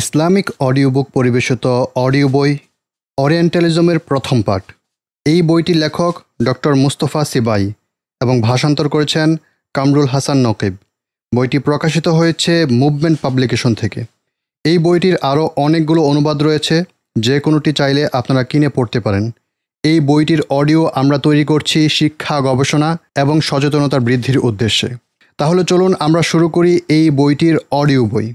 Islamic audio book পরিবেশিত audio বই অরিয়েন্টালিজমের প্রথম পাঠ এই বইটির লেখক ডক্টর মুস্তফা সিবাই এবং ভাষান্তর করেছেন কামরুল হাসান নকিব বইটি প্রকাশিত হয়েছে মুভমেন্ট পাবলিকেশন থেকে এই বইটির আরও অনেকগুলো অনুবাদ রয়েছে যে কোনোটি চাইলে আপনারা কিনে পড়তে পারেন এই বইটির অডিও আমরা তৈরি করছি শিক্ষা গবেষণা এবং সচেতনতা বৃদ্ধির উদ্দেশ্যে তাহলে চলুন আমরা শুরু করি এই বইটির অডিও বই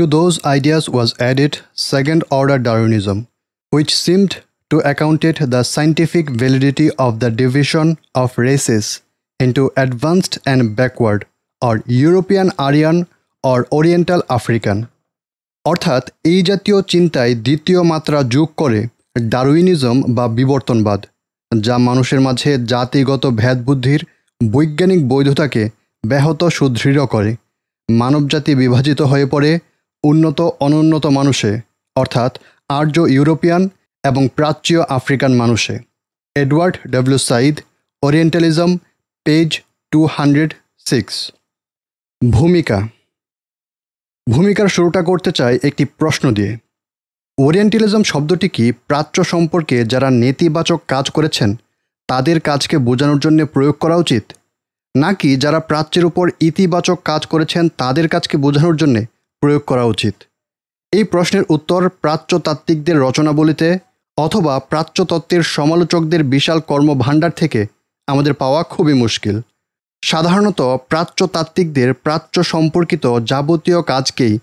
To those ideas was added second-order Darwinism, which seemed to account it the scientific validity of the division of races into advanced and backward, or European Aryan or Oriental African. অর্থাৎ এই জাতীয় চিন্তায় দ্বিতীয় মাত্রা যোগ করে Darwinism বা বিবর্তনবাদ যা মানুষের মাঝে জাতিগত ভেদবুদ্ধির বৈজ্ঞানিক বৈধতাকে ব্যাহত সুদৃঢ় করে মানবজাতি বিভাজিত হয়ে পড়ে উন্নত অনুন্নত মানুষে অর্থাৎ আর্য ইউরোপিয়ান এবং প্রাচ্য আফ্রিকান মানুষে Edward W Said Orientalism page two hundred six ভূমিকা ভূমিকার শুরুটা করতে চাই একটি প্রশ্ন দিয়ে ওরিয়েন্টালিজম শব্দটি কি প্রাচ্য সম্পর্কে যারা নেতিবাচক কাজ করেছেন তাদের কাজকে বোঝানোর জন্য প্রয়োগ করা উচিত নাকি যারা প্রাচ্যের উপর ইতিবাচক কাজ করেছেন তাদের কাজকে বোঝানোর জন্যে প্রয়োগ করা উচিত এই প্রশ্নের উত্তর প্রাচ্যতাত্ত্বিকদের রচনাবলিতে অথবা প্রাচ্যতত্ত্বের সমালোচকদের বিশাল কর্মভাণ্ডার থেকে আমাদের পাওয়া খুবই মুশকিল সাধারণত প্রাচ্যতাত্ত্বিকদের প্রাচ্য সম্পর্কিত যাবতীয় কাজকেই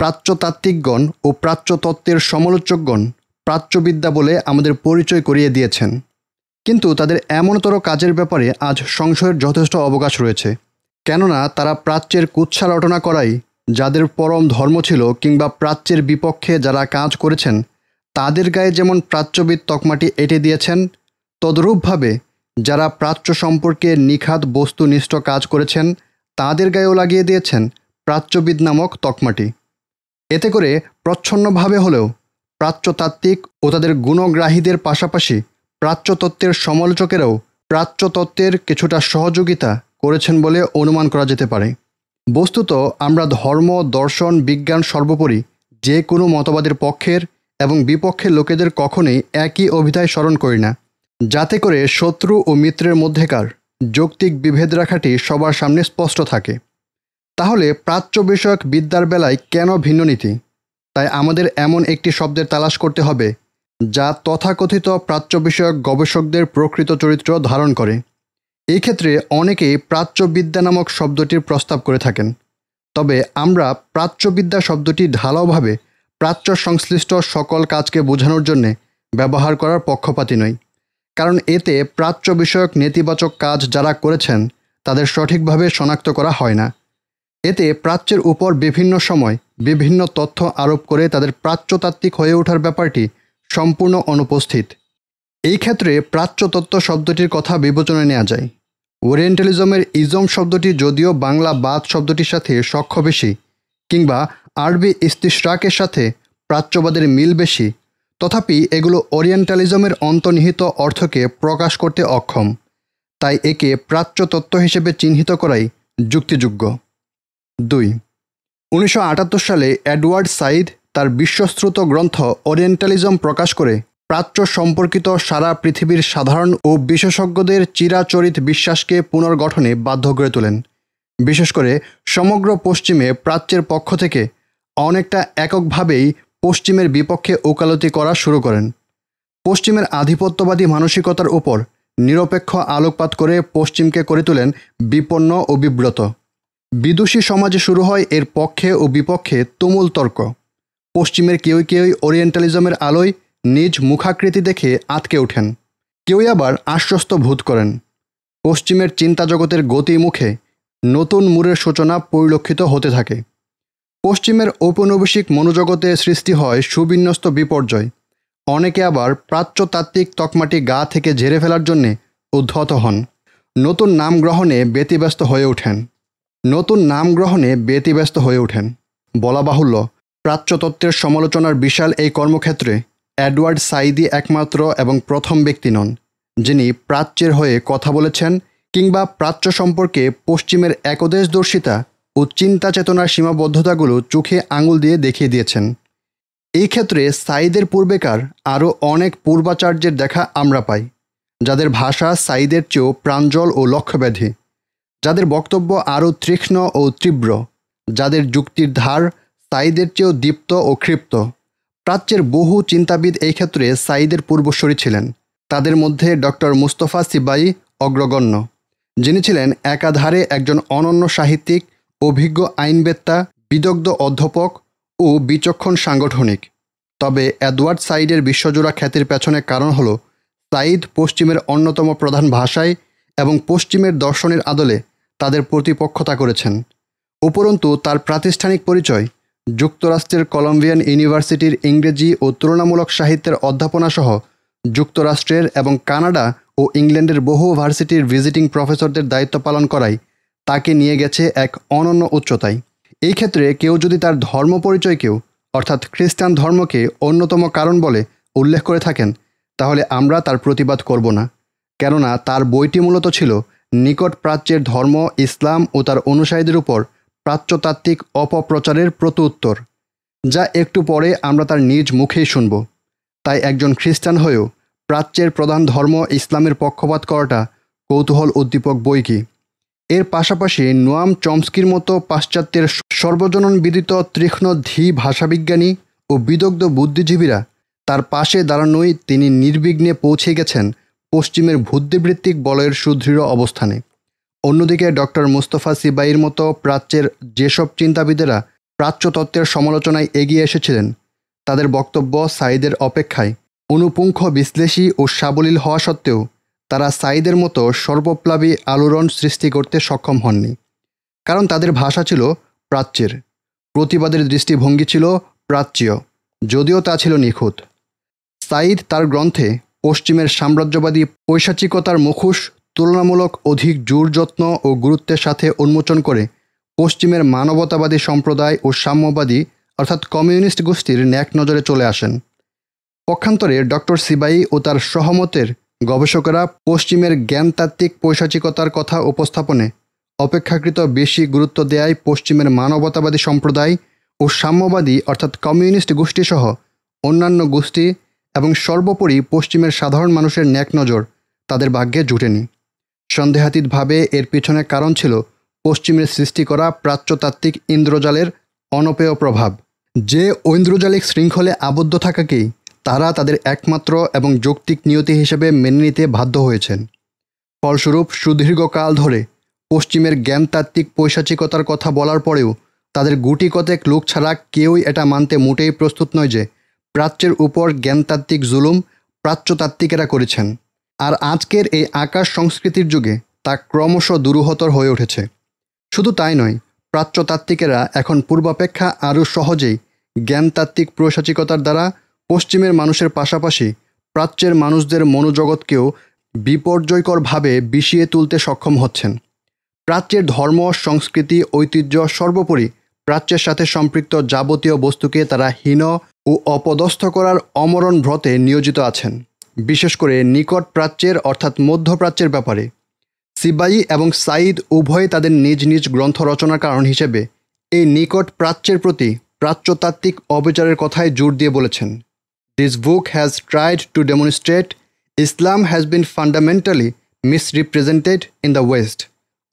প্রাচ্যতাত্ত্বিকগণ ও প্রাচ্যতত্ত্বের সমালোচকগণ প্রাচ্যবিদ্যা বলে আমাদের পরিচয় করিয়ে দিয়েছেন কিন্তু তাদের এমনতর কাজের ব্যাপারে আজ সংশয়ের যথেষ্ট অবকাশ রয়েছে কেননা তারা প্রাচ্যের কুচ্ছা রটনা করাই যাদের পরম ধর্ম ছিল কিংবা প্রাচ্যের বিপক্ষে যারা কাজ করেছেন তাদের গায়ে যেমন প্রাচ্যবিদ তকমাটি এঁটে দিয়েছেন তদরূপভাবে যারা প্রাচ্য সম্পর্কে নিখাত বস্তুনিষ্ঠ কাজ করেছেন তাদের গায়েও লাগিয়ে দিয়েছেন প্রাচ্যবিদ নামক তকমাটি এতে করে প্রচ্ছন্নভাবে হলেও প্রাচ্যতাত্ত্বিক ও তাদের গুণগ্রাহীদের পাশাপাশি প্রাচ্যতত্ত্বের সমালোচকেরাও প্রাচ্যতত্ত্বের কিছুটা সহযোগিতা করেছেন বলে অনুমান করা যেতে পারে বস্তুত আমরা ধর্ম দর্শন বিজ্ঞান সর্বোপরি যে কোনো মতবাদের পক্ষের এবং বিপক্ষের লোকেদের কখনোই একই অভিধায় স্মরণ করি না যাতে করে শত্রু ও মিত্রের মধ্যেকার যৌক্তিক বিভেদ রাখাটি সবার সামনে স্পষ্ট থাকে তাহলে প্রাচ্য বিষয়ক বিদ্যার বেলায় কেন ভিন্ন নীতি তাই আমাদের এমন একটি শব্দের তালাশ করতে হবে যা তথাকথিত প্রাচ্য বিষয়ক গবেষকদের প্রকৃত চরিত্র ধারণ করে এই ক্ষেত্রে অনেকেই প্রাচ্যবিদ্যা নামক শব্দটির প্রস্তাব করে থাকেন তবে আমরা প্রাচ্যবিদ্যা শব্দটি ঢালাওভাবে প্রাচ্য সংশ্লিষ্ট সকল কাজকে বোঝানোর জন্যে ব্যবহার করার পক্ষপাতি নই কারণ এতে প্রাচ্য বিষয়ক নেতিবাচক কাজ যারা করেছেন তাদের সঠিকভাবে শনাক্ত করা হয় না এতে প্রাচ্যের উপর বিভিন্ন সময় বিভিন্ন তথ্য আরোপ করে তাদের প্রাচ্যতাত্ত্বিক হয়ে ওঠার ব্যাপারটি সম্পূর্ণ অনুপস্থিত এই ক্ষেত্রে প্রাচ্যতত্ত্ব শব্দটির কথা বিবেচনায় নেওয়া যায় ওরিয়েন্টালিজমের ইজম শব্দটি যদিও বাংলা বাদ শব্দটির সাথে সক্ষ বেশি কিংবা আরবি ইস্তিস্রাকের সাথে প্রাচ্যবাদের মিল বেশি তথাপি এগুলো ওরিয়েন্টালিজমের অন্তর্নিহিত অর্থকে প্রকাশ করতে অক্ষম তাই একে প্রাচ্য তত্ত্ব হিসেবে চিহ্নিত করাই যুক্তিযোগ্য দুই উনিশশো সালে অ্যাডওয়ার্ড সাইদ তার বিশ্বশ্রুত গ্রন্থ ওরিয়েন্টালিজম প্রকাশ করে প্রাচ্য সম্পর্কিত সারা পৃথিবীর সাধারণ ও বিশেষজ্ঞদের চিরাচরিত বিশ্বাসকে পুনর্গঠনে বাধ্য করে তোলেন বিশেষ করে সমগ্র পশ্চিমে প্রাচ্যের পক্ষ থেকে অনেকটা এককভাবেই পশ্চিমের বিপক্ষে ওকালতি করা শুরু করেন পশ্চিমের আধিপত্যবাদী মানসিকতার উপর নিরপেক্ষ আলোকপাত করে পশ্চিমকে করে তোলেন বিপন্ন ও বিব্রত বিদুষী সমাজে শুরু হয় এর পক্ষে ও বিপক্ষে তুমুল তর্ক পশ্চিমের কেউ কেউই ওরিয়েন্টালিজমের আলোয় নিজ মুখাকৃতি দেখে আঁতকে ওঠেন কেউই আবার আশ্বস্ত ভূত করেন পশ্চিমের চিন্তা জগতের গতি মুখে নতুন মূরের সূচনা পরিলক্ষিত হতে থাকে পশ্চিমের ঔপনিবেশিক মনোজগতে সৃষ্টি হয় সুবিন্যস্ত বিপর্যয় অনেকে আবার প্রাচ্যতাত্ত্বিক তকমাটি গা থেকে ঝেড়ে ফেলার জন্যে উদ্ধত হন নতুন নাম গ্রহণে ব্যতিব্যস্ত হয়ে ওঠেন নতুন নাম গ্রহণে ব্যতিব্যস্ত হয়ে ওঠেন বলা বাহুল্য প্রাচ্যতত্ত্বের সমালোচনার বিশাল এই কর্মক্ষেত্রে অ্যাডওয়ার্ড সাইদি একমাত্র এবং প্রথম ব্যক্তি নন যিনি প্রাচ্যের হয়ে কথা বলেছেন কিংবা প্রাচ্য সম্পর্কে পশ্চিমের একদেশদর্শিতা ও চিন্তা চেতনার সীমাবদ্ধতাগুলো চোখে আঙুল দিয়ে দেখিয়ে দিয়েছেন এই ক্ষেত্রে সাইদের পূর্বেকার আরও অনেক পূর্বাচার্যের দেখা আমরা পাই যাদের ভাষা সাইদের চেয়েও প্রাঞ্জল ও লক্ষ্যব্যাধি যাদের বক্তব্য আরও তীক্ষ্ণ ও তীব্র যাদের যুক্তির ধার সাইদের চেয়েও দীপ্ত ও ক্ষিপ্ত প্রাচ্যের বহু চিন্তাবিদ এই ক্ষেত্রে সাঈদের পূর্বসরী ছিলেন তাদের মধ্যে ডক্টর মুস্তফা সিবাই অগ্রগণ্য যিনি ছিলেন একাধারে একজন অনন্য সাহিত্যিক অভিজ্ঞ আইনবেত্তা বিদগ্ধ অধ্যাপক ও বিচক্ষণ সাংগঠনিক তবে অ্যাডওয়ার্ড সাইডের বিশ্বজোড়া খ্যাতির পেছনে কারণ হল সাইদ পশ্চিমের অন্যতম প্রধান ভাষায় এবং পশ্চিমের দর্শনের আদলে তাদের প্রতিপক্ষতা করেছেন উপরন্তু তার প্রাতিষ্ঠানিক পরিচয় যুক্তরাষ্ট্রের কলম্বিয়ান ইউনিভার্সিটির ইংরেজি ও তুলনামূলক সাহিত্যের অধ্যাপনাসহ যুক্তরাষ্ট্রের এবং কানাডা ও ইংল্যান্ডের বহু ভার্সিটির ভিজিটিং প্রফেসরদের দায়িত্ব পালন করায় তাকে নিয়ে গেছে এক অনন্য উচ্চতায় এই ক্ষেত্রে কেউ যদি তার ধর্ম পরিচয়কেও অর্থাৎ খ্রিস্টান ধর্মকে অন্যতম কারণ বলে উল্লেখ করে থাকেন তাহলে আমরা তার প্রতিবাদ করব না কেননা তার বইটি মূলত ছিল নিকট প্রাচ্যের ধর্ম ইসলাম ও তার অনুসারীদের উপর প্রাচ্যতাত্ত্বিক অপপ্রচারের প্রত্যুত্তর যা একটু পরে আমরা তার নিজ মুখেই শুনব তাই একজন খ্রিস্টান হয়েও প্রাচ্যের প্রধান ধর্ম ইসলামের পক্ষপাত করাটা কৌতূহল উদ্দীপক বই কি এর পাশাপাশি নোয়াম চমস্কির মতো পাশ্চাত্যের সর্বজনন বিদিত তীক্ষ্ণ ধী ভাষাবিজ্ঞানী ও বিদগ্ধ বুদ্ধিজীবীরা তার পাশে দাঁড়ানোই তিনি নির্বিঘ্নে পৌঁছে গেছেন পশ্চিমের ভুদ্ধিবৃত্তিক বলয়ের সুদৃঢ় অবস্থানে অন্যদিকে ডক্টর মুস্তফা সিবাইয়ের মতো প্রাচ্যের যেসব চিন্তাবিদেরা প্রাচ্য তত্ত্বের সমালোচনায় এগিয়ে এসেছিলেন তাদের বক্তব্য সাইদের অপেক্ষায় অনুপুঙ্খ বিশ্লেষী ও সাবলীল হওয়া সত্ত্বেও তারা সাইদের মতো সর্বপ্লাবী আলোড়ন সৃষ্টি করতে সক্ষম হননি কারণ তাদের ভাষা ছিল প্রাচ্যের প্রতিবাদের দৃষ্টিভঙ্গি ছিল প্রাচ্যীয় যদিও তা ছিল নিখুঁত সাইদ তার গ্রন্থে পশ্চিমের সাম্রাজ্যবাদী পৈশাচিকতার মুখোশ তুলনামূলক অধিক জোর যত্ন ও গুরুত্বের সাথে উন্মোচন করে পশ্চিমের মানবতাবাদী সম্প্রদায় ও সাম্যবাদী অর্থাৎ কমিউনিস্ট গোষ্ঠীর ন্যাক নজরে চলে আসেন পক্ষান্তরে ডক্টর সিবাই ও তার সহমতের গবেষকরা পশ্চিমের জ্ঞানতাত্ত্বিক পৈশাচিকতার কথা উপস্থাপনে অপেক্ষাকৃত বেশি গুরুত্ব দেয় পশ্চিমের মানবতাবাদী সম্প্রদায় ও সাম্যবাদী অর্থাৎ কমিউনিস্ট গোষ্ঠীসহ অন্যান্য গোষ্ঠী এবং সর্বোপরি পশ্চিমের সাধারণ মানুষের ন্যাক নজর তাদের ভাগ্যে জুটেনি সন্দেহাতীতভাবে এর পিছনে কারণ ছিল পশ্চিমের সৃষ্টি করা প্রাচ্যতাত্ত্বিক ইন্দ্রজালের অনপেয় প্রভাব যে ঐন্দ্রজালিক শৃঙ্খলে আবদ্ধ থাকাকেই তারা তাদের একমাত্র এবং যৌক্তিক নিয়তি হিসেবে মেনে নিতে বাধ্য হয়েছেন ফলস্বরূপ সুদীর্ঘকাল ধরে পশ্চিমের জ্ঞানতাত্ত্বিক পৈশাচিকতার কথা বলার পরেও তাদের গুটি কতেক লোক ছাড়া কেউই এটা মানতে মোটেই প্রস্তুত নয় যে প্রাচ্যের উপর জ্ঞানতাত্ত্বিক জুলুম প্রাচ্যতাত্ত্বিকেরা করেছেন আর আজকের এই আকাশ সংস্কৃতির যুগে তা ক্রমশ দুরুহতর হয়ে উঠেছে শুধু তাই নয় প্রাচ্যতাত্ত্বিকেরা এখন পূর্বাপেক্ষা আরও সহজেই জ্ঞানতাত্ত্বিক প্রশাচিকতার দ্বারা পশ্চিমের মানুষের পাশাপাশি প্রাচ্যের মানুষদের মনোজগৎকেও বিপর্যয়করভাবে বিষিয়ে তুলতে সক্ষম হচ্ছেন প্রাচ্যের ধর্ম সংস্কৃতি ঐতিহ্য সর্বোপরি প্রাচ্যের সাথে সম্পৃক্ত যাবতীয় বস্তুকে তারা হীন ও অপদস্থ করার অমরণ ব্রতে নিয়োজিত আছেন বিশেষ করে নিকট প্রাচ্যের অর্থাৎ মধ্যপ্রাচ্যের ব্যাপারে সিবাই এবং সাঈদ উভয়ে তাদের নিজ নিজ গ্রন্থ রচনার কারণ হিসেবে এই নিকট প্রাচ্যের প্রতি প্রাচ্যতাত্ত্বিক অবিচারের কথায় জোর দিয়ে বলেছেন this book has tried to demonstrate Islam has been fundamentally misrepresented in the West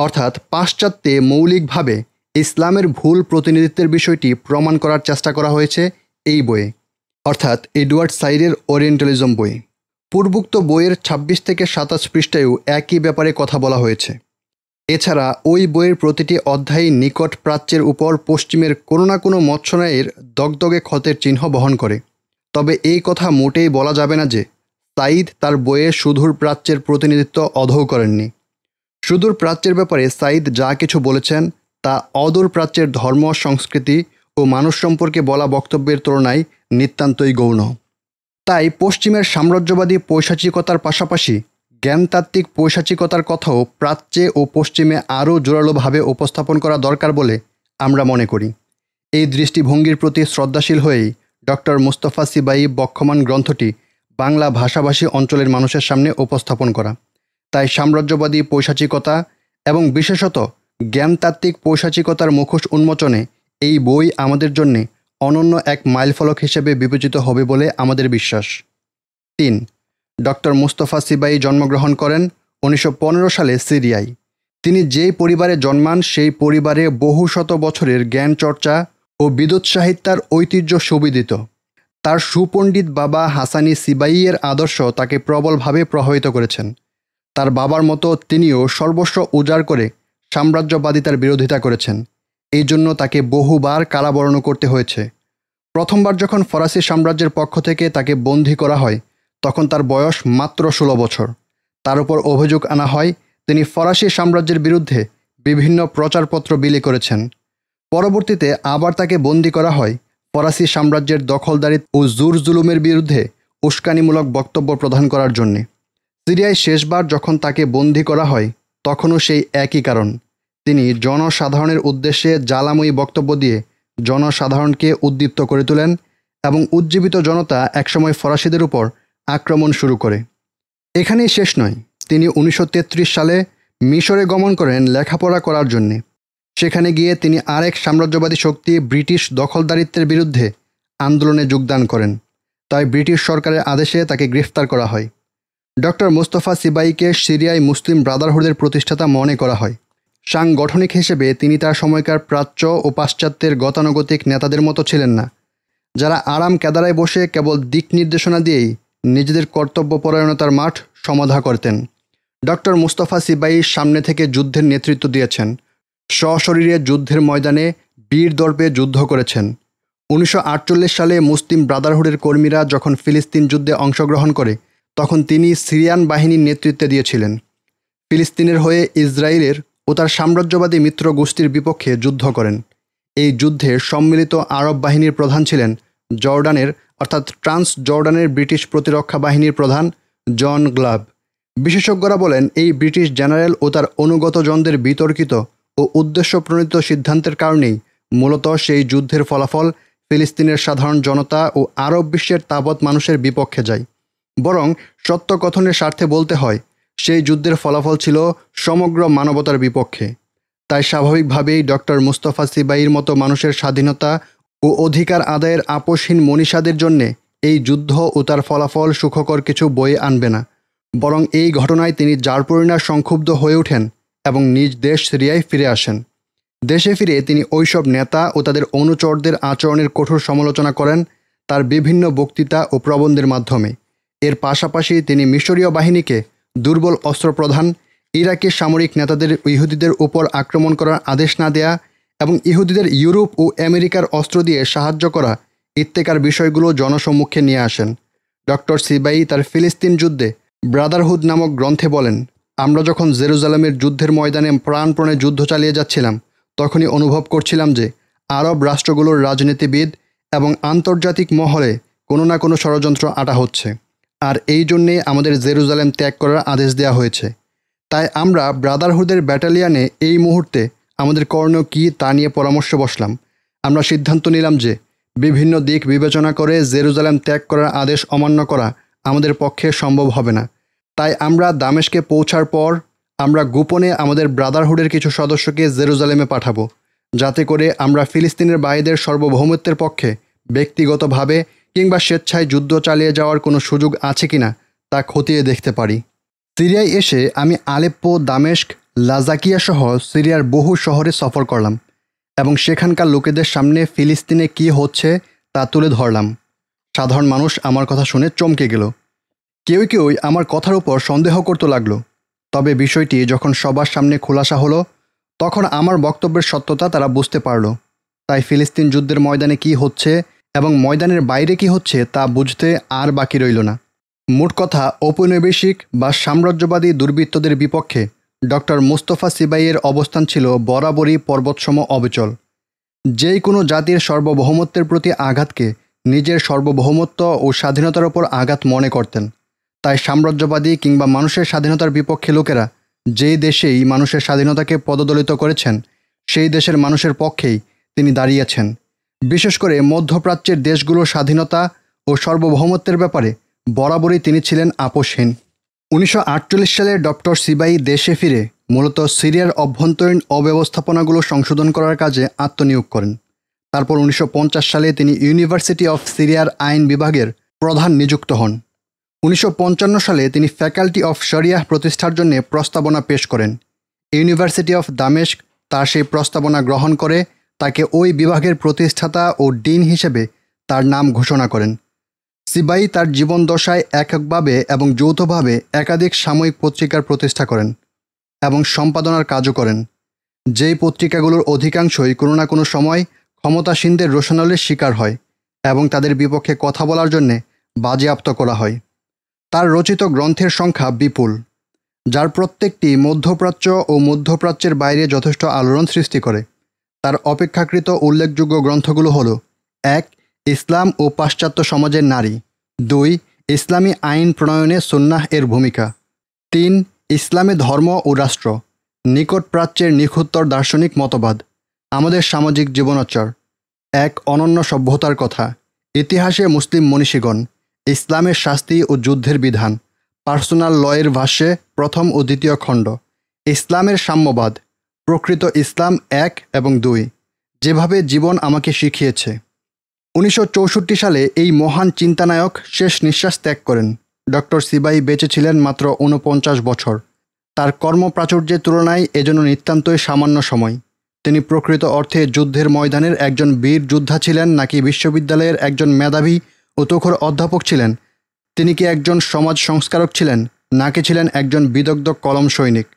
অর্থাৎ পাশ্চাত্যে মৌলিকভাবে ইসলামের ভুল প্রতিনিধিত্বের বিষয়টি প্রমাণ করার চেষ্টা করা হয়েছে এই বইয়ে অর্থাৎ এডওয়ার্ড সাইডের ওরিয়েন্টালিজম বই পূর্বোক্ত বইয়ের ২৬ থেকে সাতাশ পৃষ্ঠায়ও একই ব্যাপারে কথা বলা হয়েছে এছাড়া ওই বইয়ের প্রতিটি অধ্যায় নিকট প্রাচ্যের উপর পশ্চিমের কোনো না কোনো মৎস্যনায়ের দগদগে ক্ষতের চিহ্ন বহন করে তবে এই কথা মোটেই বলা যাবে না যে সাঈদ তার বইয়ে সুদূর প্রাচ্যের প্রতিনিধিত্ব অধৌ করেননি সুদূর প্রাচ্যের ব্যাপারে সাঈদ যা কিছু বলেছেন তা অদূর প্রাচ্যের ধর্ম সংস্কৃতি ও মানুষ সম্পর্কে বলা বক্তব্যের তুলনায় নিতান্তই গৌণ তাই পশ্চিমের সাম্রাজ্যবাদী পৈশাচিকতার পাশাপাশি জ্ঞানতাত্ত্বিক পৈশাচিকতার কথাও প্রাচ্যে ও পশ্চিমে আরও জোরালোভাবে উপস্থাপন করা দরকার বলে আমরা মনে করি এই দৃষ্টিভঙ্গির প্রতি শ্রদ্ধাশীল হয়েই ডক্টর মুস্তফা সিবাই বক্ষমান গ্রন্থটি বাংলা ভাষাভাষী অঞ্চলের মানুষের সামনে উপস্থাপন করা তাই সাম্রাজ্যবাদী পৈশাচিকতা এবং বিশেষত জ্ঞানতাত্ত্বিক পৈশাচিকতার মুখোশ উন্মোচনে এই বই আমাদের জন্যে অনন্য এক মাইলফলক হিসেবে বিবেচিত হবে বলে আমাদের বিশ্বাস তিন ডক্টর মুস্তফা সিবাই জন্মগ্রহণ করেন উনিশশো সালে সিরিয়ায় তিনি যেই পরিবারে জন্মান সেই পরিবারে বহু শত বছরের জ্ঞান চর্চা ও বিদ্যুৎ সাহিত্যার ঐতিহ্য সুবিদিত তার সুপণ্ডিত বাবা হাসানি সিবাইয়ের আদর্শ তাকে প্রবলভাবে প্রভাবিত করেছেন তার বাবার মতো তিনিও সর্বস্ব উজাড় করে সাম্রাজ্যবাদিতার বিরোধিতা করেছেন এই জন্য তাকে বহুবার কারাবরণ করতে হয়েছে প্রথমবার যখন ফরাসি সাম্রাজ্যের পক্ষ থেকে তাকে বন্দী করা হয় তখন তার বয়স মাত্র ষোলো বছর তার উপর অভিযোগ আনা হয় তিনি ফরাসি সাম্রাজ্যের বিরুদ্ধে বিভিন্ন প্রচারপত্র বিলি করেছেন পরবর্তীতে আবার তাকে বন্দী করা হয় ফরাসি সাম্রাজ্যের দখলদারিত ও জুর জুলুমের বিরুদ্ধে উস্কানিমূলক বক্তব্য প্রদান করার জন্যে সিরিয়ায় শেষবার যখন তাকে বন্দী করা হয় তখনও সেই একই কারণ তিনি জনসাধারণের উদ্দেশ্যে জ্বালাময়ী বক্তব্য দিয়ে জনসাধারণকে উদ্দীপ্ত করে তোলেন এবং উজ্জীবিত জনতা একসময় ফরাসিদের উপর আক্রমণ শুরু করে এখানেই শেষ নয় তিনি উনিশশো সালে মিশরে গমন করেন লেখাপড়া করার জন্যে সেখানে গিয়ে তিনি আরেক সাম্রাজ্যবাদী শক্তি ব্রিটিশ দখলদারিত্বের বিরুদ্ধে আন্দোলনে যোগদান করেন তাই ব্রিটিশ সরকারের আদেশে তাকে গ্রেফতার করা হয় ডক্টর মোস্তফা সিবাইকে সিরিয়ায় মুসলিম ব্রাদারহুডের প্রতিষ্ঠাতা মনে করা হয় সাংগঠনিক হিসেবে তিনি তার সময়কার প্রাচ্য ও পাশ্চাত্যের গতানুগতিক নেতাদের মতো ছিলেন না যারা আরাম কেদারায় বসে কেবল দিক নির্দেশনা দিয়েই নিজেদের কর্তব্যপরায়ণতার মাঠ সমাধা করতেন ডক্টর মুস্তফা সিবাই সামনে থেকে যুদ্ধের নেতৃত্ব দিয়েছেন সশরীরে যুদ্ধের ময়দানে বীর দর্পে যুদ্ধ করেছেন উনিশশো সালে মুসলিম ব্রাদারহুডের কর্মীরা যখন ফিলিস্তিন যুদ্ধে অংশগ্রহণ করে তখন তিনি সিরিয়ান বাহিনীর নেতৃত্বে দিয়েছিলেন ফিলিস্তিনের হয়ে ইসরায়েলের ও তার সাম্রাজ্যবাদী মিত্র গোষ্ঠীর বিপক্ষে যুদ্ধ করেন এই যুদ্ধে সম্মিলিত আরব বাহিনীর প্রধান ছিলেন জর্ডানের অর্থাৎ ট্রান্স জর্ডানের ব্রিটিশ প্রতিরক্ষা বাহিনীর প্রধান জন গ্লাব বিশেষজ্ঞরা বলেন এই ব্রিটিশ জেনারেল ও তার অনুগতজনদের বিতর্কিত ও উদ্দেশ্যপ্রণীত সিদ্ধান্তের কারণেই মূলত সেই যুদ্ধের ফলাফল ফিলিস্তিনের সাধারণ জনতা ও আরব বিশ্বের তাবৎ মানুষের বিপক্ষে যায় বরং সত্য কথনের স্বার্থে বলতে হয় সেই যুদ্ধের ফলাফল ছিল সমগ্র মানবতার বিপক্ষে তাই স্বাভাবিকভাবেই ডক্টর মুস্তফা সিবাইয়ের মতো মানুষের স্বাধীনতা ও অধিকার আদায়ের আপোষহীন মনীষাদের জন্যে এই যুদ্ধ ও তার ফলাফল সুখকর কিছু বয়ে আনবে না বরং এই ঘটনায় তিনি পরিণাম সংক্ষুব্ধ হয়ে ওঠেন এবং নিজ দেশ সিরিয়ায় ফিরে আসেন দেশে ফিরে তিনি ওইসব নেতা ও তাদের অনুচরদের আচরণের কঠোর সমালোচনা করেন তার বিভিন্ন বক্তৃতা ও প্রবন্ধের মাধ্যমে এর পাশাপাশি তিনি মিশরীয় বাহিনীকে দুর্বল অস্ত্রপ্রধান ইরাকের সামরিক নেতাদের ইহুদিদের উপর আক্রমণ করার আদেশ না দেয়া এবং ইহুদিদের ইউরোপ ও আমেরিকার অস্ত্র দিয়ে সাহায্য করা ইত্তেকার বিষয়গুলো জনসম্মুখে নিয়ে আসেন ডক্টর সিবাই তার ফিলিস্তিন যুদ্ধে ব্রাদারহুড নামক গ্রন্থে বলেন আমরা যখন জেরুজালামের যুদ্ধের ময়দানে প্রাণপ্রণে যুদ্ধ চালিয়ে যাচ্ছিলাম তখনই অনুভব করছিলাম যে আরব রাষ্ট্রগুলোর রাজনীতিবিদ এবং আন্তর্জাতিক মহলে কোনো না কোনো ষড়যন্ত্র আটা হচ্ছে আর এই জন্যে আমাদের জেরুজালেম ত্যাগ করার আদেশ দেওয়া হয়েছে তাই আমরা ব্রাদারহুডের ব্যাটালিয়ানে এই মুহূর্তে আমাদের কর্ণ কী তা নিয়ে পরামর্শ বসলাম আমরা সিদ্ধান্ত নিলাম যে বিভিন্ন দিক বিবেচনা করে জেরুজালেম ত্যাগ করার আদেশ অমান্য করা আমাদের পক্ষে সম্ভব হবে না তাই আমরা দামেশকে পৌঁছার পর আমরা গোপনে আমাদের ব্রাদারহুডের কিছু সদস্যকে জেরুজালেমে পাঠাবো যাতে করে আমরা ফিলিস্তিনের বাইদের সর্বভৌমত্বের পক্ষে ব্যক্তিগতভাবে কিংবা স্বেচ্ছায় যুদ্ধ চালিয়ে যাওয়ার কোনো সুযোগ আছে কিনা তা খতিয়ে দেখতে পারি সিরিয়ায় এসে আমি আলেপ্পো দামেস্ক লাজাকিয়া সহ সিরিয়ার বহু শহরে সফর করলাম এবং সেখানকার লোকেদের সামনে ফিলিস্তিনে কি হচ্ছে তা তুলে ধরলাম সাধারণ মানুষ আমার কথা শুনে চমকে গেল কেউ কেউই আমার কথার উপর সন্দেহ করতে লাগলো তবে বিষয়টি যখন সবার সামনে খোলাসা হলো তখন আমার বক্তব্যের সত্যতা তারা বুঝতে পারল তাই ফিলিস্তিন যুদ্ধের ময়দানে কি হচ্ছে এবং ময়দানের বাইরে কি হচ্ছে তা বুঝতে আর বাকি রইল না মোট কথা ঔপনিবেশিক বা সাম্রাজ্যবাদী দুর্বৃত্তদের বিপক্ষে ডক্টর মুস্তফা সিবাইয়ের অবস্থান ছিল বরাবরই পর্বতসম অবিচল যে কোনো জাতির সর্বভৌমত্বের প্রতি আঘাতকে নিজের সর্বভৌমত্ব ও স্বাধীনতার ওপর আঘাত মনে করতেন তাই সাম্রাজ্যবাদী কিংবা মানুষের স্বাধীনতার বিপক্ষে লোকেরা যেই দেশেই মানুষের স্বাধীনতাকে পদদলিত করেছেন সেই দেশের মানুষের পক্ষেই তিনি দাঁড়িয়েছেন বিশেষ করে মধ্যপ্রাচ্যের দেশগুলোর স্বাধীনতা ও সার্বভৌমত্বের ব্যাপারে বরাবরই তিনি ছিলেন আপোষহীন উনিশশো সালে ডক্টর সিবাই দেশে ফিরে মূলত সিরিয়ার অভ্যন্তরীণ অব্যবস্থাপনাগুলো সংশোধন করার কাজে আত্মনিয়োগ করেন তারপর উনিশশো সালে তিনি ইউনিভার্সিটি অফ সিরিয়ার আইন বিভাগের প্রধান নিযুক্ত হন উনিশশো সালে তিনি ফ্যাকাল্টি অফ শরিয়াহ প্রতিষ্ঠার জন্য প্রস্তাবনা পেশ করেন ইউনিভার্সিটি অফ দামেস্ক তার সেই প্রস্তাবনা গ্রহণ করে তাকে ওই বিভাগের প্রতিষ্ঠাতা ও ডিন হিসেবে তার নাম ঘোষণা করেন সিবাই তার জীবনদশায় এককভাবে এবং যৌথভাবে একাধিক সাময়িক পত্রিকার প্রতিষ্ঠা করেন এবং সম্পাদনার কাজও করেন যেই পত্রিকাগুলোর অধিকাংশই কোনো না কোনো সময় ক্ষমতাসীনদের রোশনালের শিকার হয় এবং তাদের বিপক্ষে কথা বলার জন্যে বাজেয়াপ্ত করা হয় তার রচিত গ্রন্থের সংখ্যা বিপুল যার প্রত্যেকটি মধ্যপ্রাচ্য ও মধ্যপ্রাচ্যের বাইরে যথেষ্ট আলোড়ন সৃষ্টি করে তার অপেক্ষাকৃত উল্লেখযোগ্য গ্রন্থগুলো হল এক ইসলাম ও পাশ্চাত্য সমাজের নারী দুই ইসলামী আইন প্রণয়নে সন্ন্যাহ এর ভূমিকা তিন ইসলামে ধর্ম ও রাষ্ট্র নিকট প্রাচ্যের নিখুত্তর দার্শনিক মতবাদ আমাদের সামাজিক জীবনচর এক অনন্য সভ্যতার কথা ইতিহাসে মুসলিম মনীষীগণ ইসলামের শাস্তি ও যুদ্ধের বিধান পার্সোনাল লয়ের ভাষ্যে প্রথম ও দ্বিতীয় খণ্ড ইসলামের সাম্যবাদ প্রকৃত ইসলাম এক এবং দুই যেভাবে জীবন আমাকে শিখিয়েছে উনিশশো সালে এই মহান চিন্তানায়ক শেষ নিঃশ্বাস ত্যাগ করেন ডক্টর সিবাই বেঁচে ছিলেন মাত্র উনপঞ্চাশ বছর তার কর্মপ্রাচুর্যের তুলনায় এজন্য নিতান্তই সামান্য সময় তিনি প্রকৃত অর্থে যুদ্ধের ময়দানের একজন বীর যোদ্ধা ছিলেন নাকি বিশ্ববিদ্যালয়ের একজন মেধাবী ও তখর অধ্যাপক ছিলেন তিনি কি একজন সমাজ সংস্কারক ছিলেন নাকি ছিলেন একজন বিদগ্ধ কলম সৈনিক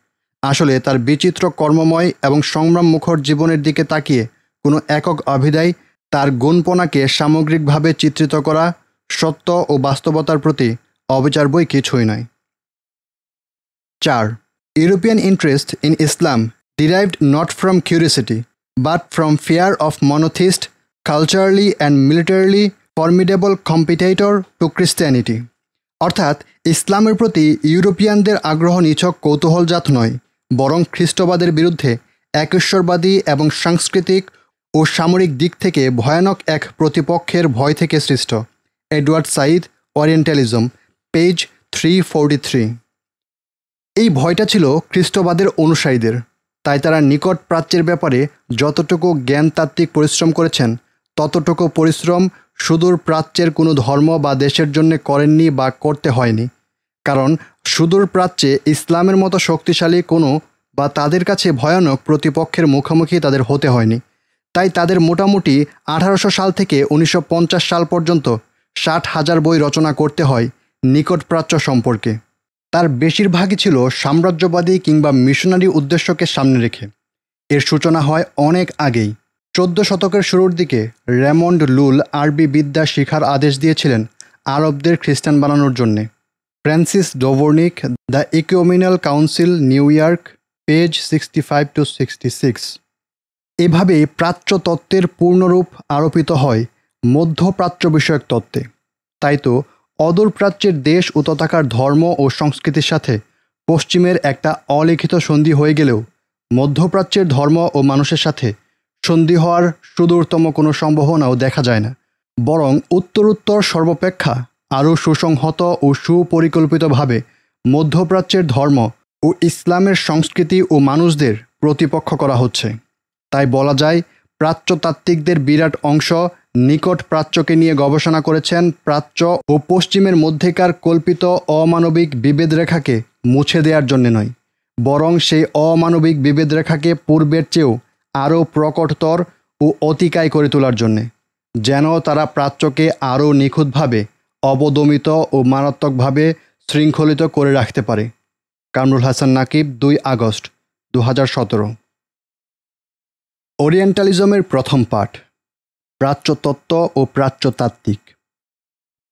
আসলে তার বিচিত্র কর্মময় এবং সংগ্রাম মুখর জীবনের দিকে তাকিয়ে কোনো একক অভিধায় তার গুণপনাকে সামগ্রিকভাবে চিত্রিত করা সত্য ও বাস্তবতার প্রতি অবিচার বই কিছুই নয় চার European interest in Islam derived not from curiosity but from fear of monotheist culturally and militarily formidable competitor to Christianity অর্থাৎ ইসলামের প্রতি ইউরোপিয়ানদের আগ্রহ নিছক কৌতূহলজাত নয় বরং খ্রিস্টবাদের বিরুদ্ধে একেশ্বরবাদী এবং সাংস্কৃতিক ও সামরিক দিক থেকে ভয়ানক এক প্রতিপক্ষের ভয় থেকে সৃষ্ট Edward Said Orientalism page three forty three এই ভয়টা ছিল খ্রিস্টবাদের অনুসারীদের তাই তারা নিকট প্রাচ্যের ব্যাপারে যতটুকু জ্ঞানতাত্ত্বিক পরিশ্রম করেছেন ততটুকু পরিশ্রম সুদূর প্রাচ্যের কোনো ধর্ম বা দেশের জন্য করেননি বা করতে হয়নি কারণ সুদূর প্রাচ্যে ইসলামের মতো শক্তিশালী কোনো বা তাদের কাছে ভয়ানক প্রতিপক্ষের মুখোমুখি তাদের হতে হয়নি তাই তাদের মোটামুটি আঠারোশো সাল থেকে উনিশশো সাল পর্যন্ত ষাট হাজার বই রচনা করতে হয় নিকট প্রাচ্য সম্পর্কে তার বেশিরভাগই ছিল সাম্রাজ্যবাদী কিংবা মিশনারি উদ্দেশ্যকে সামনে রেখে এর সূচনা হয় অনেক আগেই চোদ্দ শতকের শুরুর দিকে রেমন্ড লুল আরবি বিদ্যা শিখার আদেশ দিয়েছিলেন আরবদের খ্রিস্টান বানানোর জন্যে Francis Dvornik the Ecumenical Council New York page sixty five to sixty six এভাবে প্রাচ্য তত্ত্বের পূর্ণরূপ আরোপিত হয় মধ্যপ্রাচ্য বিষয়ক তত্ত্বে তাই তো অদূরপ্রাচ্যের দেশ ও তথাকার ধর্ম ও সংস্কৃতির সাথে পশ্চিমের একটা অলিখিত সন্ধি হয়ে গেলেও মধ্যপ্রাচ্যের ধর্ম ও মানুষের সাথে সন্ধি হওয়ার সুদূরতম কোনো সম্ভাবনাও দেখা যায় না বরং উত্তরোত্তর সর্বপেক্ষা আরও সুসংহত ও সুপরিকল্পিতভাবে মধ্যপ্রাচ্যের ধর্ম ও ইসলামের সংস্কৃতি ও মানুষদের প্রতিপক্ষ করা হচ্ছে তাই বলা যায় প্রাচ্যতাত্ত্বিকদের বিরাট অংশ নিকট প্রাচ্যকে নিয়ে গবেষণা করেছেন প্রাচ্য ও পশ্চিমের মধ্যেকার কল্পিত অমানবিক বিভেদরেখাকে মুছে দেওয়ার জন্য নয় বরং সেই অমানবিক বিভেদরেখাকে পূর্বের চেয়েও আরও প্রকটতর ও অতিকায় করে তোলার জন্যে যেন তারা প্রাচ্যকে আরও নিখুঁতভাবে অবদমিত ও মারাত্মকভাবে শৃঙ্খলিত করে রাখতে পারে কামরুল হাসান নাকিব দুই আগস্ট দু সতেরো ওরিয়েন্টালিজমের প্রথম পাঠ প্রাচ্যতত্ত্ব ও প্রাচ্যতাত্ত্বিক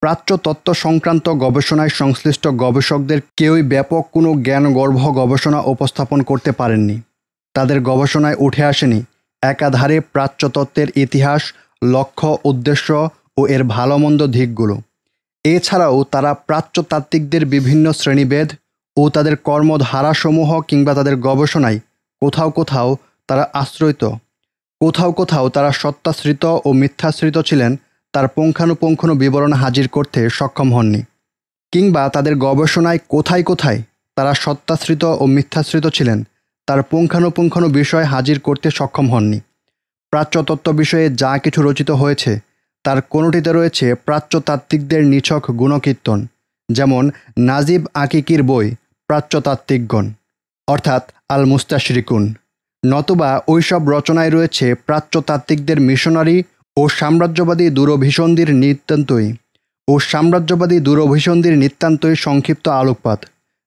প্রাচ্যতত্ত্ব সংক্রান্ত গবেষণায় সংশ্লিষ্ট গবেষকদের কেউই ব্যাপক কোনো জ্ঞানগর্ভ গবেষণা উপস্থাপন করতে পারেননি তাদের গবেষণায় উঠে আসেনি একাধারে প্রাচ্যতত্ত্বের ইতিহাস লক্ষ্য উদ্দেশ্য ও এর ভালোমন্দ দিকগুলো এছাড়াও তারা প্রাচ্যতাত্ত্বিকদের বিভিন্ন শ্রেণীভেদ ও তাদের কর্মধারাসমূহ কিংবা তাদের গবেষণায় কোথাও কোথাও তারা আশ্রয়িত কোথাও কোথাও তারা সত্যাশ্রিত ও মিথ্যাশ্রিত ছিলেন তার পুঙ্খানুপুঙ্খ বিবরণ হাজির করতে সক্ষম হননি কিংবা তাদের গবেষণায় কোথায় কোথায় তারা সত্যাশ্রিত ও মিথ্যাশ্রিত ছিলেন তার পুঙ্খানুপুঙ্খ বিষয় হাজির করতে সক্ষম হননি প্রাচ্যতত্ত্ব বিষয়ে যা কিছু রচিত হয়েছে তার কোনোটিতে রয়েছে প্রাচ্যতাত্ত্বিকদের নিছক গুণকীর্তন যেমন নাজিব আকিকির বই প্রাচ্যতাত্ত্বিকগণ অর্থাৎ আল মুস্তাশরিকুন ওই ওইসব রচনায় রয়েছে প্রাচ্যতাত্ত্বিকদের মিশনারি ও সাম্রাজ্যবাদী দূরভিসন্ধির নিতান্তই ও সাম্রাজ্যবাদী দূরভিসন্ধির নিতান্তই সংক্ষিপ্ত আলোকপাত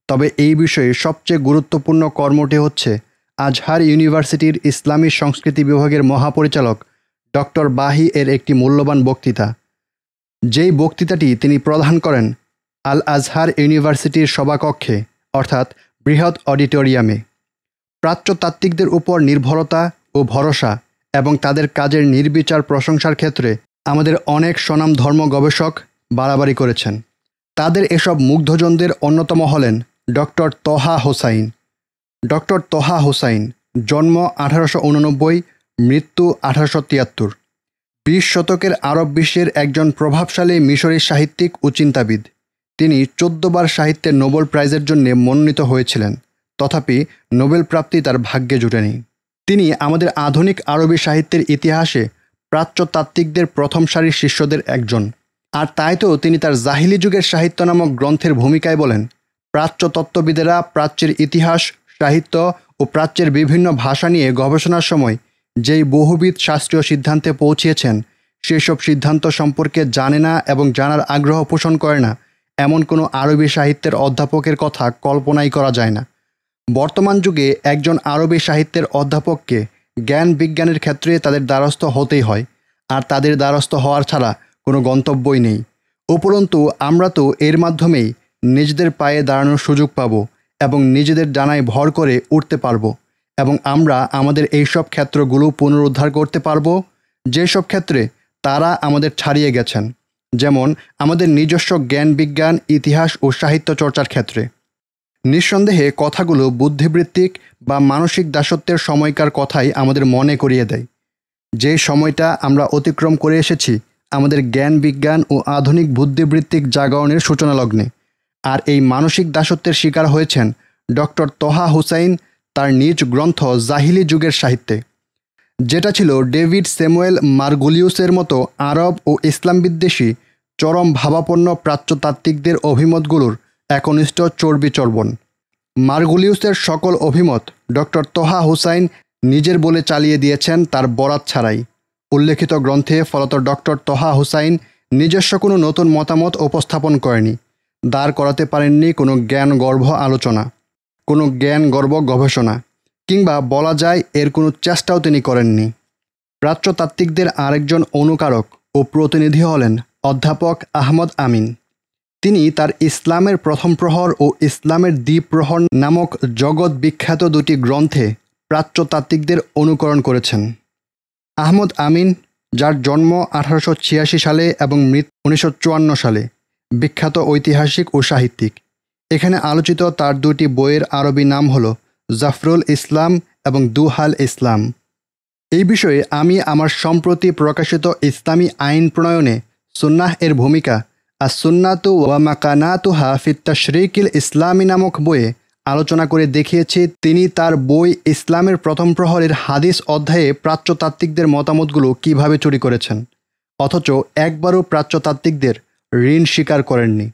তবে এই বিষয়ে সবচেয়ে গুরুত্বপূর্ণ কর্মটি হচ্ছে আজহার ইউনিভার্সিটির ইসলামী সংস্কৃতি বিভাগের মহাপরিচালক ডক্টর বাহি এর একটি মূল্যবান বক্তৃতা যেই বক্তৃতাটি তিনি প্রদান করেন আল আজহার ইউনিভার্সিটির সভাকক্ষে অর্থাৎ বৃহৎ অডিটোরিয়ামে প্রাচ্যতাত্ত্বিকদের উপর নির্ভরতা ও ভরসা এবং তাদের কাজের নির্বিচার প্রশংসার ক্ষেত্রে আমাদের অনেক স্বনাম ধর্ম গবেষক বাড়াবাড়ি করেছেন তাদের এসব মুগ্ধজনদের অন্যতম হলেন Doctor Taha Hussein Doctor Taha Hussein জন্ম আঠারোশো উননব্বই মৃত্যু আঠারোশো তিয়াত্তর বিশ শতকের আরব বিশ্বের একজন প্রভাবশালী মিশরের সাহিত্যিক ও চিন্তাবিদ তিনি চোদ্দবার সাহিত্যের নোবেল প্রাইজের জন্য মনোনীত হয়েছিলেন তথাপি নোবেল প্রাপ্তি তার ভাগ্যে জুটেনি তিনি আমাদের আধুনিক আরবি সাহিত্যের ইতিহাসে প্রাচ্যতাত্ত্বিকদের প্রথম সারির শিষ্যদের একজন আর তাই তো তিনি তার জাহিলি যুগের সাহিত্য নামক গ্রন্থের ভূমিকায় বলেন প্রাচ্যতত্ত্ববিদেরা প্রাচ্যের ইতিহাস সাহিত্য ও প্রাচ্যের বিভিন্ন ভাষা নিয়ে গবেষণার সময় যেই বহুবিধ শাস্ত্রীয় সিদ্ধান্তে পৌঁছিয়েছেন সেসব সিদ্ধান্ত সম্পর্কে জানে না এবং জানার আগ্রহ পোষণ করে না এমন কোনো আরবি সাহিত্যের অধ্যাপকের কথা কল্পনাই করা যায় না বর্তমান যুগে একজন আরবি সাহিত্যের অধ্যাপককে জ্ঞান বিজ্ঞানের ক্ষেত্রে তাদের দ্বারস্থ হতেই হয় আর তাদের দ্বারস্থ হওয়ার ছাড়া কোনো গন্তব্যই নেই উপরন্তু আমরা তো এর মাধ্যমেই নিজেদের পায়ে দাঁড়ানোর সুযোগ পাব এবং নিজেদের ডানায় ভর করে উঠতে পারবো এবং আমরা আমাদের এইসব ক্ষেত্রগুলো পুনরুদ্ধার করতে পারব যেসব ক্ষেত্রে তারা আমাদের ছাড়িয়ে গেছেন যেমন আমাদের নিজস্ব জ্ঞান বিজ্ঞান ইতিহাস ও সাহিত্য চর্চার ক্ষেত্রে নিঃসন্দেহে কথাগুলো বুদ্ধিবৃত্তিক বা মানসিক দাসত্বের সময়কার কথাই আমাদের মনে করিয়ে দেয় যে সময়টা আমরা অতিক্রম করে এসেছি আমাদের জ্ঞান বিজ্ঞান ও আধুনিক বুদ্ধিবৃত্তিক জাগরণের সূচনা লগ্নে আর এই মানসিক দাসত্বের শিকার হয়েছেন ডক্টর তহা হুসাইন তার নিজ গ্রন্থ জাহিলি যুগের সাহিত্যে যেটা ছিল ডেভিড স্যামুয়েল মার্গুলিউসের মতো আরব ও ইসলাম বিদ্বেষী চরম ভাবাপন্ন প্রাচ্যতাত্ত্বিকদের অভিমতগুলোর একনিষ্ঠ চর্বিচর্বণ মার্গুলিউসের সকল অভিমত ডক্টর তোহা হুসাইন নিজের বলে চালিয়ে দিয়েছেন তার বরাত ছাড়াই উল্লেখিত গ্রন্থে ফলত ডক্টর তোহা হুসাইন নিজস্ব কোনো নতুন মতামত উপস্থাপন করেনি দাঁড় করাতে পারেননি কোনো জ্ঞান গর্ভ আলোচনা কোনো জ্ঞান গর্ব গবেষণা কিংবা বলা যায় এর কোনো চেষ্টাও তিনি করেননি প্রাচ্যতাত্ত্বিকদের আরেকজন অনুকারক ও প্রতিনিধি হলেন অধ্যাপক আহমদ আমিন তিনি তার ইসলামের প্রথম প্রহর ও ইসলামের দ্বীপ্রহর নামক জগৎ বিখ্যাত দুটি গ্রন্থে প্রাচ্যতাত্ত্বিকদের অনুকরণ করেছেন আহমদ আমিন যার জন্ম আঠারোশো সালে এবং মৃত উনিশশো সালে বিখ্যাত ঐতিহাসিক ও সাহিত্যিক এখানে আলোচিত তার দুটি বইয়ের আরবি নাম হল জাফরুল ইসলাম এবং দুহাল ইসলাম এই বিষয়ে আমি আমার সম্প্রতি প্রকাশিত ইসলামী আইন প্রণয়নে সুন্নাহ এর ভূমিকা আর সুন্নাতু ওয়ামাকানাতু হাফিত্তা শরিকিল ইসলামী নামক বইয়ে আলোচনা করে দেখিয়েছি তিনি তার বই ইসলামের প্রথম প্রহরের হাদিস অধ্যায়ে প্রাচ্যতাত্ত্বিকদের মতামতগুলো কিভাবে চুরি করেছেন অথচ একবারও প্রাচ্যতাত্ত্বিকদের ঋণ স্বীকার করেননি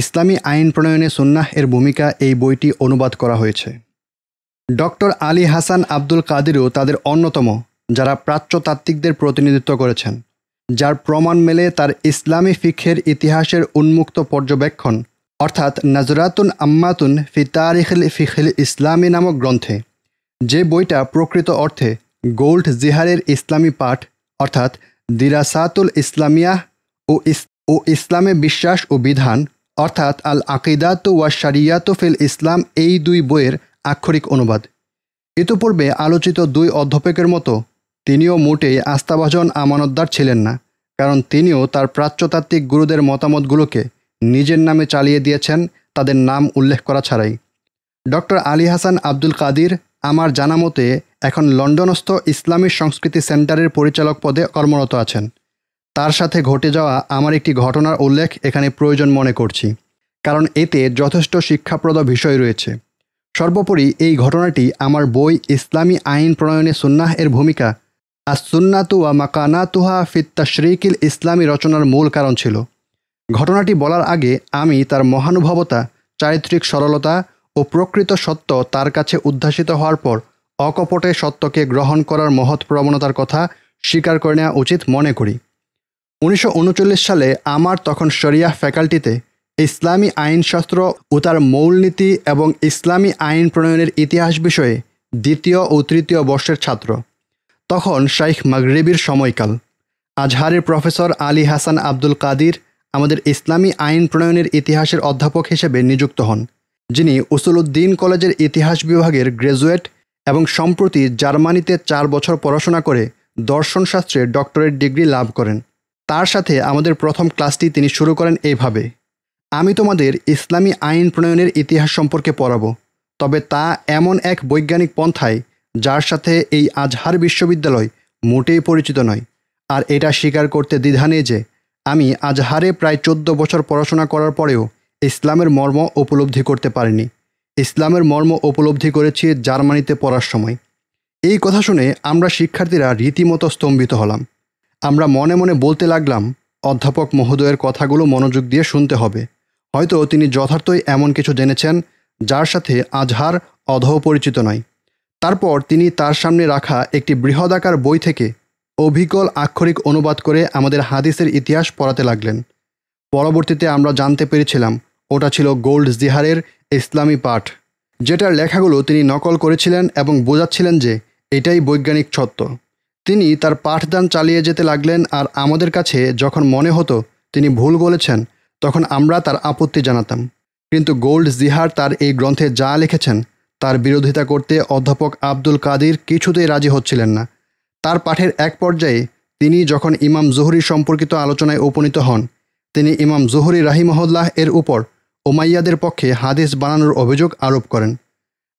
ইসলামী আইন প্রণয়নে সুন্নাহ এর ভূমিকা এই বইটি অনুবাদ করা হয়েছে ডক্টর আলী হাসান আব্দুল কাদিরও তাদের অন্যতম যারা প্রাচ্যতাত্ত্বিকদের প্রতিনিধিত্ব করেছেন যার প্রমাণ মেলে তার ইসলামী ফিক্ষের ইতিহাসের উন্মুক্ত পর্যবেক্ষণ অর্থাৎ নাজরাতুন আম্মাতুন ফি তারিখিল ফিখিল ইসলামী নামক গ্রন্থে যে বইটা প্রকৃত অর্থে গোল্ড জিহারের ইসলামী পাঠ অর্থাৎ দিরাসাতুল ইসলামিয়া ও ইস ও ইসলামে বিশ্বাস ও বিধান অর্থাৎ আল আকিদাত ওয়া শারিয়াত ফিল ইসলাম এই দুই বইয়ের আক্ষরিক অনুবাদ ইতোপূর্বে আলোচিত দুই অধ্যাপকের মতো তিনিও মোটেই আস্থাভাজন আমানতদার ছিলেন না কারণ তিনিও তার প্রাচ্যতাত্ত্বিক গুরুদের মতামতগুলোকে নিজের নামে চালিয়ে দিয়েছেন তাদের নাম উল্লেখ করা ছাড়াই Doctor Ali Hasan Abdul Qadir আমার জানা মতে এখন লন্ডনস্থ ইসলামী সংস্কৃতি সেন্টারের পরিচালক পদে কর্মরত আছেন তার সাথে ঘটে যাওয়া আমার একটি ঘটনার উল্লেখ এখানে প্রয়োজন মনে করছি কারণ এতে যথেষ্ট শিক্ষাপ্রদ বিষয় রয়েছে সর্বোপরি এই ঘটনাটি আমার বই ইসলামী আইন প্রণয়নে সুন্নাহ এর ভূমিকা আর সুন্নাতুয়া মাকানাতুহা ফিত্তা শ্রীকিল ইসলামী রচনার মূল কারণ ছিল ঘটনাটি বলার আগে আমি তার মহানুভবতা চারিত্রিক সরলতা ও প্রকৃত সত্য তার কাছে উদ্ভাসিত হওয়ার পর অকপটে সত্যকে গ্রহণ করার মহৎ প্রবণতার কথা স্বীকার করে নেওয়া উচিত মনে করি উনিশশো সালে আমার তখন শরিয়া ফ্যাকাল্টিতে ইসলামী আইনশাস্ত্র ও তার মৌলনীতি এবং ইসলামী আইন প্রণয়নের ইতিহাস বিষয়ে দ্বিতীয় ও তৃতীয় বর্ষের ছাত্র তখন শাইখ মাগরিবির সময়কাল আজহারের Professor Ali Hasan Abdul Qadir আমাদের ইসলামী আইন প্রণয়নের ইতিহাসের অধ্যাপক হিসেবে নিযুক্ত হন যিনি উসুলুদ্দিন কলেজের ইতিহাস বিভাগের গ্র্যাজুয়েট এবং সম্প্রতি জার্মানিতে চার বছর পড়াশোনা করে দর্শনশাস্ত্রে ডক্টরেট ডিগ্রি লাভ করেন তার সাথে আমাদের প্রথম ক্লাসটি তিনি শুরু করেন এইভাবে আমি তোমাদের ইসলামী আইন প্রণয়নের ইতিহাস সম্পর্কে পড়াবো তবে তা এমন এক বৈজ্ঞানিক পন্থায় যার সাথে এই আজহার বিশ্ববিদ্যালয় মোটেই পরিচিত নয় আর এটা স্বীকার করতে দ্বিধা নেই যে আমি আজহারে প্রায় চোদ্দ বছর পড়াশোনা করার পরেও ইসলামের মর্ম উপলব্ধি করতে পারিনি ইসলামের মর্ম উপলব্ধি করেছি জার্মানিতে পড়ার সময় এই কথা শুনে আমরা শিক্ষার্থীরা রীতিমতো স্তম্ভিত হলাম আমরা মনে মনে বলতে লাগলাম অধ্যাপক মহোদয়ের কথাগুলো মনোযোগ দিয়ে শুনতে হবে হয়তো তিনি যথার্থই এমন কিছু জেনেছেন যার সাথে আজহার অধহ পরিচিত নয় তারপর তিনি তার সামনে রাখা একটি বৃহদাকার বই থেকে অভিকল আক্ষরিক অনুবাদ করে আমাদের হাদিসের ইতিহাস পড়াতে লাগলেন পরবর্তীতে আমরা জানতে পেরেছিলাম ওটা ছিল গোল্ড জিহারের ইসলামী পাঠ যেটার লেখাগুলো তিনি নকল করেছিলেন এবং বোঝাচ্ছিলেন যে এটাই বৈজ্ঞানিক ছত্ব তিনি তার পাঠদান চালিয়ে যেতে লাগলেন আর আমাদের কাছে যখন মনে হতো তিনি ভুল বলেছেন তখন আমরা তার আপত্তি জানাতাম কিন্তু গোল্ড জিহার তার এই গ্রন্থে যা লিখেছেন তার বিরোধিতা করতে অধ্যাপক আব্দুল কাদির কিছুতেই রাজি হচ্ছিলেন না তার পাঠের এক পর্যায়ে তিনি যখন ইমাম জহুরি সম্পর্কিত আলোচনায় উপনীত হন তিনি ইমাম জহুরি রাহিমহল্লাহ এর উপর ওমাইয়াদের পক্ষে হাদিস বানানোর অভিযোগ আরোপ করেন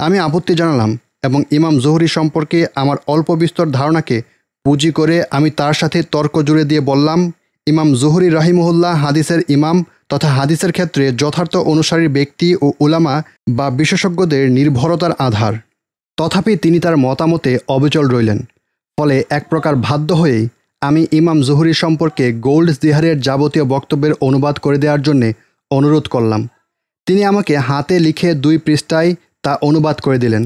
আমি আপত্তি জানালাম এবং ইমাম জহুরি সম্পর্কে আমার অল্প বিস্তর ধারণাকে পুঁজি করে আমি তার সাথে তর্ক জুড়ে দিয়ে বললাম ইমাম জহুরি রাহিমহুল্লাহ হাদিসের ইমাম তথা হাদিসের ক্ষেত্রে যথার্থ অনুসারী ব্যক্তি ও উলামা বা বিশেষজ্ঞদের নির্ভরতার আধার তথাপি তিনি তার মতামতে অবিচল রইলেন ফলে এক প্রকার বাধ্য হয়েই আমি ইমাম জহুরি সম্পর্কে গোল্ড দিহারের যাবতীয় বক্তব্যের অনুবাদ করে দেওয়ার জন্যে অনুরোধ করলাম তিনি আমাকে হাতে লিখে দুই পৃষ্ঠায় তা অনুবাদ করে দিলেন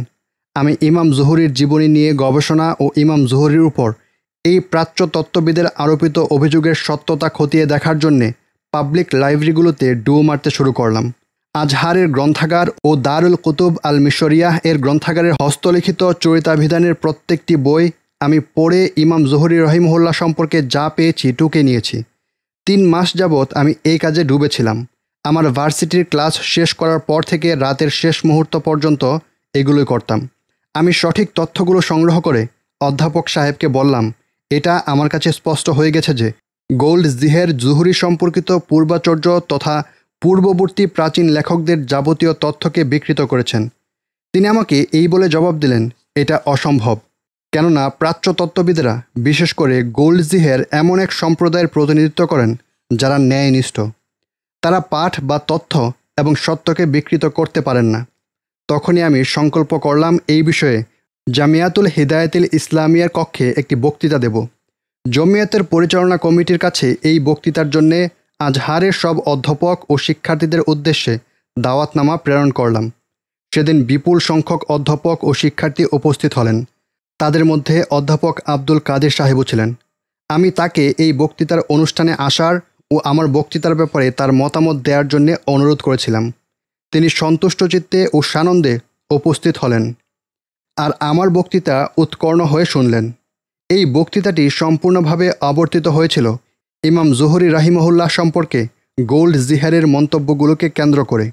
আমি ইমাম জহুরির জীবনী নিয়ে গবেষণা ও ইমাম জহুরির উপর এই প্রাচ্য তত্ত্ববিদের আরোপিত অভিযোগের সত্যতা খতিয়ে দেখার জন্যে পাবলিক লাইব্রেরিগুলোতে ডুয়ো মারতে শুরু করলাম আজহারের গ্রন্থাগার ও দারুল কুতুব আল মিশরিয়াহ এর গ্রন্থাগারের হস্তলিখিত চরিতাভিধানের প্রত্যেকটি বই আমি পড়ে ইমাম জহুরি রহিমহল্লা সম্পর্কে যা পেয়েছি টুকে নিয়েছি তিন মাস যাবৎ আমি এই কাজে ডুবেছিলাম আমার ভার্সিটির ক্লাস শেষ করার পর থেকে রাতের শেষ মুহূর্ত পর্যন্ত এগুলোই করতাম আমি সঠিক তথ্যগুলো সংগ্রহ করে অধ্যাপক সাহেবকে বললাম এটা আমার কাছে স্পষ্ট হয়ে গেছে যে গোল্ড জিহের জুহুরি সম্পর্কিত পূর্বাচর্য তথা পূর্ববর্তী প্রাচীন লেখকদের যাবতীয় তথ্যকে বিকৃত করেছেন তিনি আমাকে এই বলে জবাব দিলেন এটা অসম্ভব কেননা প্রাচ্য তত্ত্ববিদরা বিশেষ করে গোল্ড জিহের এমন এক সম্প্রদায়ের প্রতিনিধিত্ব করেন যারা ন্যায়নিষ্ঠ তারা পাঠ বা তথ্য এবং সত্যকে বিকৃত করতে পারেন না তখনই আমি সংকল্প করলাম এই বিষয়ে জামিয়াতুল হিদায়তুল ইসলামিয়ার কক্ষে একটি বক্তৃতা দেব জমিয়াতের পরিচালনা কমিটির কাছে এই বক্তৃতার জন্যে আজহারের সব অধ্যাপক ও শিক্ষার্থীদের উদ্দেশ্যে দাওয়াতনামা প্রেরণ করলাম সেদিন বিপুল সংখ্যক অধ্যাপক ও শিক্ষার্থী উপস্থিত হলেন তাদের মধ্যে অধ্যাপক আব্দুল কাদের সাহেবও ছিলেন আমি তাকে এই বক্তৃতার অনুষ্ঠানে আসার ও আমার বক্তৃতার ব্যাপারে তার মতামত দেওয়ার জন্য অনুরোধ করেছিলাম তিনি সন্তুষ্ট চিত্তে ও সানন্দে উপস্থিত হলেন আর আমার বক্তৃতা উৎকর্ণ হয়ে শুনলেন এই বক্তৃতাটি সম্পূর্ণভাবে আবর্তিত হয়েছিল ইমাম জোহরি রাহিমহুল্লাহ সম্পর্কে গোল্ড জিহারের মন্তব্যগুলোকে কেন্দ্র করে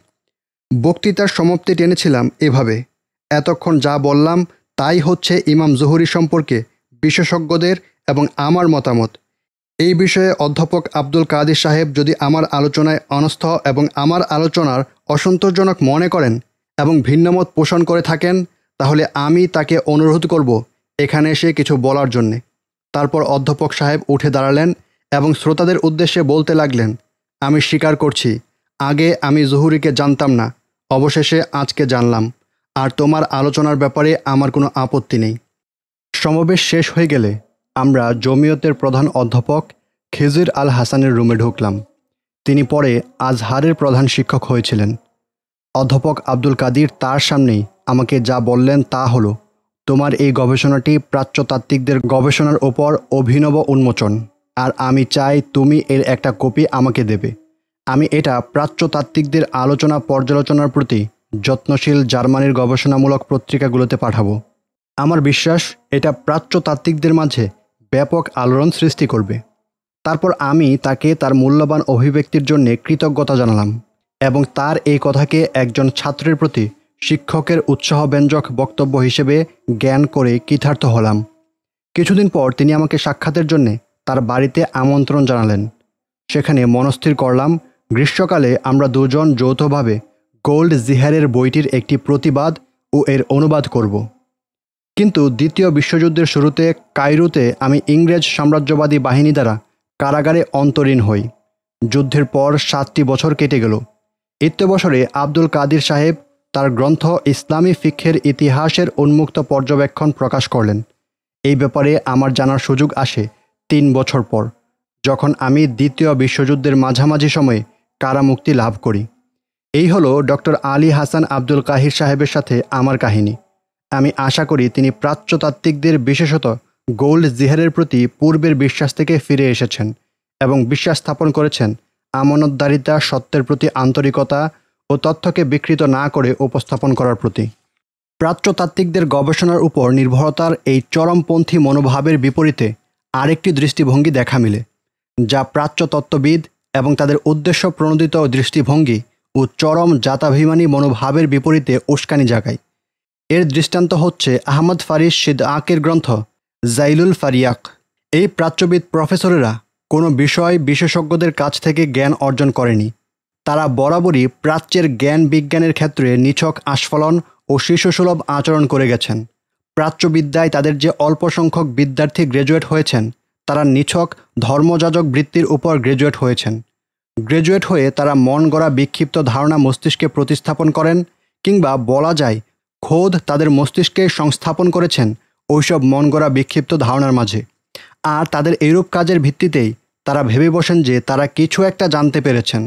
বক্তৃতার সমাপ্তি টেনেছিলাম এভাবে এতক্ষণ যা বললাম তাই হচ্ছে ইমাম জোহরি সম্পর্কে বিশেষজ্ঞদের এবং আমার মতামত এই বিষয়ে অধ্যাপক আব্দুল কাদির সাহেব যদি আমার আলোচনায় অনস্থ এবং আমার আলোচনার অসন্তোষজনক মনে করেন এবং ভিন্নমত পোষণ করে থাকেন তাহলে আমি তাকে অনুরোধ করব এখানে এসে কিছু বলার জন্যে তারপর অধ্যাপক সাহেব উঠে দাঁড়ালেন এবং শ্রোতাদের উদ্দেশ্যে বলতে লাগলেন আমি স্বীকার করছি আগে আমি জহুরিকে জানতাম না অবশেষে আজকে জানলাম আর তোমার আলোচনার ব্যাপারে আমার কোনো আপত্তি নেই সমাবেশ শেষ হয়ে গেলে আমরা জমিয়তের প্রধান অধ্যাপক খেজির আল হাসানের রুমে ঢুকলাম তিনি পরে আজহারের প্রধান শিক্ষক হয়েছিলেন অধ্যাপক আব্দুল কাদির তার সামনেই আমাকে যা বললেন তা হলো তোমার এই গবেষণাটি প্রাচ্যতাত্ত্বিকদের গবেষণার ওপর অভিনব উন্মোচন আর আমি চাই তুমি এর একটা কপি আমাকে দেবে আমি এটা প্রাচ্যতাত্ত্বিকদের আলোচনা পর্যালোচনার প্রতি যত্নশীল জার্মানির গবেষণামূলক পত্রিকাগুলোতে পাঠাবো আমার বিশ্বাস এটা প্রাচ্যতাত্ত্বিকদের মাঝে ব্যাপক আলোড়ন সৃষ্টি করবে তারপর আমি তাকে তার মূল্যবান অভিব্যক্তির জন্য কৃতজ্ঞতা জানালাম এবং তার এই কথাকে একজন ছাত্রের প্রতি শিক্ষকের উৎসাহব্যঞ্জক বক্তব্য হিসেবে জ্ঞান করে কৃতার্থ হলাম কিছুদিন পর তিনি আমাকে সাক্ষাতের জন্যে তার বাড়িতে আমন্ত্রণ জানালেন সেখানে মনস্থির করলাম গ্রীষ্মকালে আমরা দুজন যৌথভাবে গোল্ড জিহারের বইটির একটি প্রতিবাদ ও এর অনুবাদ করব কিন্তু দ্বিতীয় বিশ্বযুদ্ধের শুরুতে কাইরুতে আমি ইংরেজ সাম্রাজ্যবাদী বাহিনী দ্বারা কারাগারে অন্তরীণ হই যুদ্ধের পর সাতটি বছর কেটে গেল ইত্যবসরে আব্দুল কাদির সাহেব তার গ্রন্থ ইসলামী ফিক্ষের ইতিহাসের উন্মুক্ত পর্যবেক্ষণ প্রকাশ করলেন এই ব্যাপারে আমার জানার সুযোগ আসে তিন বছর পর যখন আমি দ্বিতীয় বিশ্বযুদ্ধের মাঝামাঝি সময়ে কারামুক্তি লাভ করি এই হলো Doctor Ali Hasan Abdul Qadir সাহেবের সাথে আমার কাহিনী আমি আশা করি তিনি প্রাচ্যতাত্ত্বিকদের বিশেষত গোল্ড জিহারের প্রতি পূর্বের বিশ্বাস থেকে ফিরে এসেছেন এবং বিশ্বাস স্থাপন করেছেন আমানতদারিতা সত্যের প্রতি আন্তরিকতা ও তথ্যকে বিকৃত না করে উপস্থাপন করার প্রতি প্রাচ্যতাত্ত্বিকদের গবেষণার উপর নির্ভরতার এই চরমপন্থী মনোভাবের বিপরীতে আরেকটি দৃষ্টিভঙ্গি দেখা মিলে যা প্রাচ্যতত্ত্ববিদ এবং তাদের উদ্দেশ্য প্রণোদিত দৃষ্টিভঙ্গি ও চরম জাতাভিমানী মনোভাবের বিপরীতে উস্কানি জাগায় এর দৃষ্টান্ত হচ্ছে আহমদ ফারিস সিদ আঁকের গ্রন্থ জাইলুল ফারিয়াক এই প্রাচ্যবিদ প্রফেসরেরা কোনো বিষয় বিশেষজ্ঞদের কাছ থেকে জ্ঞান অর্জন করেনি তারা বরাবরই প্রাচ্যের জ্ঞান বিজ্ঞানের ক্ষেত্রে নিছক আস্ফলন ও শিশুসুলভ আচরণ করে গেছেন প্রাচ্যবিদ্যায় তাদের যে অল্প সংখ্যক বিদ্যার্থী গ্র্যাজুয়েট হয়েছেন তারা নিছক ধর্মযাজক বৃত্তির উপর গ্র্যাজুয়েট হয়েছেন গ্র্যাজুয়েট হয়ে তারা মন গড়া বিক্ষিপ্ত ধারণা মস্তিষ্কে প্রতিস্থাপন করেন কিংবা বলা যায় খোদ তাদের মস্তিষ্কে সংস্থাপন করেছেন ওইসব মন গড়া বিক্ষিপ্ত ধারণার মাঝে আর তাদের এইরূপ কাজের ভিত্তিতেই তারা ভেবে বসেন যে তারা কিছু একটা জানতে পেরেছেন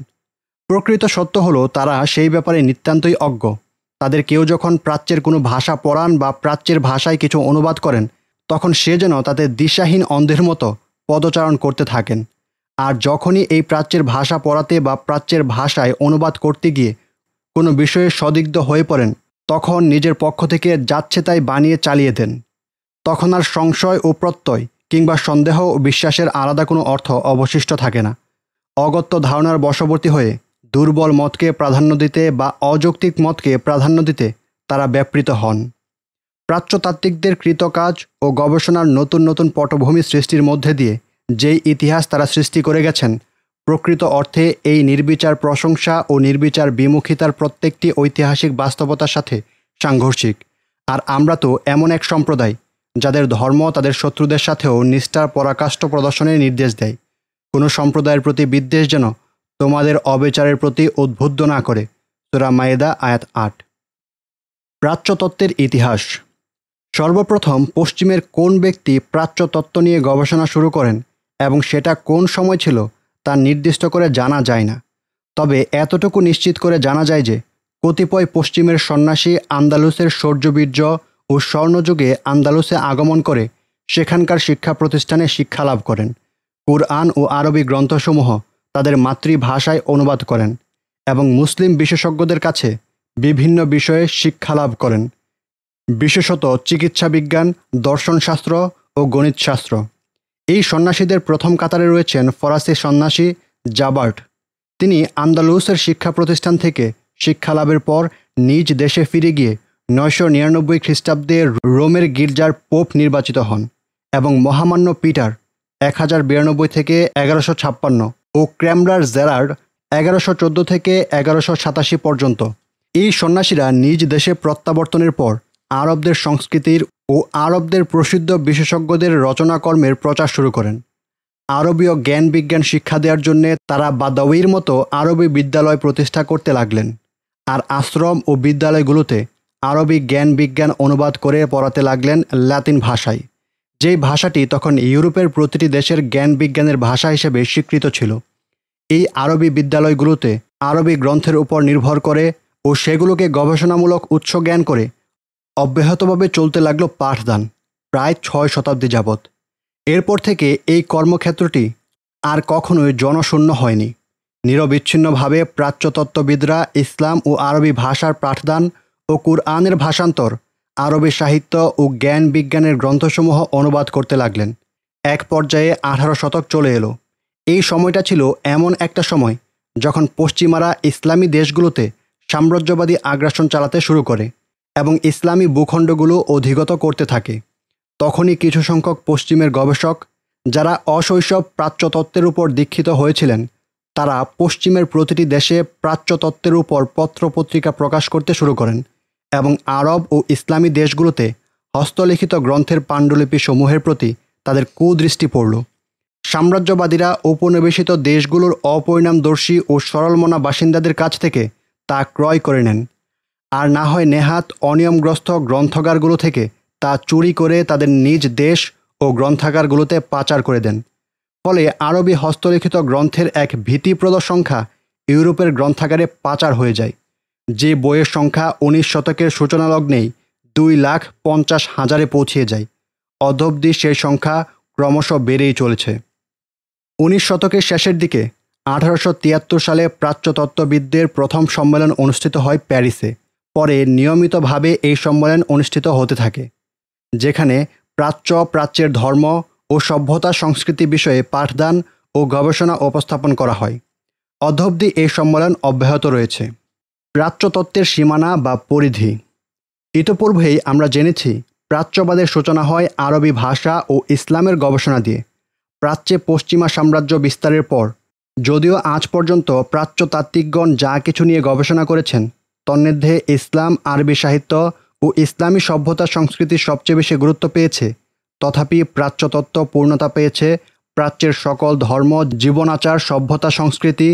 প্রকৃত সত্য হলো তারা সেই ব্যাপারে নিতান্তই অজ্ঞ তাদের কেউ যখন প্রাচ্যের কোনো ভাষা পড়ান বা প্রাচ্যের ভাষায় কিছু অনুবাদ করেন তখন সে যেন তাদের দিশাহীন অন্ধের মতো পদচারণ করতে থাকেন আর যখনই এই প্রাচ্যের ভাষা পড়াতে বা প্রাচ্যের ভাষায় অনুবাদ করতে গিয়ে কোনো বিষয়ে সদিগ্ধ হয়ে পড়েন তখন নিজের পক্ষ থেকে যাচ্ছে তাই বানিয়ে চালিয়ে দেন তখন আর সংশয় ও প্রত্যয় কিংবা সন্দেহ ও বিশ্বাসের আলাদা কোনো অর্থ অবশিষ্ট থাকে না অগত্য ধারণার বশবর্তী হয়ে দুর্বল মতকে প্রাধান্য দিতে বা অযৌক্তিক মতকে প্রাধান্য দিতে তারা ব্যাপৃত হন প্রাচ্যতাত্ত্বিকদের কৃতকাজ ও গবেষণার নতুন নতুন পটভূমি সৃষ্টির মধ্যে দিয়ে যেই ইতিহাস তারা সৃষ্টি করে গেছেন প্রকৃত অর্থে এই নির্বিচার প্রশংসা ও নির্বিচার বিমুখিতার প্রত্যেকটি ঐতিহাসিক বাস্তবতার সাথে সাংঘর্ষিক আর আমরা তো এমন এক সম্প্রদায় যাদের ধর্ম তাদের শত্রুদের সাথেও নিষ্ঠার পরাকাষ্ঠ প্রদর্শনের নির্দেশ দেয় কোনো সম্প্রদায়ের প্রতি বিদ্বেষ যেন তোমাদের অবেচারের প্রতি উদ্বুদ্ধ না করে সুরা মায়েদা আয়াত আট প্রাচ্যতত্ত্বের ইতিহাস সর্বপ্রথম পশ্চিমের কোন ব্যক্তি প্রাচ্যতত্ত্ব নিয়ে গবেষণা শুরু করেন এবং সেটা কোন সময় ছিল তা নির্দিষ্ট করে জানা যায় না তবে এতটুকু নিশ্চিত করে জানা যায় যে কতিপয় পশ্চিমের সন্ন্যাসী আন্দালুসের শৌর্যবীর্য ও স্বর্ণযুগে আন্দালুসে আগমন করে সেখানকার শিক্ষা প্রতিষ্ঠানে শিক্ষা লাভ করেন কুরআন ও আরবি গ্রন্থসমূহ তাদের মাতৃভাষায় অনুবাদ করেন এবং মুসলিম বিশেষজ্ঞদের কাছে বিভিন্ন বিষয়ে শিক্ষা লাভ করেন বিশেষত চিকিৎসা বিজ্ঞান দর্শনশাস্ত্র ও গণিতশাস্ত্র এই সন্ন্যাসীদের প্রথম কাতারে রয়েছেন ফরাসি সন্ন্যাসী জাবার্ট তিনি আন্দালুসের শিক্ষা প্রতিষ্ঠান থেকে শিক্ষা লাভের পর নিজ দেশে ফিরে গিয়ে নয়শো নিরানব্বই খ্রিস্টাব্দে রোমের গির্জার পোপ নির্বাচিত হন এবং মহামান্য পিটার এক হাজার বিরানব্বই থেকে এগারোশো ছাপ্পান্ন ও ক্র্যামলার জেরার্ড এগারোশো চোদ্দো থেকে এগারোশো সাতাশি পর্যন্ত এই সন্ন্যাসীরা নিজ দেশে প্রত্যাবর্তনের পর আরবদের সংস্কৃতির ও আরবদের প্রসিদ্ধ বিশেষজ্ঞদের রচনাকর্মের প্রচার শুরু করেন আরবীয় জ্ঞান বিজ্ঞান শিক্ষা দেওয়ার জন্যে তারা বাদাউইর মতো আরবি বিদ্যালয় প্রতিষ্ঠা করতে লাগলেন আর আশ্রম ও বিদ্যালয়গুলোতে আরবি জ্ঞান বিজ্ঞান অনুবাদ করে পড়াতে লাগলেন ল্যাতিন ভাষায় যেই ভাষাটি তখন ইউরোপের প্রতিটি দেশের জ্ঞান বিজ্ঞানের ভাষা হিসেবে স্বীকৃত ছিল এই আরবি বিদ্যালয়গুলোতে আরবি গ্রন্থের উপর নির্ভর করে ও সেগুলোকে গবেষণামূলক উৎস জ্ঞান করে অব্যাহতভাবে চলতে লাগলো পাঠদান প্রায় ছয় শতাব্দী যাবৎ এরপর থেকে এই কর্মক্ষেত্রটি আর কখনোই জনশূন্য হয়নি নিরবিচ্ছিন্নভাবে প্রাচ্যতত্ত্ববিদরা ইসলাম ও আরবি ভাষার পাঠদান ও কুরআনের ভাষান্তর আরবি সাহিত্য ও জ্ঞান বিজ্ঞানের গ্রন্থসমূহ অনুবাদ করতে লাগলেন এক পর্যায়ে আঠারো শতক চলে এলো এই সময়টা ছিল এমন একটা সময় যখন পশ্চিমারা ইসলামী দেশগুলোতে সাম্রাজ্যবাদী আগ্রাসন চালাতে শুরু করে এবং ইসলামী ভূখণ্ডগুলো অধিগত করতে থাকে তখনই কিছু সংখ্যক পশ্চিমের গবেষক যারা অশৈশব প্রাচ্যতত্ত্বের উপর দীক্ষিত হয়েছিলেন তারা পশ্চিমের প্রতিটি দেশে প্রাচ্যতত্ত্বের উপর পত্রপত্রিকা প্রকাশ করতে শুরু করেন এবং আরব ও ইসলামী দেশগুলোতে হস্তলিখিত গ্রন্থের পাণ্ডুলিপি সমূহের প্রতি তাদের কুদৃষ্টি পড়ল সাম্রাজ্যবাদীরা ঔপনিবেশিত দেশগুলোর অপরিণামদর্শী ও সরলমনা বাসিন্দাদের কাছ থেকে তা ক্রয় করে নেন আর না হয় নেহাত অনিয়মগ্রস্ত গ্রন্থাগারগুলো থেকে তা চুরি করে তাদের নিজ দেশ ও গ্রন্থাগারগুলোতে পাচার করে দেন ফলে আরবি হস্তলিখিত গ্রন্থের এক ভীতিপ্রদ সংখ্যা ইউরোপের গ্রন্থাগারে পাচার হয়ে যায় যে বইয়ের সংখ্যা উনিশ শতকের সূচনা লগ্নেই দুই লাখ পঞ্চাশ হাজারে পৌঁছিয়ে যায় অধবধি সেই সংখ্যা ক্রমশ বেড়েই চলেছে উনিশ শতকের শেষের দিকে আঠারোশো তিয়াত্তর সালে প্রাচ্যতত্ত্ববিদদের প্রথম সম্মেলন অনুষ্ঠিত হয় প্যারিসে পরে নিয়মিতভাবে এই সম্মেলন অনুষ্ঠিত হতে থাকে যেখানে প্রাচ্য প্রাচ্যের ধর্ম ও সভ্যতা সংস্কৃতি বিষয়ে পাঠদান ও গবেষণা উপস্থাপন করা হয় অধবধি এই সম্মেলন অব্যাহত রয়েছে প্রাচ্যতত্ত্বের সীমানা বা পরিধি ইতপূর্বেই আমরা জেনেছি প্রাচ্যবাদের সূচনা হয় আরবি ভাষা ও ইসলামের গবেষণা দিয়ে প্রাচ্যে পশ্চিমা সাম্রাজ্য বিস্তারের পর যদিও আজ পর্যন্ত প্রাচ্যতাত্ত্বিকগণ যা কিছু নিয়ে গবেষণা করেছেন তন্মধ্যে ইসলাম আরবি সাহিত্য ও ইসলামী সভ্যতা সংস্কৃতির সবচেয়ে বেশি গুরুত্ব পেয়েছে তথাপি প্রাচ্যতত্ত্ব পূর্ণতা পেয়েছে প্রাচ্যের সকল ধর্ম জীবনাচার সভ্যতা সংস্কৃতি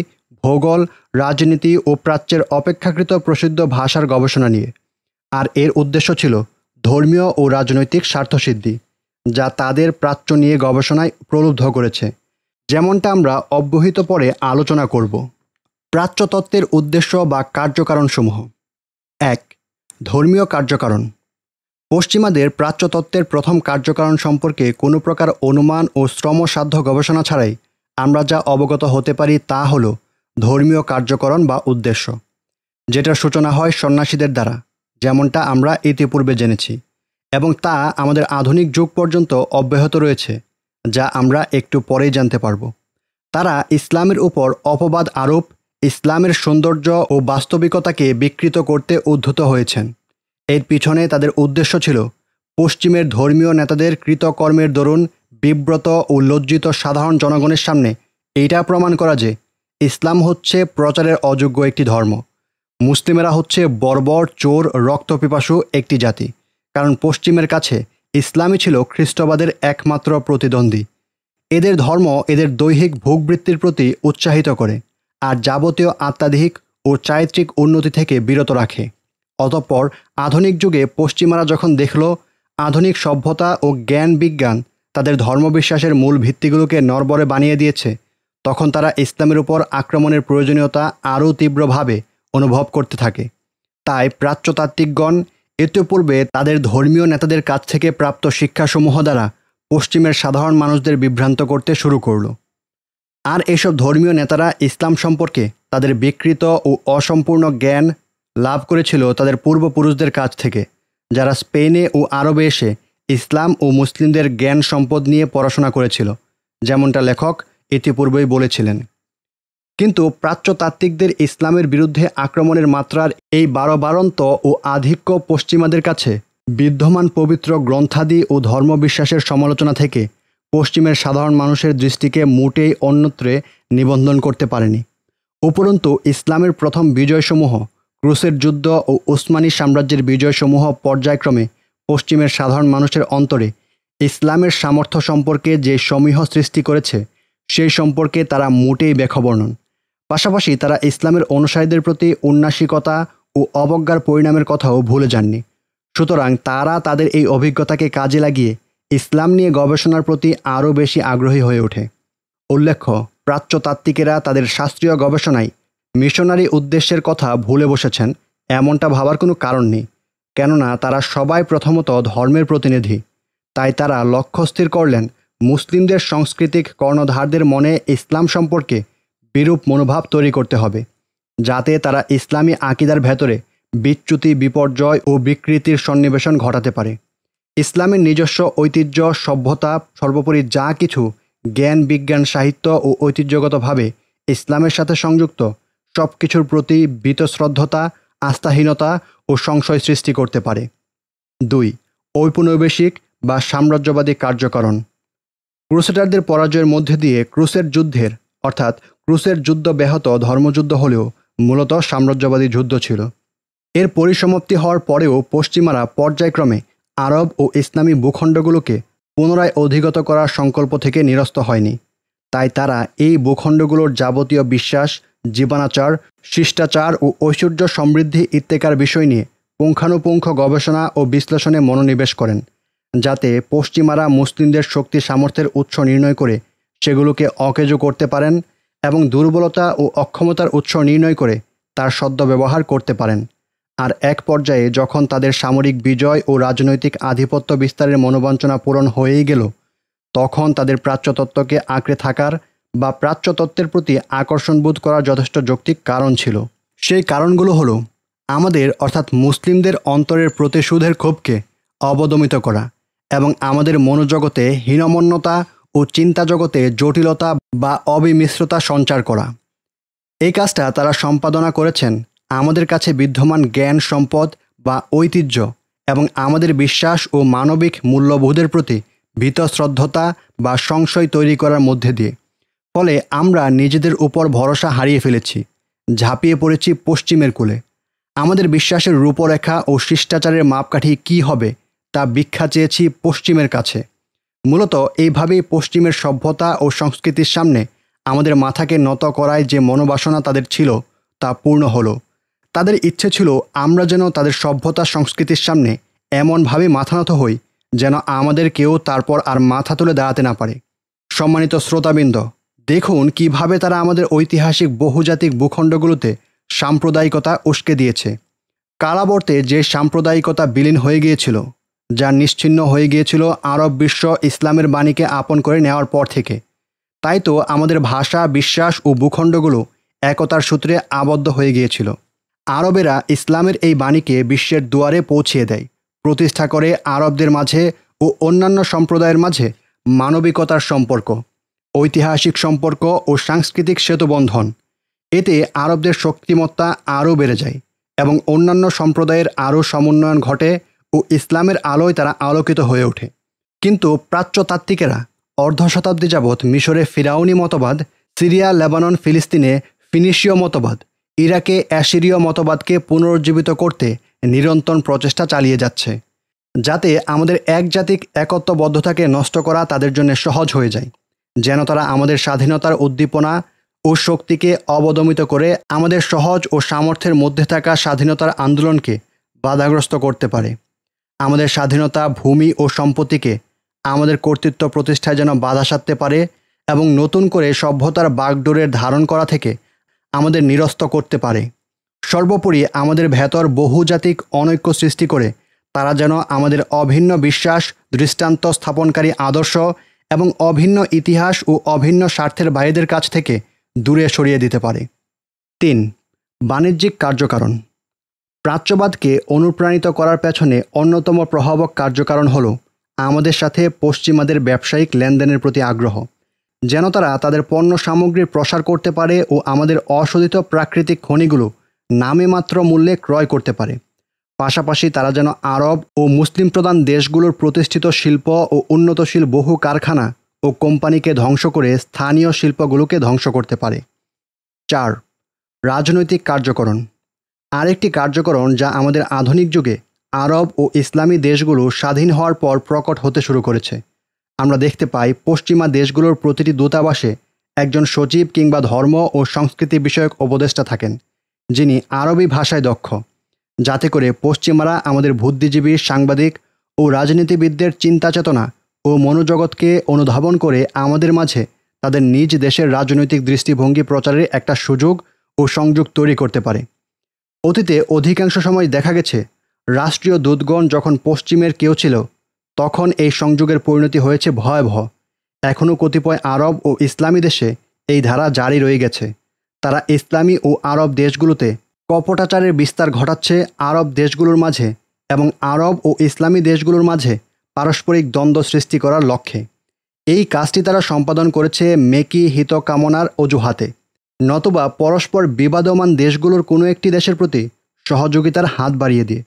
ভূগোল রাজনীতি ও প্রাচ্যের অপেক্ষাকৃত প্রসিদ্ধ ভাষার গবেষণা নিয়ে আর এর উদ্দেশ্য ছিল ধর্মীয় ও রাজনৈতিক স্বার্থসিদ্ধি যা তাদের প্রাচ্য নিয়ে গবেষণায় প্রলুব্ধ করেছে যেমনটা আমরা অব্যহিত পরে আলোচনা করব প্রাচ্যতত্ত্বের উদ্দেশ্য বা কার্যকারণসমূহ এক ধর্মীয় কার্যকারণ পশ্চিমাদের প্রাচ্যতত্ত্বের প্রথম কার্যকারণ সম্পর্কে কোনো প্রকার অনুমান ও শ্রমসাধ্য গবেষণা ছাড়াই আমরা যা অবগত হতে পারি তা হলো ধর্মীয় কার্যকরণ বা উদ্দেশ্য যেটার সূচনা হয় সন্ন্যাসীদের দ্বারা যেমনটা আমরা ইতিপূর্বে জেনেছি এবং তা আমাদের আধুনিক যুগ পর্যন্ত অব্যাহত রয়েছে যা আমরা একটু পরেই জানতে পারব তারা ইসলামের উপর অপবাদ আরোপ ইসলামের সৌন্দর্য ও বাস্তবিকতাকে বিকৃত করতে উদ্ধত হয়েছেন এর পিছনে তাদের উদ্দেশ্য ছিল পশ্চিমের ধর্মীয় নেতাদের কৃতকর্মের দরুন বিব্রত ও লজ্জিত সাধারণ জনগণের সামনে এইটা প্রমাণ করা যে ইসলাম হচ্ছে প্রচারের অযোগ্য একটি ধর্ম মুসলিমেরা হচ্ছে বর্বর চোর রক্তপিপাসু একটি জাতি কারণ পশ্চিমের কাছে ইসলামই ছিল খ্রিস্টবাদের একমাত্র প্রতিদ্বন্দ্বী এদের ধর্ম এদের দৈহিক ভোগবৃত্তির প্রতি উৎসাহিত করে আর যাবতীয় আত্মাধিক ও চারিত্রিক উন্নতি থেকে বিরত রাখে অতঃপর আধুনিক যুগে পশ্চিমারা যখন দেখল আধুনিক সভ্যতা ও জ্ঞান বিজ্ঞান তাদের ধর্মবিশ্বাসের মূল ভিত্তিগুলোকে নরবরে বানিয়ে দিয়েছে তখন তারা ইসলামের উপর আক্রমণের প্রয়োজনীয়তা আরও তীব্রভাবে অনুভব করতে থাকে তাই প্রাচ্যতাত্ত্বিকগণ ইতিপূর্বে তাদের ধর্মীয় নেতাদের কাছ থেকে প্রাপ্ত শিক্ষাসমূহ দ্বারা পশ্চিমের সাধারণ মানুষদের বিভ্রান্ত করতে শুরু করল আর এসব ধর্মীয় নেতারা ইসলাম সম্পর্কে তাদের বিকৃত ও অসম্পূর্ণ জ্ঞান লাভ করেছিল তাদের পূর্বপুরুষদের কাছ থেকে যারা স্পেনে ও আরবে এসে ইসলাম ও মুসলিমদের জ্ঞান সম্পদ নিয়ে পড়াশোনা করেছিল যেমনটা লেখক ইতিপূর্বেই বলেছিলেন কিন্তু প্রাচ্যতাত্ত্বিকদের ইসলামের বিরুদ্ধে আক্রমণের মাত্রার এই বারবারন্ত ও আধিক্য পশ্চিমাদের কাছে বিদ্যমান পবিত্র গ্রন্থাদি ও ধর্মবিশ্বাসের সমালোচনা থেকে পশ্চিমের সাধারণ মানুষের দৃষ্টিকে মোটেই অন্যত্রে নিবন্ধন করতে পারেনি উপরন্তু ইসলামের প্রথম বিজয়সমূহ ক্রুসের যুদ্ধ ও উসমানি সাম্রাজ্যের বিজয়সমূহ পর্যায়ক্রমে পশ্চিমের সাধারণ মানুষের অন্তরে ইসলামের সামর্থ্য সম্পর্কে যে সমীহ সৃষ্টি করেছে সেই সম্পর্কে তারা মোটেই বেখবর নন পাশাপাশি তারা ইসলামের অনুসারীদের প্রতি উন্নাসিকতা ও অবজ্ঞার পরিণামের কথাও ভুলে যাননি সুতরাং তারা তাদের এই অভিজ্ঞতাকে কাজে লাগিয়ে ইসলাম নিয়ে গবেষণার প্রতি আরও বেশি আগ্রহী হয়ে ওঠে উল্লেখ্য প্রাচ্যতাত্ত্বিকেরা তাদের শাস্ত্রীয় গবেষণায় মিশনারি উদ্দেশ্যের কথা ভুলে বসেছেন এমনটা ভাবার কোনো কারণ নেই কেননা তারা সবাই প্রথমত ধর্মের প্রতিনিধি তাই তারা লক্ষ্য স্থির করলেন মুসলিমদের সাংস্কৃতিক কর্ণধারদের মনে ইসলাম সম্পর্কে বিরূপ মনোভাব তৈরি করতে হবে যাতে তারা ইসলামী আকিদার ভেতরে বিচ্যুতি বিপর্যয় ও বিকৃতির সন্নিবেশন ঘটাতে পারে ইসলামের নিজস্ব ঐতিহ্য সভ্যতা সর্বোপরি যা কিছু জ্ঞান বিজ্ঞান সাহিত্য ও ঐতিহ্যগতভাবে ইসলামের সাথে সংযুক্ত সব কিছুর প্রতি বীতশ্রদ্ধতা আস্থাহীনতা ও সংশয় সৃষ্টি করতে পারে দুই ঔপনিবেশিক বা সাম্রাজ্যবাদী কার্যকরণ ক্রুসেডারদের পরাজয়ের মধ্যে দিয়ে ক্রুসের যুদ্ধের অর্থাৎ ক্রুসের যুদ্ধ ব্যাহত ধর্মযুদ্ধ হলেও মূলত সাম্রাজ্যবাদী যুদ্ধ ছিল এর পরিসমাপ্তি হওয়ার পরেও পশ্চিমারা পর্যায়ক্রমে আরব ও ইসলামী ভূখণ্ডগুলোকে পুনরায় অধিগত করার সংকল্প থেকে নিরস্ত হয়নি তাই তারা এই ভূখণ্ডগুলোর যাবতীয় বিশ্বাস জীবনাচার শিষ্টাচার ও ঐশ্বর্য সমৃদ্ধি ইত্যেকার বিষয় নিয়ে পুঙ্খানুপুঙ্খ গবেষণা ও বিশ্লেষণে মনোনিবেশ করেন যাতে পশ্চিমারা মুসলিমদের শক্তি সামর্থ্যের উৎস নির্ণয় করে সেগুলোকে অকেজো করতে পারেন এবং দুর্বলতা ও অক্ষমতার উৎস নির্ণয় করে তার সদ্ব্যবহার করতে পারেন আর এক পর্যায়ে যখন তাদের সামরিক বিজয় ও রাজনৈতিক আধিপত্য বিস্তারের মনোবাঞ্ছনা পূরণ হয়েই গেল তখন তাদের প্রাচ্যতত্ত্বকে আঁকড়ে থাকার বা প্রাচ্যতত্ত্বের প্রতি আকর্ষণবোধ করার যথেষ্ট যৌক্তিক কারণ ছিল সেই কারণগুলো হলো আমাদের অর্থাৎ মুসলিমদের অন্তরের প্রতিশোধের ক্ষোভকে অবদমিত করা এবং আমাদের মনোজগতে হীনমন্যতা ও চিন্তা জগতে জটিলতা বা অবিমিশ্রতা সঞ্চার করা এই কাজটা তারা সম্পাদনা করেছেন আমাদের কাছে বিদ্যমান জ্ঞান সম্পদ বা ঐতিহ্য এবং আমাদের বিশ্বাস ও মানবিক মূল্যবোধের প্রতি ভীতশ্রদ্ধতা বা সংশয় তৈরি করার মধ্যে দিয়ে ফলে আমরা নিজেদের উপর ভরসা হারিয়ে ফেলেছি ঝাঁপিয়ে পড়েছি পশ্চিমের কূলে আমাদের বিশ্বাসের রূপরেখা ও শিষ্টাচারের মাপকাঠি কি হবে তা ভিক্ষা চেয়েছি পশ্চিমের কাছে মূলত এইভাবেই পশ্চিমের সভ্যতা ও সংস্কৃতির সামনে আমাদের মাথাকে নত করায় যে মনোবাসনা তাদের ছিল তা পূর্ণ হলো তাদের ইচ্ছে ছিল আমরা যেন তাদের সভ্যতা সংস্কৃতির সামনে এমনভাবে মাথানত হই যেন আমাদের কেউ তারপর আর মাথা তুলে দাঁড়াতে না পারে সম্মানিত শ্রোতাবৃন্দ দেখুন কিভাবে তারা আমাদের ঐতিহাসিক বহুজাতিক ভূখণ্ডগুলোতে সাম্প্রদায়িকতা উস্কে দিয়েছে কালাবর্তে যে সাম্প্রদায়িকতা বিলীন হয়ে গিয়েছিল যা নিশ্চিন্ন হয়ে গিয়েছিল আরব বিশ্ব ইসলামের বাণীকে আপন করে নেওয়ার পর থেকে তাই তো আমাদের ভাষা বিশ্বাস ও ভূখণ্ডগুলো একতার সূত্রে আবদ্ধ হয়ে গিয়েছিল আরবেরা ইসলামের এই বাণীকে বিশ্বের দুয়ারে পৌঁছিয়ে দেয় প্রতিষ্ঠা করে আরবদের মাঝে ও অন্যান্য সম্প্রদায়ের মাঝে মানবিকতার সম্পর্ক ঐতিহাসিক সম্পর্ক ও সাংস্কৃতিক সেতুবন্ধন এতে আরবদের শক্তিমত্তা আরও বেড়ে যায় এবং অন্যান্য সম্প্রদায়ের আরও সমন্বয়ন ঘটে ও ইসলামের আলোয় তারা আলোকিত হয়ে ওঠে কিন্তু প্রাচ্যতাত্ত্বিকেরা অর্ধ শতাব্দী যাবৎ মিশরে ফিরাউনি মতবাদ সিরিয়া লেবানন ফিলিস্তিনে ফিনিশীয় মতবাদ ইরাকে অ্যাসিরীয় মতবাদকে পুনরুজ্জীবিত করতে নিরন্তর প্রচেষ্টা চালিয়ে যাচ্ছে যাতে আমাদের একজাতিক একত্ববদ্ধতাকে নষ্ট করা তাদের জন্য সহজ হয়ে যায় যেন তারা আমাদের স্বাধীনতার উদ্দীপনা ও শক্তিকে অবদমিত করে আমাদের সহজ ও সামর্থ্যের মধ্যে থাকা স্বাধীনতার আন্দোলনকে বাধাগ্রস্ত করতে পারে আমাদের স্বাধীনতা ভূমি ও সম্পত্তিকে আমাদের কর্তৃত্ব প্রতিষ্ঠায় যেন বাধা সাধতে পারে এবং নতুন করে সভ্যতার বাগডোরের ধারণ করা থেকে আমাদের নিরস্ত করতে পারে সর্বোপরি আমাদের ভেতর বহুজাতিক অনৈক্য সৃষ্টি করে তারা যেন আমাদের অভিন্ন বিশ্বাস দৃষ্টান্ত স্থাপনকারী আদর্শ এবং অভিন্ন ইতিহাস ও অভিন্ন স্বার্থের বাইরেদের কাছ থেকে দূরে সরিয়ে দিতে পারে তিন বাণিজ্যিক কার্যকারণ প্রাচ্যবাদকে অনুপ্রাণিত করার পেছনে অন্যতম প্রভাবক কার্যকারণ হল আমাদের সাথে পশ্চিমাদের ব্যবসায়িক লেনদেনের প্রতি আগ্রহ যেন তারা তাদের পণ্য সামগ্রীর প্রসার করতে পারে ও আমাদের অশোধিত প্রাকৃতিক খনিগুলো নামে মাত্র মূল্যে ক্রয় করতে পারে পাশাপাশি তারা যেন আরব ও মুসলিম প্রধান দেশগুলোর প্রতিষ্ঠিত শিল্প ও উন্নতশীল বহু কারখানা ও কোম্পানিকে ধ্বংস করে স্থানীয় শিল্পগুলোকে ধ্বংস করতে পারে চার রাজনৈতিক কার্যকরণ আরেকটি কার্যকরণ যা আমাদের আধুনিক যুগে আরব ও ইসলামী দেশগুলো স্বাধীন হওয়ার পর প্রকট হতে শুরু করেছে আমরা দেখতে পাই পশ্চিমা দেশগুলোর প্রতিটি দূতাবাসে একজন সচিব কিংবা ধর্ম ও সংস্কৃতি বিষয়ক উপদেষ্টা থাকেন যিনি আরবি ভাষায় দক্ষ যাতে করে পশ্চিমারা আমাদের বুদ্ধিজীবী সাংবাদিক ও রাজনীতিবিদদের চিন্তা চেতনা ও মনোজগৎকে অনুধাবন করে আমাদের মাঝে তাদের নিজ দেশের রাজনৈতিক দৃষ্টিভঙ্গি প্রচারের একটা সুযোগ ও সংযোগ তৈরি করতে পারে অতীতে অধিকাংশ সময় দেখা গেছে রাষ্ট্রীয় দূতগণ যখন পশ্চিমের কেউ ছিল তখন এই সংযোগের পরিণতি হয়েছে ভয়াবহ এখনও কতিপয় আরব ও ইসলামী দেশে এই ধারা জারি রয়ে গেছে তারা ইসলামী ও আরব দেশগুলোতে কপটাচারের বিস্তার ঘটাচ্ছে আরব দেশগুলোর মাঝে এবং আরব ও ইসলামী দেশগুলোর মাঝে পারস্পরিক দ্বন্দ্ব সৃষ্টি করার লক্ষ্যে এই কাজটি তারা সম্পাদন করেছে মেকি হিতকামনার অজুহাতে নতবা পরস্পর বিবাদমান দেশগুলোর কোনো একটি দেশের প্রতি সহযোগিতার হাত বাড়িয়ে দিয়ে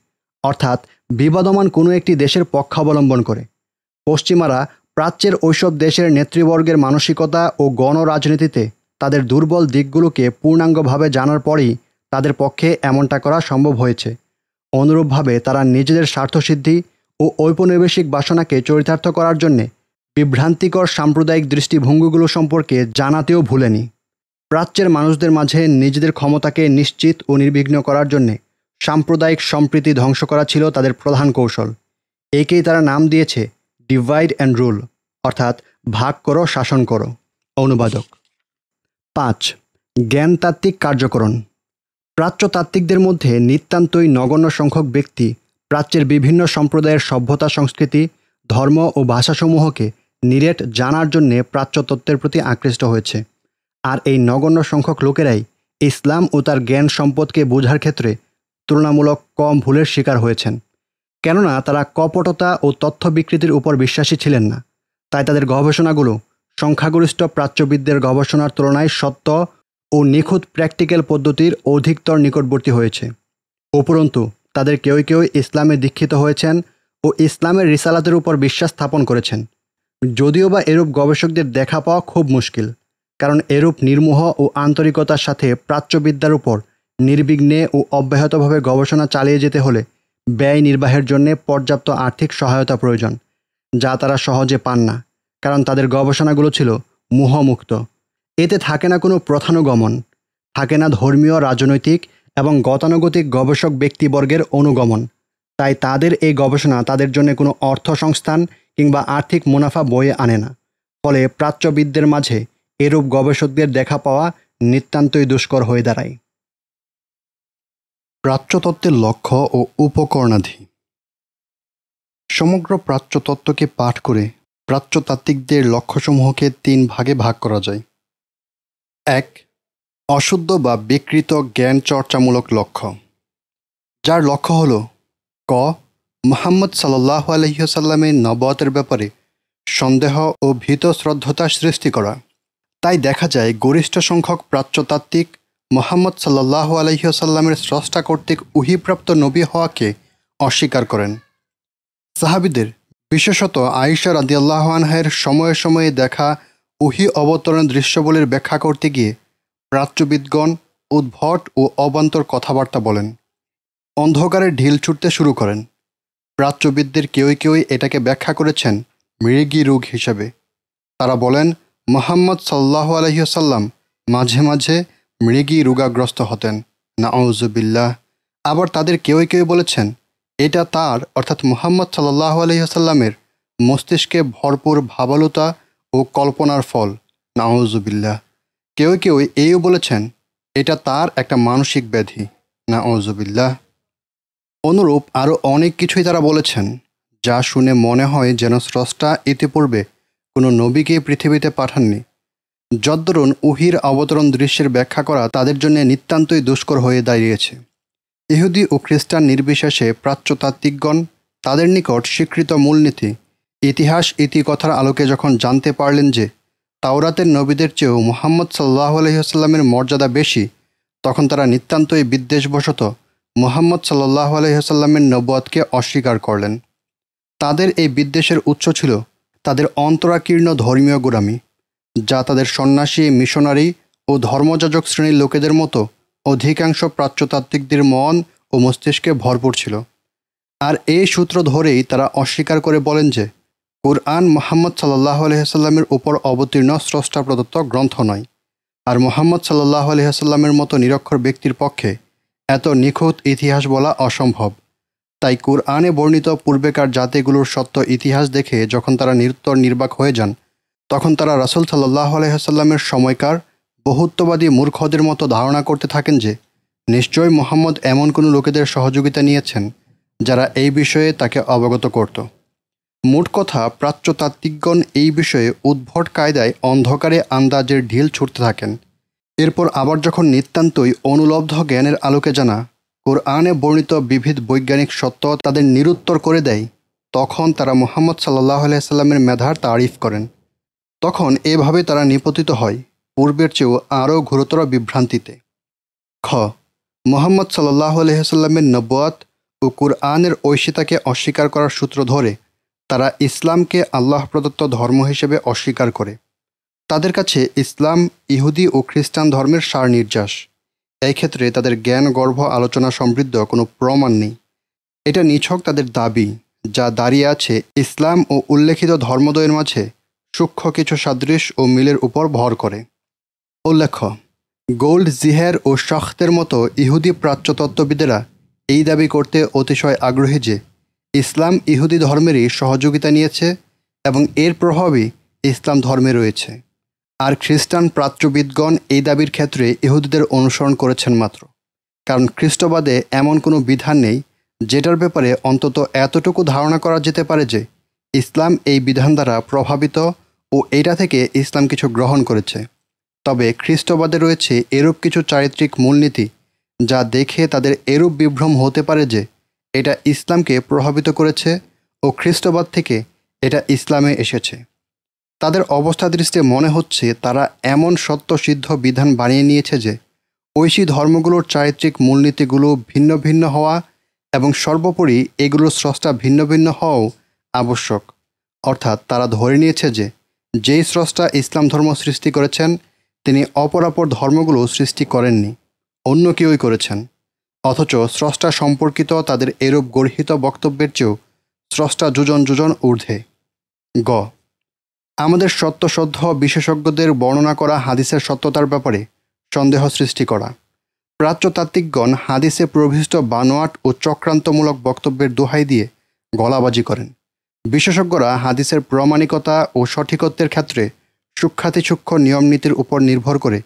অর্থাৎ বিবাদমান কোনো একটি দেশের পক্ষ অবলম্বন করে পশ্চিমারা প্রাচ্যের ওইসব দেশের নেতৃবর্গের মানসিকতা ও গণরাজনীতিতে তাদের দুর্বল দিকগুলোকে পূর্ণাঙ্গভাবে জানার পরেই তাদের পক্ষে এমনটা করা সম্ভব হয়েছে অনুরূপভাবে তারা নিজেদের স্বার্থসিদ্ধি ও ঔপনিবেশিক বাসনাকে চরিতার্থ করার জন্যে বিভ্রান্তিকর সাম্প্রদায়িক দৃষ্টিভঙ্গিগুলো সম্পর্কে জানাতেও ভুলেনি প্রাচ্যের মানুষদের মাঝে নিজেদের ক্ষমতাকে নিশ্চিত ও নির্বিঘ্ন করার জন্যে সাম্প্রদায়িক সম্প্রীতি ধ্বংস করা ছিল তাদের প্রধান কৌশল একেই তারা নাম দিয়েছে ডিভাইড অ্যান্ড রুল অর্থাৎ ভাগ করো শাসন করো অনুবাদক পাঁচ জ্ঞানতাত্ত্বিক কার্যকরণ প্রাচ্যতাত্ত্বিকদের মধ্যে নিতান্তই নগণ্য সংখ্যক ব্যক্তি প্রাচ্যের বিভিন্ন সম্প্রদায়ের সভ্যতা সংস্কৃতি ধর্ম ও ভাষাসমূহকে নিরেট জানার জন্যে প্রাচ্যতত্ত্বের প্রতি আকৃষ্ট হয়েছে আর এই নগণ্য সংখ্যক লোকেরাই ইসলাম ও তার জ্ঞান সম্পদকে বোঝার ক্ষেত্রে তুলনামূলক কম ভুলের শিকার হয়েছেন কেননা তারা কপটতা ও তথ্য বিকৃতির উপর বিশ্বাসী ছিলেন না তাই তাদের গবেষণাগুলো সংখ্যাগরিষ্ঠ প্রাচ্যবিদদের গবেষণার তুলনায় সত্য ও নিখুঁত প্র্যাকটিক্যাল পদ্ধতির অধিকতর নিকটবর্তী হয়েছে উপরন্তু তাদের কেউ কেউ ইসলামে দীক্ষিত হয়েছেন ও ইসলামের রিসালাতের উপর বিশ্বাস স্থাপন করেছেন যদিও বা এরূপ গবেষকদের দেখা পাওয়া খুব মুশকিল কারণ এরূপ নির্মোহ ও আন্তরিকতার সাথে প্রাচ্যবিদ্যার উপর নির্বিঘ্নে ও অব্যাহতভাবে গবেষণা চালিয়ে যেতে হলে ব্যয় নির্বাহের জন্য পর্যাপ্ত আর্থিক সহায়তা প্রয়োজন যা তারা সহজে পান না কারণ তাদের গবেষণাগুলো ছিল মুহমুক্ত এতে থাকে না কোনো প্রথানুগমন থাকে না ধর্মীয় রাজনৈতিক এবং গতানুগতিক গবেষক ব্যক্তিবর্গের অনুগমন তাই তাদের এই গবেষণা তাদের জন্য কোনো অর্থ সংস্থান কিংবা আর্থিক মুনাফা বয়ে আনে না ফলে প্রাচ্যবিদদের মাঝে এরূপ গবেষকদের দেখা পাওয়া নিতান্তই দুষ্কর হয়ে দাঁড়ায় প্রাচ্যতত্ত্বের লক্ষ্য ও উপকরণাধি সমগ্র প্রাচ্যতত্ত্বকে পাঠ করে প্রাচ্যতাত্ত্বিকদের লক্ষ্যসমূহকে তিন ভাগে ভাগ করা যায় এক অশুদ্ধ বা বিকৃত জ্ঞান চর্চামূলক লক্ষ্য যার লক্ষ্য হল ক মোহাম্মদ সাল্লাহ আলহিহসাল্লামের নবতের ব্যাপারে সন্দেহ ও ভীত শ্রদ্ধতা সৃষ্টি করা তাই দেখা যায় গরিষ্ঠ সংখ্যক প্রাচ্যতাত্ত্বিক মোহাম্মদ সাল্লাহ আলহিহসাল্লামের স্রষ্টা কর্তৃক উহিপ্রাপ্ত নবী হওয়াকে অস্বীকার করেন সাহাবিদের বিশেষত আয়েশা আল্লাহ আনহায়ের সময়ে সময়ে দেখা উহি অবতরণ দৃশ্যগুলির ব্যাখ্যা করতে গিয়ে প্রাচ্যবিদগণ উদ্ভট ও অবান্তর কথাবার্তা বলেন অন্ধকারে ঢিল ছুটতে শুরু করেন প্রাচ্যবিদদের কেউই কেউই এটাকে ব্যাখ্যা করেছেন মৃগী রোগ হিসেবে তারা বলেন মোহাম্মদ সাল্লাহ আলহিহসাল্লাম মাঝে মাঝে মৃগী রোগাগ্রস্ত হতেন নাউজুবিল্লাহ আবার তাদের কেউই কেউ বলেছেন এটা তার অর্থাৎ মোহাম্মদ সাল্লাহ আলহিহসাল্লামের মস্তিষ্কে ভরপুর ভাবলতা ও কল্পনার ফল নাউজুবিল্লাহ কেউ কেউ এইও বলেছেন এটা তার একটা মানসিক ব্যাধি নাউজুবিল্লাহ অনুরূপ আরও অনেক কিছুই তারা বলেছেন যা শুনে মনে হয় যেন স্রষ্টা ইতিপূর্বে কোনো নবীকে পৃথিবীতে পাঠাননি যদ্দরুন উহির অবতরণ দৃশ্যের ব্যাখ্যা করা তাদের জন্য নিতান্তই দুষ্কর হয়ে দাঁড়িয়েছে ইহুদি ও খ্রিস্টান নির্বিশেষে প্রাচ্যতাত্ত্বিকগণ তাদের নিকট স্বীকৃত মূলনীতি ইতিহাস ইতিকথার আলোকে যখন জানতে পারলেন যে তাওরাতের নবীদের চেয়েও মোহাম্মদ সাল্লাহ আলহিহাস্লামের মর্যাদা বেশি তখন তারা নিতান্তই বিদ্বেষবশত মোহাম্মদ সাল্লাহ আলহিহাস্লামের নব্বতকে অস্বীকার করলেন তাদের এই বিদ্বেষের উৎস ছিল তাদের অন্তরাকীর্ণ ধর্মীয় গোড়ামি যা তাদের সন্ন্যাসী মিশনারি ও ধর্মযাজক শ্রেণীর লোকেদের মতো অধিকাংশ প্রাচ্যতাত্ত্বিকদের মন ও মস্তিষ্কে ভরপুর ছিল আর এই সূত্র ধরেই তারা অস্বীকার করে বলেন যে কোরআন মোহাম্মদ সাল্লাহ আলহিহাস্লামের উপর অবতীর্ণ স্রষ্টা প্রদত্ত গ্রন্থ নয় আর মোহাম্মদ সাল্লাহ আলহিহাস্লামের মতো নিরক্ষর ব্যক্তির পক্ষে এত নিখুঁত ইতিহাস বলা অসম্ভব তাই কুরআনে বর্ণিত পূর্বেকার জাতিগুলোর সত্য ইতিহাস দেখে যখন তারা নিরুত্তর নির্বাক হয়ে যান তখন তারা রাসুল সাল্লাহ আলহ্লামের সময়কার বহুত্ববাদী মূর্খদের মতো ধারণা করতে থাকেন যে নিশ্চয় মোহাম্মদ এমন কোনো লোকেদের সহযোগিতা নিয়েছেন যারা এই বিষয়ে তাকে অবগত করত মোট কথা প্রাচ্যতাত্ত্বিকগণ এই বিষয়ে উদ্ভট কায়দায় অন্ধকারে আন্দাজের ঢিল ছুটতে থাকেন এরপর আবার যখন নিতান্তই অনুলব্ধ জ্ঞানের আলোকে জানা কোরআনে বর্ণিত বিবিধ বৈজ্ঞানিক সত্য তাদের নিরুত্তর করে দেয় তখন তারা মোহাম্মদ সাল্লাহ আলাইসাল্লামের মেধার তারিফ করেন তখন এভাবে তারা নিপতিত হয় পূর্বের চেয়েও আরও ঘোরতর বিভ্রান্তিতে খ মোহাম্মদ সাল্লাহ আলহিহাল্লামের নব্বত ও কুরআনের ঐশিতাকে অস্বীকার করার সূত্র ধরে তারা ইসলামকে আল্লাহ প্রদত্ত ধর্ম হিসেবে অস্বীকার করে তাদের কাছে ইসলাম ইহুদি ও খ্রিস্টান ধর্মের সার নির্যাস এই ক্ষেত্রে তাদের জ্ঞানগর্ভ আলোচনা সমৃদ্ধ কোনো প্রমাণ নেই এটা নিছক তাদের দাবি যা দাঁড়িয়ে আছে ইসলাম ও উল্লেখিত ধর্মদ্বয়ের মাঝে সূক্ষ্ম কিছু সাদৃশ ও মিলের উপর ভর করে উল্লেখ্য গোল্ড জিহের ও শখতের মতো ইহুদি প্রাচ্যতত্ত্ববিদেরা এই দাবি করতে অতিশয় আগ্রহী যে ইসলাম ইহুদি ধর্মেরই সহযোগিতা নিয়েছে এবং এর প্রভাবই ইসলাম ধর্মে রয়েছে আর খ্রিস্টান প্রাচ্যবিদগণ এই দাবির ক্ষেত্রে ইহুদিদের অনুসরণ করেছেন মাত্র কারণ খ্রিস্টবাদে এমন কোনো বিধান নেই যেটার ব্যাপারে অন্তত এতটুকু ধারণা করা যেতে পারে যে ইসলাম এই বিধান দ্বারা প্রভাবিত ও এটা থেকে ইসলাম কিছু গ্রহণ করেছে তবে খ্রিস্টবাদে রয়েছে এরূপ কিছু চারিত্রিক মূলনীতি যা দেখে তাদের এরূপ বিভ্রম হতে পারে যে এটা ইসলামকে প্রভাবিত করেছে ও খ্রিস্টবাদ থেকে এটা ইসলামে এসেছে তাদের অবস্থা দৃষ্টিতে মনে হচ্ছে তারা এমন সত্যসিদ্ধ বিধান বানিয়ে নিয়েছে যে ঐশী ধর্মগুলোর চারিত্রিক মূলনীতিগুলো ভিন্ন ভিন্ন হওয়া এবং সর্বোপরি এগুলোর স্রষ্টা ভিন্ন ভিন্ন হওয়াও আবশ্যক অর্থাৎ তারা ধরে নিয়েছে যে যেই স্রষ্টা ইসলাম ধর্ম সৃষ্টি করেছেন তিনি অপরাপর ধর্মগুলো সৃষ্টি করেননি অন্য কেউই করেছেন অথচ স্রষ্টা সম্পর্কিত তাদের এরূপ গর্হিত বক্তব্যের চেয়েও স্রষ্টা যোজন যোজন ঊর্ধ্বে গ আমাদের সত্যসদ্ধ বিশেষজ্ঞদের বর্ণনা করা হাদিসের সত্যতার ব্যাপারে সন্দেহ সৃষ্টি করা প্রাচ্যতাত্ত্বিকগণ হাদিসে প্রবিষ্ট বানোয়াট ও চক্রান্তমূলক বক্তব্যের দোহাই দিয়ে গলাবাজি করেন বিশেষজ্ঞরা হাদিসের প্রামাণিকতা ও সঠিকত্বের ক্ষেত্রে সূক্ষ্মাতিসূক্ষ্ম নিয়মনীতির উপর নির্ভর করে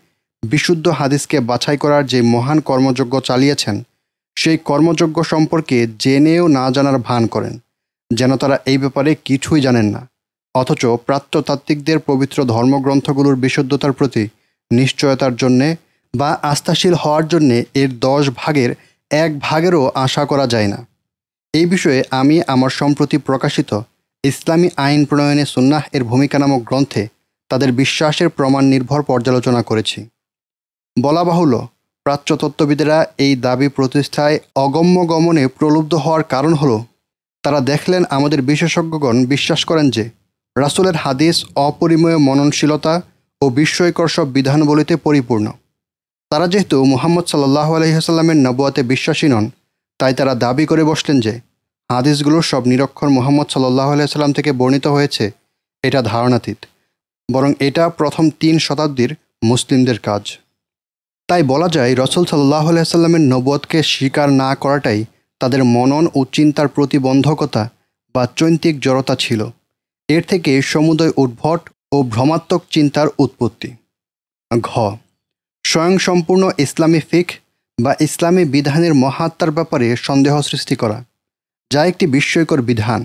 বিশুদ্ধ হাদিসকে বাছাই করার যে মহান কর্মযজ্ঞ চালিয়েছেন সেই কর্মযজ্ঞ সম্পর্কে জেনেও না জানার ভান করেন যেন তারা এই ব্যাপারে কিছুই জানেন না অথচ প্রাচ্যতাত্ত্বিকদের পবিত্র ধর্মগ্রন্থগুলোর বিশুদ্ধতার প্রতি নিশ্চয়তার জন্যে বা আস্থাশীল হওয়ার জন্যে এর দশ ভাগের এক ভাগেরও আশা করা যায় না এই বিষয়ে আমি আমার সম্প্রতি প্রকাশিত ইসলামী আইন প্রণয়নে সুন্নাহ এর ভূমিকা নামক গ্রন্থে তাদের বিশ্বাসের প্রমাণ নির্ভর পর্যালোচনা করেছি বলা বাহুল প্রাচ্যতত্ত্ববিদেরা এই দাবি প্রতিষ্ঠায় অগম্য গমনে প্রলুব্ধ হওয়ার কারণ হল তারা দেখলেন আমাদের বিশেষজ্ঞগণ বিশ্বাস করেন যে রাসুলের হাদিস অপরিময় মননশীলতা ও বিস্ময়কর সব বিধানবলিতে পরিপূর্ণ তারা যেহেতু মুহাম্মদ সাল্লাহ আলহিহাস্লামের নবুয়াতে বিশ্বাসী নন তাই তারা দাবি করে বসলেন যে হাদিসগুলো সব নিরক্ষর মোহাম্মদ সাল্লাহ সাল্লাম থেকে বর্ণিত হয়েছে এটা ধারণাতীত বরং এটা প্রথম তিন শতাব্দীর মুসলিমদের কাজ তাই বলা যায় রসুল সাল্লাহ আলাইসাল্লামের নবদকে স্বীকার না করাটাই তাদের মনন ও চিন্তার প্রতিবন্ধকতা বা চৈন্তিক জড়তা ছিল এর থেকে সমুদয় উদ্ভট ও ভ্রমাত্মক চিন্তার উৎপত্তি ঘ স্বয়ংসম্পূর্ণ ইসলামী ফিক বা ইসলামী বিধানের মহাত্মার ব্যাপারে সন্দেহ সৃষ্টি করা যা একটি বিস্ময়কর বিধান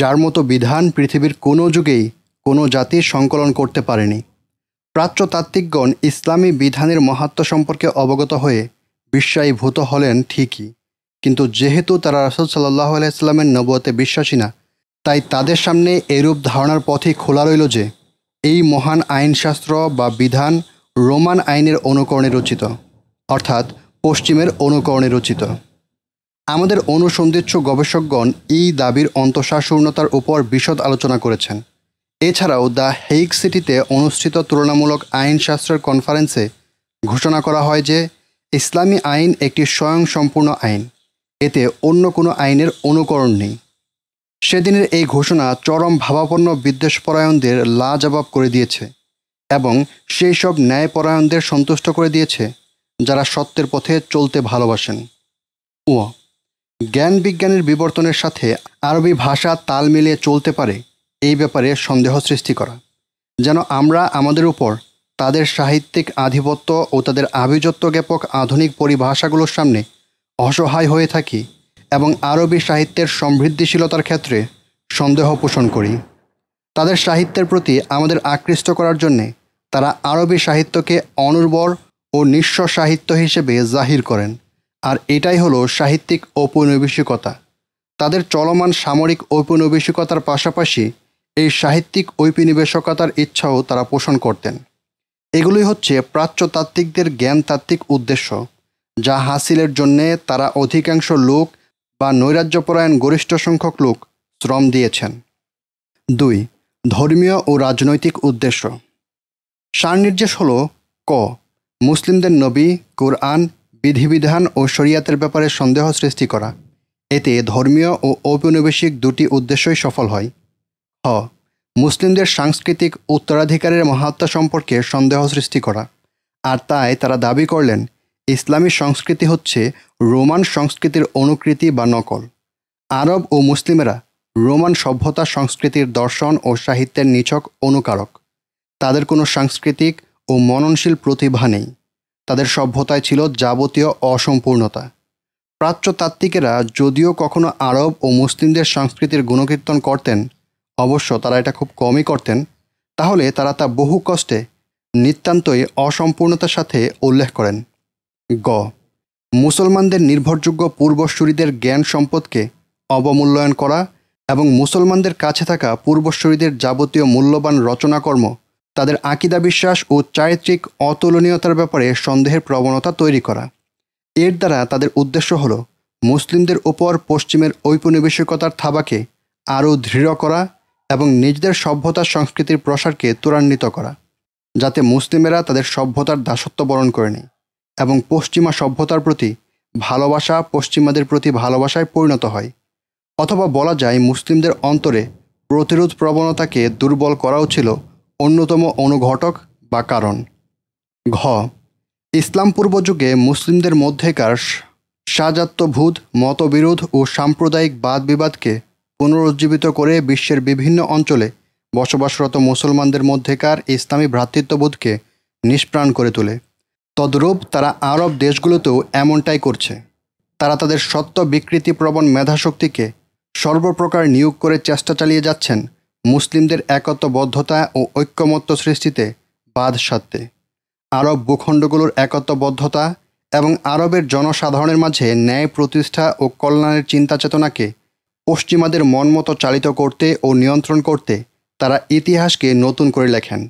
যার মতো বিধান পৃথিবীর কোনো যুগেই কোনো জাতির সংকলন করতে পারেনি প্রাচ্যতাত্ত্বিকগণ ইসলামী বিধানের মহাত্ম সম্পর্কে অবগত হয়ে বিশ্বায়ীভূত হলেন ঠিকই কিন্তু যেহেতু তারা রাসুল সাল্লাহ আলাইস্লামের নবতে বিশ্বাসী না তাই তাদের সামনে এরূপ ধারণার পথে খোলা রইল যে এই মহান আইনশাস্ত্র বা বিধান রোমান আইনের অনুকরণে রচিত অর্থাৎ পশ্চিমের অনুকরণে রচিত আমাদের অনুসন্ধিচ্ছ গবেষকগণ এই দাবির অন্তঃসাশূন্যতার উপর বিশদ আলোচনা করেছেন এছাড়াও দ্য হেইক সিটিতে অনুষ্ঠিত তুলনামূলক আইনশাস্ত্রের কনফারেন্সে ঘোষণা করা হয় যে ইসলামী আইন একটি স্বয়ংসম্পূর্ণ আইন এতে অন্য কোনো আইনের অনুকরণ নেই সেদিনের এই ঘোষণা চরম ভাবাপন্ন বিদ্বেষপরায়ণদের লাজবাব করে দিয়েছে এবং সেই সব ন্যায়পরায়ণদের সন্তুষ্ট করে দিয়েছে যারা সত্যের পথে চলতে ভালোবাসেন ও জ্ঞান বিজ্ঞানের বিবর্তনের সাথে আরবি ভাষা তাল মিলিয়ে চলতে পারে এই ব্যাপারে সন্দেহ সৃষ্টি করা যেন আমরা আমাদের উপর তাদের সাহিত্যিক আধিপত্য ও তাদের আভিজাত্য জ্ঞাপক আধুনিক পরিভাষাগুলোর সামনে অসহায় হয়ে থাকি এবং আরবি সাহিত্যের সমৃদ্ধিশীলতার ক্ষেত্রে সন্দেহ পোষণ করি তাদের সাহিত্যের প্রতি আমাদের আকৃষ্ট করার জন্যে তারা আরবি সাহিত্যকে অনুর্বর ও নিঃস্ব সাহিত্য হিসেবে জাহির করেন আর এটাই হলো সাহিত্যিক ঔপনিবেশিকতা তাদের চলমান সামরিক ঔপনিবেশিকতার পাশাপাশি এই সাহিত্যিক ঔপনিবেশকতার ইচ্ছাও তারা পোষণ করতেন এগুলি হচ্ছে প্রাচ্যতাত্ত্বিকদের জ্ঞানতাত্ত্বিক উদ্দেশ্য যা হাসিলের জন্যে তারা অধিকাংশ লোক বা নৈরাজ্যপরায়ণ গরিষ্ঠ সংখ্যক লোক শ্রম দিয়েছেন দুই ধর্মীয় ও রাজনৈতিক উদ্দেশ্য সারনির্দেশ হল ক মুসলিমদের নবী কোরআন বিধিবিধান ও শরিয়াতের ব্যাপারে সন্দেহ সৃষ্টি করা এতে ধর্মীয় ও ঔপনিবেশিক দুটি উদ্দেশ্যই সফল হয় হ মুসলিমদের সাংস্কৃতিক উত্তরাধিকারের মহাত্মা সম্পর্কে সন্দেহ সৃষ্টি করা আর তাই তারা দাবি করলেন ইসলামী সংস্কৃতি হচ্ছে রোমান সংস্কৃতির অনুকৃতি বা নকল আরব ও মুসলিমেরা রোমান সভ্যতা সংস্কৃতির দর্শন ও সাহিত্যের নিছক অনুকারক তাদের কোনো সাংস্কৃতিক ও মননশীল প্রতিভা নেই তাদের সভ্যতায় ছিল যাবতীয় অসম্পূর্ণতা প্রাচ্যতাত্ত্বিকেরা যদিও কখনো আরব ও মুসলিমদের সংস্কৃতির গুণকীর্তন করতেন অবশ্য তারা এটা খুব কমই করতেন তাহলে তারা তা বহু কষ্টে নিতান্তই অসম্পূর্ণতার সাথে উল্লেখ করেন গ মুসলমানদের নির্ভরযোগ্য পূর্বসূরিদের জ্ঞান সম্পদকে অবমূল্যায়ন করা এবং মুসলমানদের কাছে থাকা পূর্বসূরিদের যাবতীয় মূল্যবান রচনাকর্ম তাদের আকিদা বিশ্বাস ও চারিত্রিক অতুলনীয়তার ব্যাপারে সন্দেহের প্রবণতা তৈরি করা এর দ্বারা তাদের উদ্দেশ্য হল মুসলিমদের ওপর পশ্চিমের ঔপনিবেশিকতার থাবাকে আরও দৃঢ় করা এবং নিজেদের সভ্যতা সংস্কৃতির প্রসারকে ত্বরান্বিত করা যাতে মুসলিমেরা তাদের সভ্যতার দাসত্ব বরণ করে নেয় এবং পশ্চিমা সভ্যতার প্রতি ভালোবাসা পশ্চিমাদের প্রতি ভালোবাসায় পরিণত হয় অথবা বলা যায় মুসলিমদের অন্তরে প্রতিরোধ প্রবণতাকে দুর্বল করাও ছিল অন্যতম অনুঘটক বা কারণ ঘ ইসলাম পূর্বযুগে মুসলিমদের মধ্যেকার সাজাত্মভূত মতবিরোধ ও সাম্প্রদায়িক বাদ বিবাদকে পুনরুজ্জীবিত করে বিশ্বের বিভিন্ন অঞ্চলে বসবাসরত মুসলমানদের মধ্যেকার ইসলামী ভ্রাতৃত্ববোধকে নিষ্প্রাণ করে তোলে তদ্রূপ তারা আরব দেশগুলোতেও এমনটাই করছে তারা তাদের সত্য বিকৃতিপ্রবণ মেধাশক্তিকে সর্বপ্রকার নিয়োগ করে চেষ্টা চালিয়ে যাচ্ছেন মুসলিমদের একত্ববদ্ধতা ও ঐক্যমত্য সৃষ্টিতে বাদ সাধতে আরব ভূখণ্ডগুলোর একত্ববদ্ধতা এবং আরবের জনসাধারণের মাঝে ন্যায় প্রতিষ্ঠা ও কল্যাণের চিন্তা চেতনাকে পশ্চিমাদের মনমতো চালিত করতে ও নিয়ন্ত্রণ করতে তারা ইতিহাসকে নতুন করে লেখেন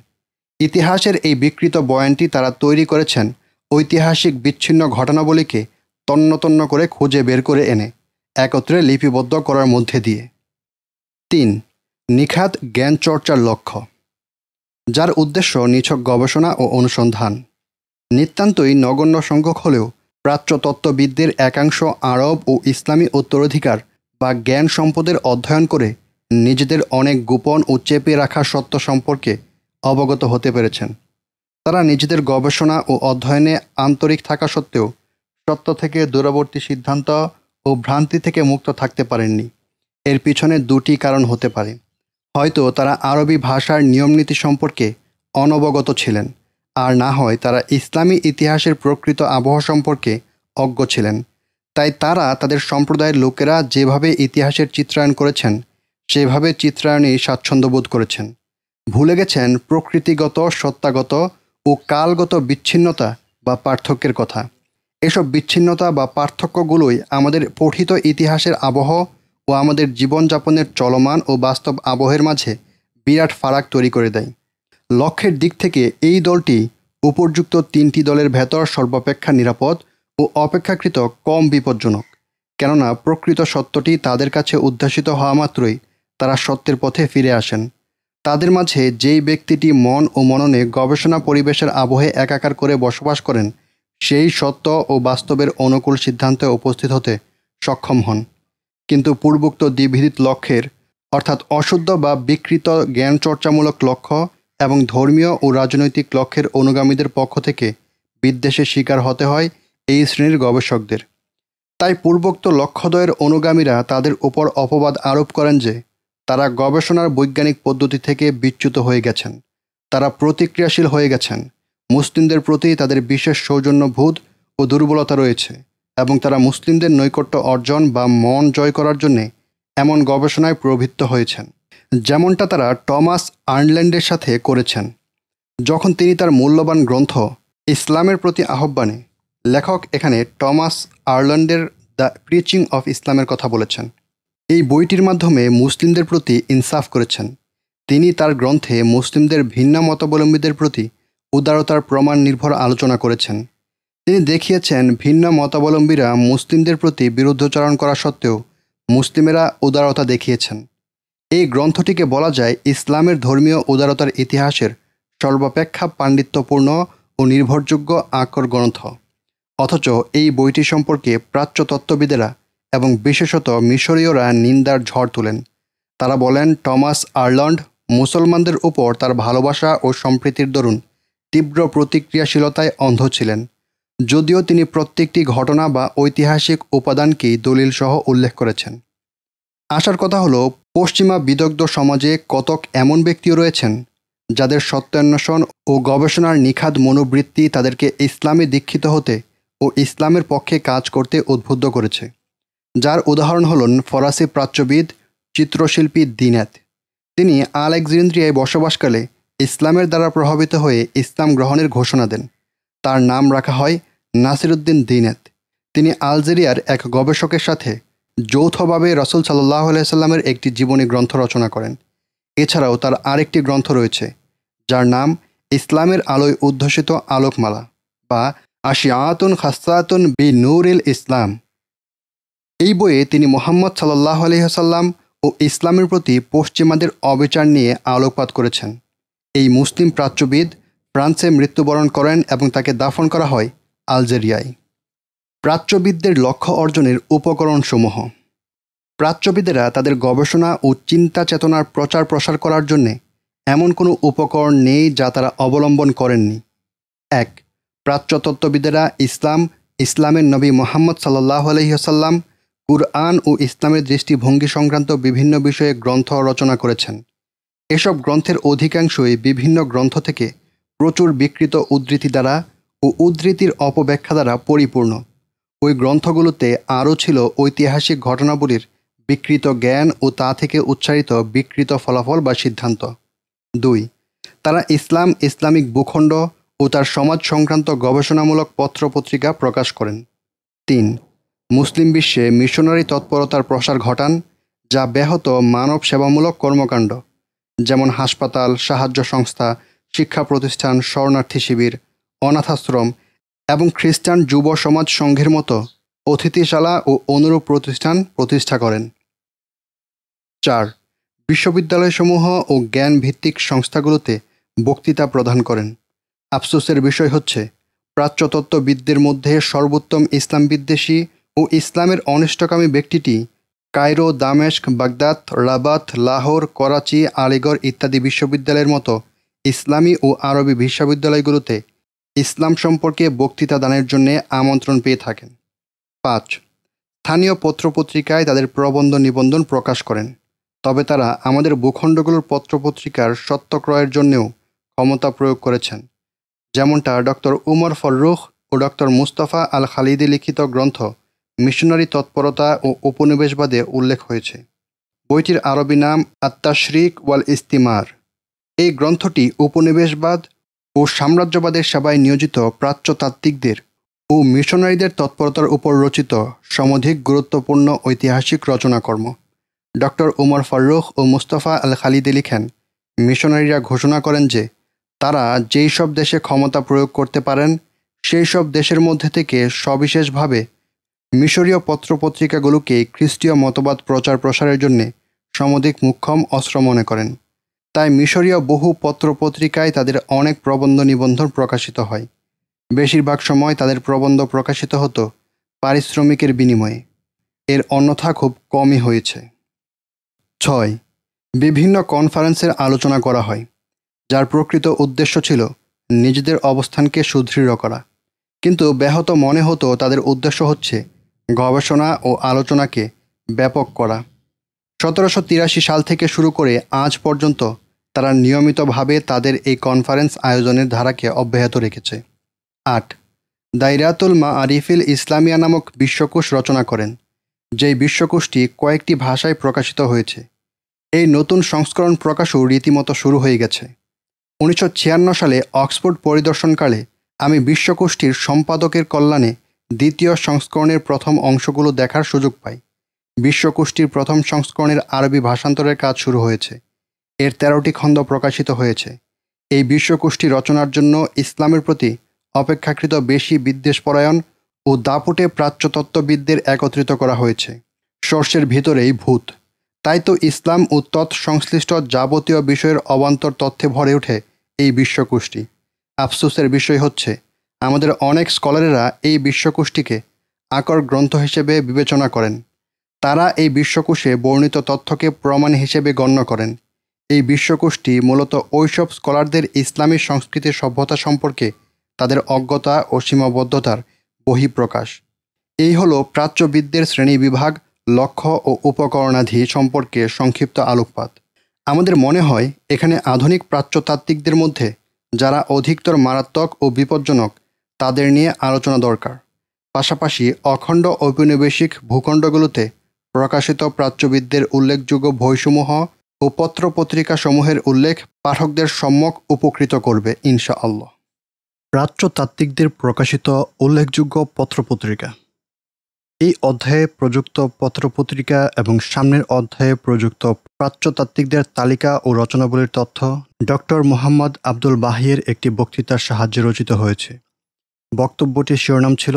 ইতিহাসের এই বিকৃত বয়ানটি তারা তৈরি করেছেন ঐতিহাসিক বিচ্ছিন্ন ঘটনাবলীকে তন্নতন্ন করে খুঁজে বের করে এনে একত্রে লিপিবদ্ধ করার মধ্যে দিয়ে তিন নিখাত জ্ঞান চর্চার লক্ষ্য যার উদ্দেশ্য নিছক গবেষণা ও অনুসন্ধান নিতান্তই নগণ্য সংখ্যক হলেও প্রাচ্যতত্ত্ববিদদের একাংশ আরব ও ইসলামী উত্তরাধিকার বা জ্ঞান সম্পদের অধ্যয়ন করে নিজেদের অনেক গোপন ও চেপে রাখা সত্য সম্পর্কে অবগত হতে পেরেছেন তারা নিজেদের গবেষণা ও অধ্যয়নে আন্তরিক থাকা সত্ত্বেও সত্য থেকে দূরবর্তী সিদ্ধান্ত ও ভ্রান্তি থেকে মুক্ত থাকতে পারেননি এর পিছনে দুটি কারণ হতে পারে হয়তো তারা আরবি ভাষার নিয়মনীতি সম্পর্কে অনবগত ছিলেন আর না হয় তারা ইসলামী ইতিহাসের প্রকৃত আবহ সম্পর্কে অজ্ঞ ছিলেন তাই তারা তাদের সম্প্রদায়ের লোকেরা যেভাবে ইতিহাসের চিত্রায়ন করেছেন সেভাবে চিত্রায়নে স্বাচ্ছন্দ্যবোধ করেছেন ভুলে গেছেন প্রকৃতিগত সত্তাগত ও কালগত বিচ্ছিন্নতা বা পার্থক্যের কথা এসব বিচ্ছিন্নতা বা পার্থক্যগুলোই আমাদের পঠিত ইতিহাসের আবহ ও আমাদের জীবনযাপনের চলমান ও বাস্তব আবহের মাঝে বিরাট ফারাক তৈরি করে দেয় লক্ষ্যের দিক থেকে এই দলটি উপযুক্ত তিনটি দলের ভেতর সর্বাপেক্ষা নিরাপদ ও অপেক্ষাকৃত কম বিপজ্জনক কেননা প্রকৃত সত্যটি তাদের কাছে উদ্ভাসিত হওয়া মাত্রই তারা সত্যের পথে ফিরে আসেন তাদের মাঝে যেই ব্যক্তিটি মন ও মননে গবেষণা পরিবেশের আবহে একাকার করে বসবাস করেন সেই সত্য ও বাস্তবের অনুকূল সিদ্ধান্তে উপস্থিত হতে সক্ষম হন কিন্তু পূর্বোক্ত দ্বিভিদিত লক্ষ্যের অর্থাৎ অশুদ্ধ বা বিকৃত জ্ঞান চর্চামূলক লক্ষ্য এবং ধর্মীয় ও রাজনৈতিক লক্ষ্যের অনুগামীদের পক্ষ থেকে বিদ্বেষের শিকার হতে হয় এই শ্রেণীর গবেষকদের তাই পূর্বোক্ত লক্ষ্যদয়ের অনুগামীরা তাদের উপর অপবাদ আরোপ করেন যে তারা গবেষণার বৈজ্ঞানিক পদ্ধতি থেকে বিচ্যুত হয়ে গেছেন তারা প্রতিক্রিয়াশীল হয়ে গেছেন মুসলিমদের প্রতি তাদের বিশেষ ভূত ও দুর্বলতা রয়েছে এবং তারা মুসলিমদের নৈকট্য অর্জন বা মন জয় করার জন্যে এমন গবেষণায় প্রবৃত্ত হয়েছেন যেমনটা তারা টমাস আর্নল্যান্ডের সাথে করেছেন যখন তিনি তার মূল্যবান গ্রন্থ ইসলামের প্রতি আহ্বানে লেখক এখানে টমাস আর্ল্যান্ডের দ্য প্রিচিং অফ ইসলামের কথা বলেছেন এই বইটির মাধ্যমে মুসলিমদের প্রতি ইনসাফ করেছেন তিনি তার গ্রন্থে মুসলিমদের ভিন্ন মতাবলম্বীদের প্রতি উদারতার প্রমাণ নির্ভর আলোচনা করেছেন তিনি দেখিয়েছেন ভিন্ন মতাবলম্বীরা মুসলিমদের প্রতি বিরুদ্ধচারণ করা সত্ত্বেও মুসলিমেরা উদারতা দেখিয়েছেন এই গ্রন্থটিকে বলা যায় ইসলামের ধর্মীয় উদারতার ইতিহাসের সর্বাপেক্ষা পাণ্ডিত্যপূর্ণ ও নির্ভরযোগ্য আকর গ্রন্থ অথচ এই বইটি সম্পর্কে প্রাচ্য তত্ত্ববিদেরা এবং বিশেষত মিশরীয়রা নিন্দার ঝড় তুলেন তারা বলেন টমাস আর্লন্ড মুসলমানদের উপর তার ভালোবাসা ও সম্প্রীতির দরুন তীব্র প্রতিক্রিয়াশীলতায় অন্ধ ছিলেন যদিও তিনি প্রত্যেকটি ঘটনা বা ঐতিহাসিক উপাদানকেই দলিল সহ উল্লেখ করেছেন আসার কথা হলো পশ্চিমা বিদগ্ধ সমাজে কতক এমন ব্যক্তিও রয়েছেন যাদের সত্যান্বেষণ ও গবেষণার নিখাদ মনোবৃত্তি তাদেরকে ইসলামে দীক্ষিত হতে ও ইসলামের পক্ষে কাজ করতে উদ্বুদ্ধ করেছে যার উদাহরণ হলেন ফরাসি প্রাচ্যবিদ চিত্রশিল্পী দিনাত তিনি আলেকজেন্দ্রিয়ায় বসবাসকালে ইসলামের দ্বারা প্রভাবিত হয়ে ইসলাম গ্রহণের ঘোষণা দেন তার নাম রাখা হয় নাসিরুদ্দিন দিনাত তিনি আলজেরিয়ার এক গবেষকের সাথে যৌথভাবে রসুল সাল্লাহ সাল্লামের একটি জীবনী গ্রন্থ রচনা করেন এছাড়াও তার আরেকটি গ্রন্থ রয়েছে যার নাম ইসলামের আলোয় উদ্ধসিত আলোকমালা বা আশিয়াতুন খাসাতুন বি নূরিল ইসলাম এই বইয়ে তিনি মোহাম্মদ সাল্লাহ আলহিহাসাল্লাম ও ইসলামের প্রতি পশ্চিমাদের অবিচার নিয়ে আলোকপাত করেছেন এই মুসলিম প্রাচ্যবিদ ফ্রান্সে মৃত্যুবরণ করেন এবং তাকে দাফন করা হয় আলজেরিয়ায় প্রাচ্যবিদদের লক্ষ্য অর্জনের উপকরণসমূহ প্রাচ্যবিদেরা তাদের গবেষণা ও চিন্তা চেতনার প্রচার প্রসার করার জন্যে এমন কোনো উপকরণ নেই যা তারা অবলম্বন করেননি এক প্রাচ্যতত্ত্ববিদেরা ইসলাম ইসলামের নবী মোহাম্মদ সাল্লাহ আলহিহাসাল্লাম কুরআন ও ইসলামের দৃষ্টিভঙ্গি সংক্রান্ত বিভিন্ন বিষয়ে গ্রন্থ রচনা করেছেন এসব গ্রন্থের অধিকাংশই বিভিন্ন গ্রন্থ থেকে প্রচুর বিকৃত উদ্ধৃতি দ্বারা ও উদ্ধৃতির অপব্যাখ্যা দ্বারা পরিপূর্ণ ওই গ্রন্থগুলোতে আরও ছিল ঐতিহাসিক ঘটনাবলীর বিকৃত জ্ঞান ও তা থেকে উচ্চারিত বিকৃত ফলাফল বা সিদ্ধান্ত দুই তারা ইসলাম ইসলামিক ভূখণ্ড ও তার সমাজ সংক্রান্ত গবেষণামূলক পত্রপত্রিকা প্রকাশ করেন তিন মুসলিম বিশ্বে মিশনারি তৎপরতার প্রসার ঘটান যা ব্যাহত মানব সেবামূলক কর্মকাণ্ড যেমন হাসপাতাল সাহায্য সংস্থা শিক্ষা প্রতিষ্ঠান শরণার্থী শিবির অনাথাশ্রম এবং খ্রিস্টান যুব সমাজ সংঘের মতো অতিথিশালা ও অনুরূপ প্রতিষ্ঠান প্রতিষ্ঠা করেন চার বিশ্ববিদ্যালয়সমূহ ও জ্ঞান ভিত্তিক সংস্থাগুলোতে বক্তৃতা প্রদান করেন আফসোসের বিষয় হচ্ছে প্রাচ্যতত্ত্ববিদদের মধ্যে সর্বোত্তম ইসলাম বিদ্বেষী ও ইসলামের অনিষ্টকামী ব্যক্তিটি কায়রো দামেস্ক বাগদাদ রাবাত লাহোর করাচি আলিগড় ইত্যাদি বিশ্ববিদ্যালয়ের মতো ইসলামী ও আরবি বিশ্ববিদ্যালয়গুলোতে ইসলাম সম্পর্কে বক্তৃতা দানের জন্যে আমন্ত্রণ পেয়ে থাকেন পাঁচ স্থানীয় পত্রপত্রিকায় তাদের প্রবন্ধ নিবন্ধন প্রকাশ করেন তবে তারা আমাদের ভূখণ্ডগুলোর পত্রপত্রিকার সত্য ক্রয়ের জন্যেও ক্ষমতা প্রয়োগ করেছেন যেমনটা ডক্টর উমর ফররুখ ও ডক্টর মুস্তাফা আল খালিদি লিখিত গ্রন্থ মিশনারি তৎপরতা ও উপনিবেশবাদে উল্লেখ হয়েছে বইটির আরবি নাম আত্মাশরিক ওয়াল ইস্তিমার এই গ্রন্থটি উপনিবেশবাদ ও সাম্রাজ্যবাদের সেবায় নিয়োজিত প্রাচ্যতাত্ত্বিকদের ও মিশনারিদের তৎপরতার উপর রচিত সমধিক গুরুত্বপূর্ণ ঐতিহাসিক রচনাকর্ম ডক্টর উমর ফারুখ ও মুস্তফা আল খালিদে লিখেন মিশনারিরা ঘোষণা করেন যে তারা যেই সব দেশে ক্ষমতা প্রয়োগ করতে পারেন সেই সব দেশের মধ্যে থেকে সবিশেষভাবে মিশরীয় পত্রপত্রিকাগুলোকে খ্রিস্টীয় মতবাদ প্রচার প্রসারের জন্যে সমধিক মুখ্যম অস্ত্র মনে করেন তাই মিশরীয় বহু পত্রপত্রিকায় তাদের অনেক প্রবন্ধ নিবন্ধন প্রকাশিত হয় বেশিরভাগ সময় তাদের প্রবন্ধ প্রকাশিত হতো পারিশ্রমিকের বিনিময়ে এর অন্যথা খুব কমই হয়েছে ছয় বিভিন্ন কনফারেন্সের আলোচনা করা হয় যার প্রকৃত উদ্দেশ্য ছিল নিজেদের অবস্থানকে সুদৃঢ় করা কিন্তু ব্যাহত মনে হতো তাদের উদ্দেশ্য হচ্ছে গবেষণা ও আলোচনাকে ব্যাপক করা সতেরোশো তিরাশি সাল থেকে শুরু করে আজ পর্যন্ত তারা নিয়মিতভাবে তাদের এই কনফারেন্স আয়োজনের ধারাকে অব্যাহত রেখেছে আট দাইরাতুল মা আরিফিল ইসলামিয়া নামক বিশ্বকোষ রচনা করেন যেই বিশ্বকোষটি কয়েকটি ভাষায় প্রকাশিত হয়েছে এই নতুন সংস্করণ প্রকাশও রীতিমতো শুরু হয়ে গেছে উনিশশো সালে অক্সফোর্ড পরিদর্শনকালে আমি বিশ্বকোষ্ঠীর সম্পাদকের কল্যাণে দ্বিতীয় সংস্করণের প্রথম অংশগুলো দেখার সুযোগ পাই বিশ্বকুষ্টির প্রথম সংস্করণের আরবি ভাষান্তরের কাজ শুরু হয়েছে এর তেরোটি খণ্ড প্রকাশিত হয়েছে এই বিশ্বকুষ্টি রচনার জন্য ইসলামের প্রতি অপেক্ষাকৃত বেশি বিদ্বেষপরায়ণ ও দাপুটে প্রাচ্যতত্ত্ববিদদের একত্রিত করা হয়েছে সর্ষের ভিতরেই ভূত তাই তো ইসলাম ও তৎসংশ্লিষ্ট যাবতীয় বিষয়ের অবান্তর তথ্যে ভরে ওঠে এই বিশ্বকুষ্টি আফসোসের বিষয় হচ্ছে আমাদের অনেক স্কলারেরা এই বিশ্বকোষটিকে আকর গ্রন্থ হিসেবে বিবেচনা করেন তারা এই বিশ্বকোষে বর্ণিত তথ্যকে প্রমাণ হিসেবে গণ্য করেন এই বিশ্বকোষটি মূলত ঐসব স্কলারদের ইসলামী সংস্কৃতির সভ্যতা সম্পর্কে তাদের অজ্ঞতা ও সীমাবদ্ধতার বহিঃপ্রকাশ এই হল প্রাচ্যবিদ্যের শ্রেণী বিভাগ লক্ষ্য ও উপকরণাধি সম্পর্কে সংক্ষিপ্ত আলোকপাত আমাদের মনে হয় এখানে আধুনিক প্রাচ্যতাত্ত্বিকদের মধ্যে যারা অধিকতর মারাত্মক ও বিপজ্জনক তাদের নিয়ে আলোচনা দরকার পাশাপাশি অখণ্ড ঔপনিবেশিক ভূখণ্ডগুলোতে প্রকাশিত প্রাচ্যবিদদের উল্লেখযোগ্য বইসমূহ ও পত্র পত্রিকাসমূহের উল্লেখ পাঠকদের সম্যক উপকৃত করবে ইনশাআল্লাহ প্রাচ্যতাত্ত্বিকদের প্রকাশিত উল্লেখযোগ্য পত্রপত্রিকা এই অধ্যায়ে প্রযুক্ত পত্রপত্রিকা এবং সামনের অধ্যায়ে প্রযুক্ত প্রাচ্যতাত্ত্বিকদের তালিকা ও রচনাবলীর তথ্য ডক্টর মোহাম্মদ আব্দুল বাহিয়ের একটি বক্তৃতার সাহায্যে রচিত হয়েছে বক্তব্যটির শিরোনাম ছিল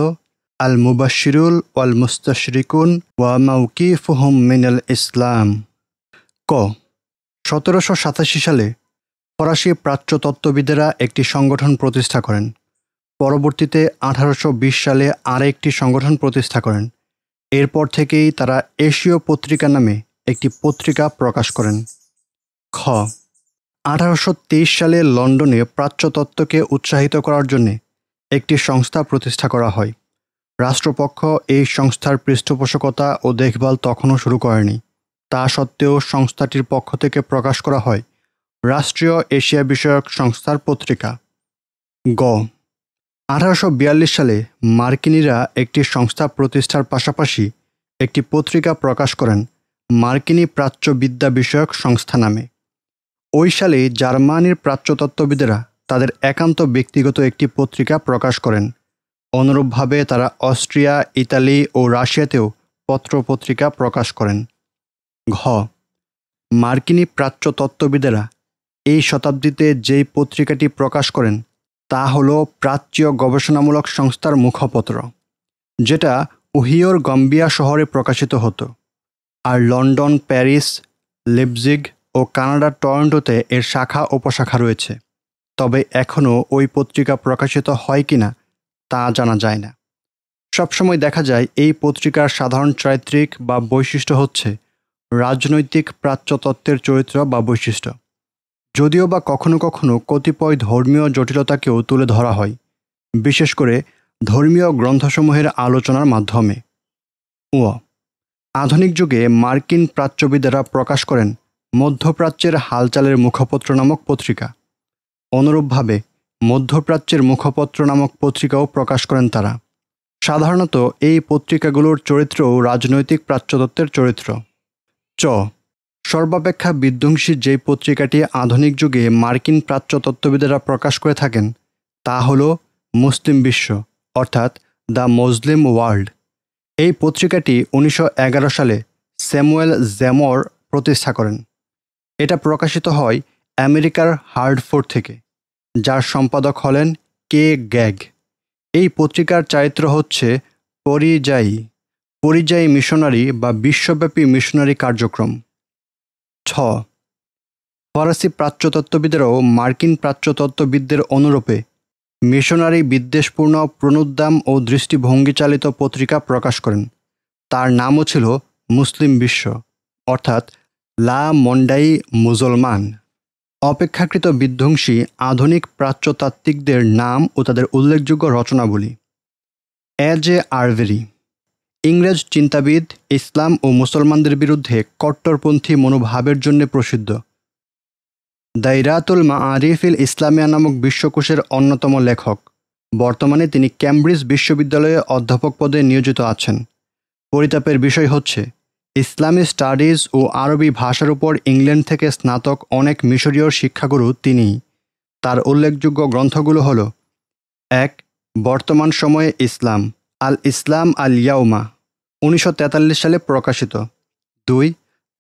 আল মুবাশিরুল ওয়াল মুস্তাশরিকুন ওয়া মাউকি ফুহম মিনাল ইসলাম ক সতেরোশো সাতাশি সালে ফরাসি প্রাচ্যতত্ত্ববিদেরা একটি সংগঠন প্রতিষ্ঠা করেন পরবর্তীতে আঠারোশো বিশ সালে আর একটি সংগঠন প্রতিষ্ঠা করেন এরপর থেকেই তারা এশীয় পত্রিকা নামে একটি পত্রিকা প্রকাশ করেন খ আঠারোশো সালে লন্ডনে প্রাচ্যতত্ত্বকে উৎসাহিত করার জন্যে একটি সংস্থা প্রতিষ্ঠা করা হয় রাষ্ট্রপক্ষ এই সংস্থার পৃষ্ঠপোষকতা ও দেখভাল তখনও শুরু করেনি তা সত্ত্বেও সংস্থাটির পক্ষ থেকে প্রকাশ করা হয় রাষ্ট্রীয় এশিয়া বিষয়ক সংস্থার পত্রিকা গ আঠারোশো সালে মার্কিনিরা একটি সংস্থা প্রতিষ্ঠার পাশাপাশি একটি পত্রিকা প্রকাশ করেন মার্কিনী প্রাচ্যবিদ্যা বিষয়ক সংস্থা নামে ওই সালে জার্মানির প্রাচ্যতত্ত্ববিদেরা তাদের একান্ত ব্যক্তিগত একটি পত্রিকা প্রকাশ করেন অনুরূপভাবে তারা অস্ট্রিয়া ইতালি ও রাশিয়াতেও পত্রপত্রিকা প্রকাশ করেন ঘ মার্কিনী প্রাচ্য তত্ত্ববিদেরা এই শতাব্দীতে যেই পত্রিকাটি প্রকাশ করেন তা হল প্রাচ্য গবেষণামূলক সংস্থার মুখপত্র যেটা উহিওর গম্বিয়া শহরে প্রকাশিত হতো আর লন্ডন প্যারিস লিপজিগ ও কানাডার টরন্টোতে এর শাখা উপশাখা রয়েছে তবে এখনও ওই পত্রিকা প্রকাশিত হয় কি না তা জানা যায় না সবসময় দেখা যায় এই পত্রিকার সাধারণ চারিত্রিক বা বৈশিষ্ট্য হচ্ছে রাজনৈতিক প্রাচ্যতত্ত্বের চরিত্র বা বৈশিষ্ট্য যদিও বা কখনো কখনো কতিপয় ধর্মীয় জটিলতাকেও তুলে ধরা হয় বিশেষ করে ধর্মীয় গ্রন্থসমূহের আলোচনার মাধ্যমে উ আধুনিক যুগে মার্কিন প্রাচ্যবিদেরা প্রকাশ করেন মধ্যপ্রাচ্যের হালচালের মুখপত্র নামক পত্রিকা অনুরূপভাবে মধ্যপ্রাচ্যের মুখপত্র নামক পত্রিকাও প্রকাশ করেন তারা সাধারণত এই পত্রিকাগুলোর চরিত্রও রাজনৈতিক প্রাচ্যতত্ত্বের চরিত্র চ সর্বাপেক্ষা বিধ্বংসী যেই পত্রিকাটি আধুনিক যুগে মার্কিন প্রাচ্যতত্ত্ববিদেরা প্রকাশ করে থাকেন তা হল মুসলিম বিশ্ব অর্থাৎ দ্য মুসলিম ওয়ার্ল্ড এই পত্রিকাটি উনিশশো সালে স্যামুয়েল জ্যামর প্রতিষ্ঠা করেন এটা প্রকাশিত হয় আমেরিকার হার্ডফোর্ড থেকে যার সম্পাদক হলেন কে গ্যাগ এই পত্রিকার চারিত্র হচ্ছে পরিযায়ী পরিযায়ী মিশনারি বা বিশ্বব্যাপী মিশনারি কার্যক্রম ছ ফরাসি প্রাচ্যতত্ত্ববিদেরাও মার্কিন প্রাচ্যতত্ত্ববিদদের অনুরূপে মিশনারি বিদ্বেষপূর্ণ প্রণুদ্দাম ও দৃষ্টিভঙ্গি চালিত পত্রিকা প্রকাশ করেন তার নামও ছিল মুসলিম বিশ্ব অর্থাৎ লা মন্ডাই মুসলমান অপেক্ষাকৃত বিধ্বংসী আধুনিক প্রাচ্যতাত্ত্বিকদের নাম ও তাদের উল্লেখযোগ্য রচনাবলী এ জে আরভেরি ইংরেজ চিন্তাবিদ ইসলাম ও মুসলমানদের বিরুদ্ধে কট্টরপন্থী মনোভাবের জন্য প্রসিদ্ধ দাইরাতুল মা আরিফিল ইসলামিয়া নামক বিশ্বকোষের অন্যতম লেখক বর্তমানে তিনি ক্যামব্রিজ বিশ্ববিদ্যালয়ে অধ্যাপক পদে নিয়োজিত আছেন পরিতাপের বিষয় হচ্ছে ইসলামী স্টাডিজ ও আরবি ভাষার উপর ইংল্যান্ড থেকে স্নাতক অনেক মিশরীয় শিক্ষাগুরু তিনি তার উল্লেখযোগ্য গ্রন্থগুলো হল এক বর্তমান সময়ে ইসলাম আল ইসলাম আল ইয়াউমা উনিশশো সালে প্রকাশিত দুই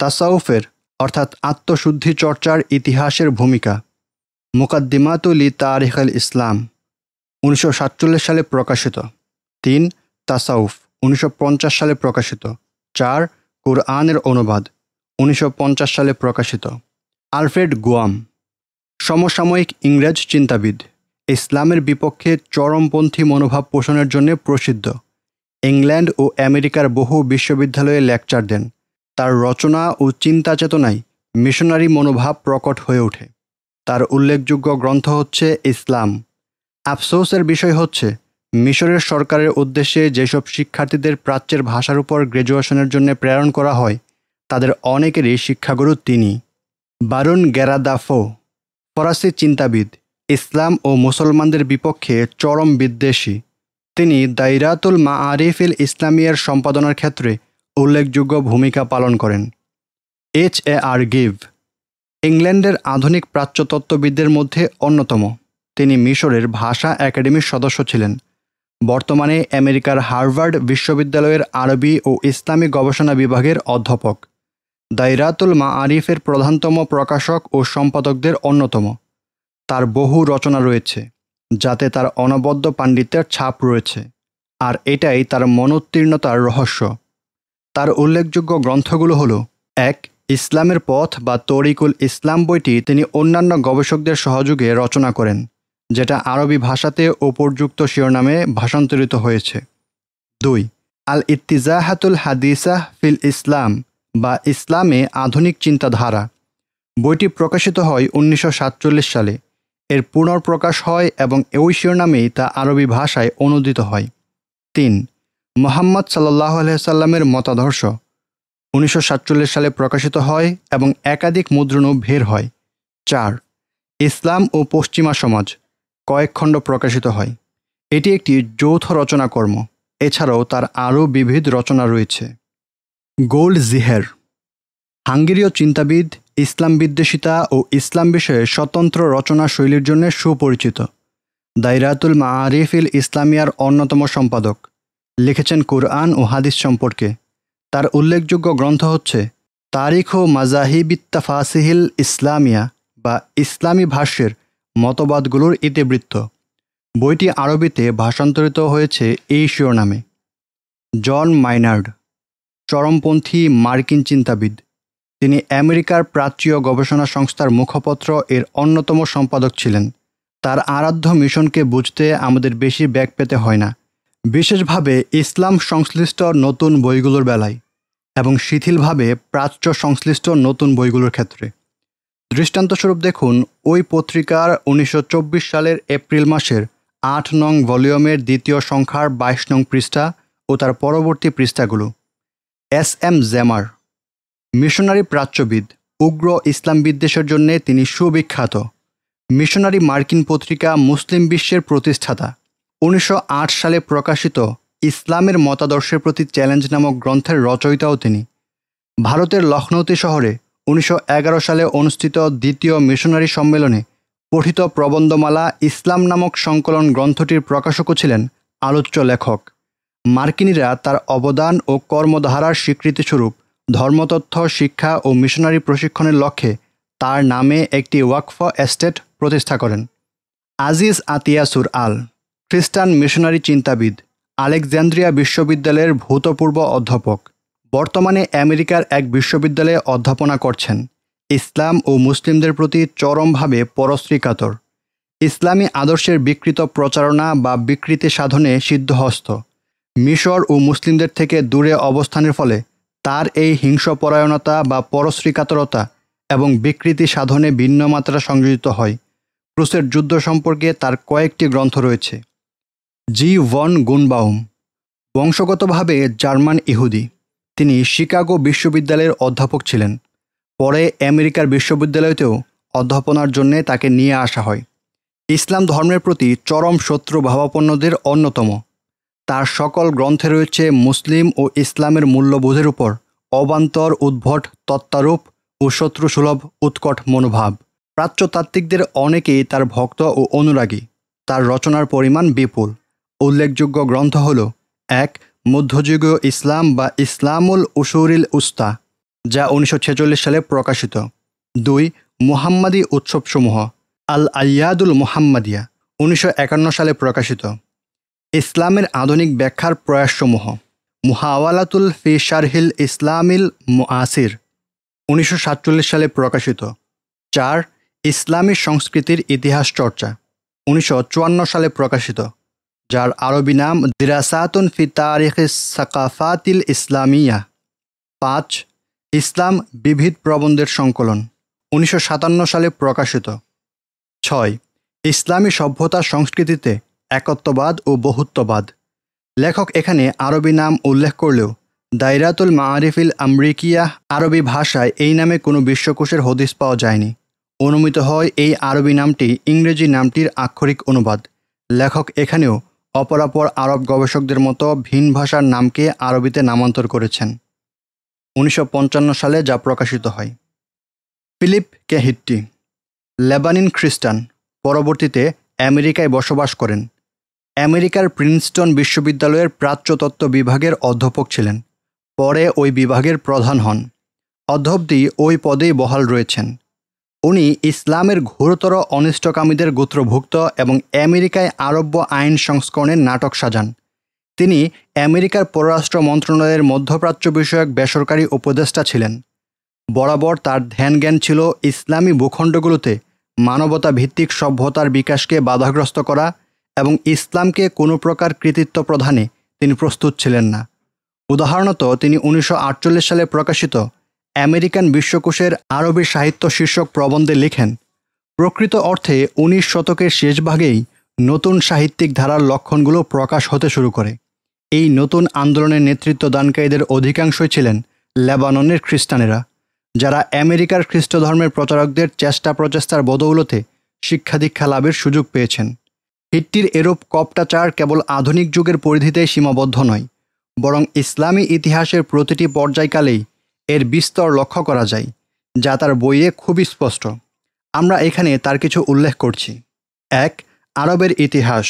তাসাউফের অর্থাৎ আত্মশুদ্ধি চর্চার ইতিহাসের ভূমিকা মুকাদ্দিমাতুল ই তারিখ আল ইসলাম উনিশশো সালে প্রকাশিত তিন তাসাউফ উনিশশো সালে প্রকাশিত চার কোরআনের অনুবাদ উনিশশো সালে প্রকাশিত আলফ্রেড গোয়াম সমসাময়িক ইংরেজ চিন্তাবিদ ইসলামের বিপক্ষে চরমপন্থী মনোভাব পোষণের জন্য প্রসিদ্ধ ইংল্যান্ড ও আমেরিকার বহু বিশ্ববিদ্যালয়ে লেকচার দেন তার রচনা ও চিন্তা চেতনায় মিশনারি মনোভাব প্রকট হয়ে ওঠে তার উল্লেখযোগ্য গ্রন্থ হচ্ছে ইসলাম আফসোসের বিষয় হচ্ছে মিশরের সরকারের উদ্দেশ্যে যেসব শিক্ষার্থীদের প্রাচ্যের ভাষার উপর গ্র্যাজুয়েশনের জন্য প্রেরণ করা হয় তাদের অনেকেরই শিক্ষাগুরু তিনি বারুন গেরাদাফো ফরাসি চিন্তাবিদ ইসলাম ও মুসলমানদের বিপক্ষে চরম বিদ্বেষী তিনি দাইরাতুল মা আরিফিল ইসলামিয়ার সম্পাদনার ক্ষেত্রে উল্লেখযোগ্য ভূমিকা পালন করেন এইচ এ আর গিভ ইংল্যান্ডের আধুনিক প্রাচ্যতত্ত্ববিদদের মধ্যে অন্যতম তিনি মিশরের ভাষা একাডেমির সদস্য ছিলেন বর্তমানে আমেরিকার হার্ভার্ড বিশ্ববিদ্যালয়ের আরবি ও ইসলামী গবেষণা বিভাগের অধ্যাপক দাইরাতুল মা আরিফের প্রধানতম প্রকাশক ও সম্পাদকদের অন্যতম তার বহু রচনা রয়েছে যাতে তার অনবদ্য পাণ্ডিত্যের ছাপ রয়েছে আর এটাই তার মনোত্তীর্ণতার রহস্য তার উল্লেখযোগ্য গ্রন্থগুলো হল এক ইসলামের পথ বা তরিকুল ইসলাম বইটি তিনি অন্যান্য গবেষকদের সহযোগে রচনা করেন যেটা আরবি ভাষাতে ওপরযুক্ত শিরোনামে ভাষান্তরিত হয়েছে দুই আল ইত্তিজাহাতুল হাদিসা ফিল ইসলাম বা ইসলামে আধুনিক চিন্তাধারা বইটি প্রকাশিত হয় উনিশশো সালে এর পুনর্প্রকাশ হয় এবং ওই শিরোনামেই তা আরবি ভাষায় অনুদিত হয় তিন মোহাম্মদ সাল্লাহ আলহামের মতাদর্শ উনিশশো সালে প্রকাশিত হয় এবং একাধিক মুদ্রণও ভের হয় চার ইসলাম ও পশ্চিমা সমাজ কয়েক খণ্ড প্রকাশিত হয় এটি একটি যৌথ রচনাকর্ম এছাড়াও তার আরও বিবিধ রচনা রয়েছে গোল্ড জিহের হাঙ্গেরীয় চিন্তাবিদ ইসলাম বিদ্বেষিতা ও ইসলাম বিষয়ে স্বতন্ত্র রচনা শৈলীর জন্য সুপরিচিত আরিফ ইল ইসলামিয়ার অন্যতম সম্পাদক লিখেছেন কুরআন ও হাদিস সম্পর্কে তার উল্লেখযোগ্য গ্রন্থ হচ্ছে তারিখ ও মাজাহিবিত্তাফাসিহিল ফাসিহিল ইসলামিয়া বা ইসলামী ভাষ্যের মতবাদগুলোর ইতিবৃত্ত বইটি আরবিতে ভাষান্তরিত হয়েছে এই শিরোনামে জন মাইনার্ড চরমপন্থী মার্কিন চিন্তাবিদ তিনি আমেরিকার প্রাচ্যীয় গবেষণা সংস্থার মুখপত্র এর অন্যতম সম্পাদক ছিলেন তার আরাধ্য মিশনকে বুঝতে আমাদের বেশি ব্যাগ পেতে হয় না বিশেষভাবে ইসলাম সংশ্লিষ্ট নতুন বইগুলোর বেলায় এবং শিথিলভাবে প্রাচ্য সংশ্লিষ্ট নতুন বইগুলোর ক্ষেত্রে দৃষ্টান্তস্বরূপ দেখুন ওই পত্রিকার উনিশশো সালের এপ্রিল মাসের আট নং ভলিউমের দ্বিতীয় সংখ্যার বাইশ নং পৃষ্ঠা ও তার পরবর্তী পৃষ্ঠাগুলো এস এম জ্যামার মিশনারি প্রাচ্যবিদ উগ্র ইসলাম বিদ্বেষের জন্য তিনি সুবিখ্যাত মিশনারি মার্কিন পত্রিকা মুসলিম বিশ্বের প্রতিষ্ঠাতা উনিশশো সালে প্রকাশিত ইসলামের মতাদর্শের প্রতি চ্যালেঞ্জ নামক গ্রন্থের রচয়িতাও তিনি ভারতের লখনৌতি শহরে উনিশশো সালে অনুষ্ঠিত দ্বিতীয় মিশনারি সম্মেলনে পঠিত প্রবন্ধমালা ইসলাম নামক সংকলন গ্রন্থটির প্রকাশকও ছিলেন আলোচ্য লেখক মার্কিনিরা তার অবদান ও কর্মধারার স্বীকৃতিস্বরূপ ধর্মতথ্য শিক্ষা ও মিশনারি প্রশিক্ষণের লক্ষ্যে তার নামে একটি ওয়াকফ এস্টেট প্রতিষ্ঠা করেন আজিজ আতিয়াসুর আল খ্রিস্টান মিশনারি চিন্তাবিদ আলেকজান্দ্রিয়া বিশ্ববিদ্যালয়ের ভূতপূর্ব অধ্যাপক বর্তমানে আমেরিকার এক বিশ্ববিদ্যালয়ে অধ্যাপনা করছেন ইসলাম ও মুসলিমদের প্রতি চরমভাবে পরশ্রীকাতর ইসলামী আদর্শের বিকৃত প্রচারণা বা বিকৃতি সাধনে সিদ্ধহস্ত মিশর ও মুসলিমদের থেকে দূরে অবস্থানের ফলে তার এই হিংসপরায়ণতা বা পরশ্রীকাতরতা এবং বিকৃতি সাধনে ভিন্ন মাত্রা সংযোজিত হয় ক্রুসের যুদ্ধ সম্পর্কে তার কয়েকটি গ্রন্থ রয়েছে জি ওয়ান গুনবাউম বংশগতভাবে জার্মান ইহুদি তিনি শিকাগো বিশ্ববিদ্যালয়ের অধ্যাপক ছিলেন পরে আমেরিকার বিশ্ববিদ্যালয়তেও অধ্যাপনার জন্যে তাকে নিয়ে আসা হয় ইসলাম ধর্মের প্রতি চরম শত্রু ভাবাপন্নদের অন্যতম তার সকল গ্রন্থে রয়েছে মুসলিম ও ইসলামের মূল্যবোধের উপর অবান্তর উদ্ভট তত্ত্বারূপ ও শত্রুসুলভ উৎকট মনোভাব প্রাচ্যতাত্ত্বিকদের অনেকেই তার ভক্ত ও অনুরাগী তার রচনার পরিমাণ বিপুল উল্লেখযোগ্য গ্রন্থ হল এক মধ্যযুগীয় ইসলাম বা ইসলামুল উসুরিল উস্তা যা উনিশশো সালে প্রকাশিত দুই মুহাম্মাদি উৎসবসমূহ আল আয়াদুল মুহাম্মাদিয়া উনিশশো সালে প্রকাশিত ইসলামের আধুনিক ব্যাখ্যার প্রয়াসসমূহ মুহাওয়ালাতুল ফি শারহিল ইসলামিল মুআসির উনিশশো সালে প্রকাশিত চার ইসলামী সংস্কৃতির ইতিহাস চর্চা উনিশশো সালে প্রকাশিত যার আরবি নাম দিরাসাতুন ফি তারিখ সাকাফাতিল ইসলামিয়া পাঁচ ইসলাম বিবিধ প্রবন্ধের সংকলন উনিশশো সালে প্রকাশিত ছয় ইসলামী সভ্যতা সংস্কৃতিতে একত্ববাদ ও বহুত্ববাদ লেখক এখানে আরবি নাম উল্লেখ করলেও দায়রাতুল মাআরিফিল আমরিকিয়া আরবি ভাষায় এই নামে কোনো বিশ্বকোষের হদিস পাওয়া যায়নি অনুমিত হয় এই আরবি নামটি ইংরেজি নামটির আক্ষরিক অনুবাদ লেখক এখানেও অপরাপর আরব গবেষকদের মতো ভিন ভাষার নামকে আরবিতে নামান্তর করেছেন উনিশশো সালে যা প্রকাশিত হয় ফিলিপ কেহিট্টি লেবানিন খ্রিস্টান পরবর্তীতে আমেরিকায় বসবাস করেন আমেরিকার প্রিন্সটন বিশ্ববিদ্যালয়ের প্রাচ্যতত্ত্ব বিভাগের অধ্যাপক ছিলেন পরে ওই বিভাগের প্রধান হন অধ্যবধি ওই পদেই বহাল রয়েছেন উনি ইসলামের ঘোরতর অনিষ্টকামীদের গোত্রভুক্ত এবং আমেরিকায় আরব্য আইন সংস্করণের নাটক সাজান তিনি আমেরিকার পররাষ্ট্র মন্ত্রণালয়ের মধ্যপ্রাচ্য বিষয়ক বেসরকারি উপদেষ্টা ছিলেন বরাবর তার ধ্যান জ্ঞান ছিল ইসলামী ভূখণ্ডগুলোতে মানবতা ভিত্তিক সভ্যতার বিকাশকে বাধাগ্রস্ত করা এবং ইসলামকে কোনো প্রকার কৃতিত্ব প্রধানে তিনি প্রস্তুত ছিলেন না উদাহরণত তিনি উনিশশো সালে প্রকাশিত আমেরিকান বিশ্বকোষের আরবি সাহিত্য শীর্ষক প্রবন্ধে লিখেন প্রকৃত অর্থে উনিশ শতকের শেষ ভাগেই নতুন সাহিত্যিক ধারার লক্ষণগুলো প্রকাশ হতে শুরু করে এই নতুন আন্দোলনের নেতৃত্ব দানকারীদের অধিকাংশই ছিলেন লেবাননের খ্রিস্টানেরা যারা আমেরিকার খ্রিস্ট ধর্মের প্রচারকদের চেষ্টা প্রচেষ্টার বদৌলতে শিক্ষা দীক্ষা লাভের সুযোগ পেয়েছেন হিটটির এরূপ কপটাচার কেবল আধুনিক যুগের পরিধিতেই সীমাবদ্ধ নয় বরং ইসলামী ইতিহাসের প্রতিটি পর্যায়কালেই এর বিস্তর লক্ষ্য করা যায় যা তার বইয়ে খুবই স্পষ্ট আমরা এখানে তার কিছু উল্লেখ করছি এক আরবের ইতিহাস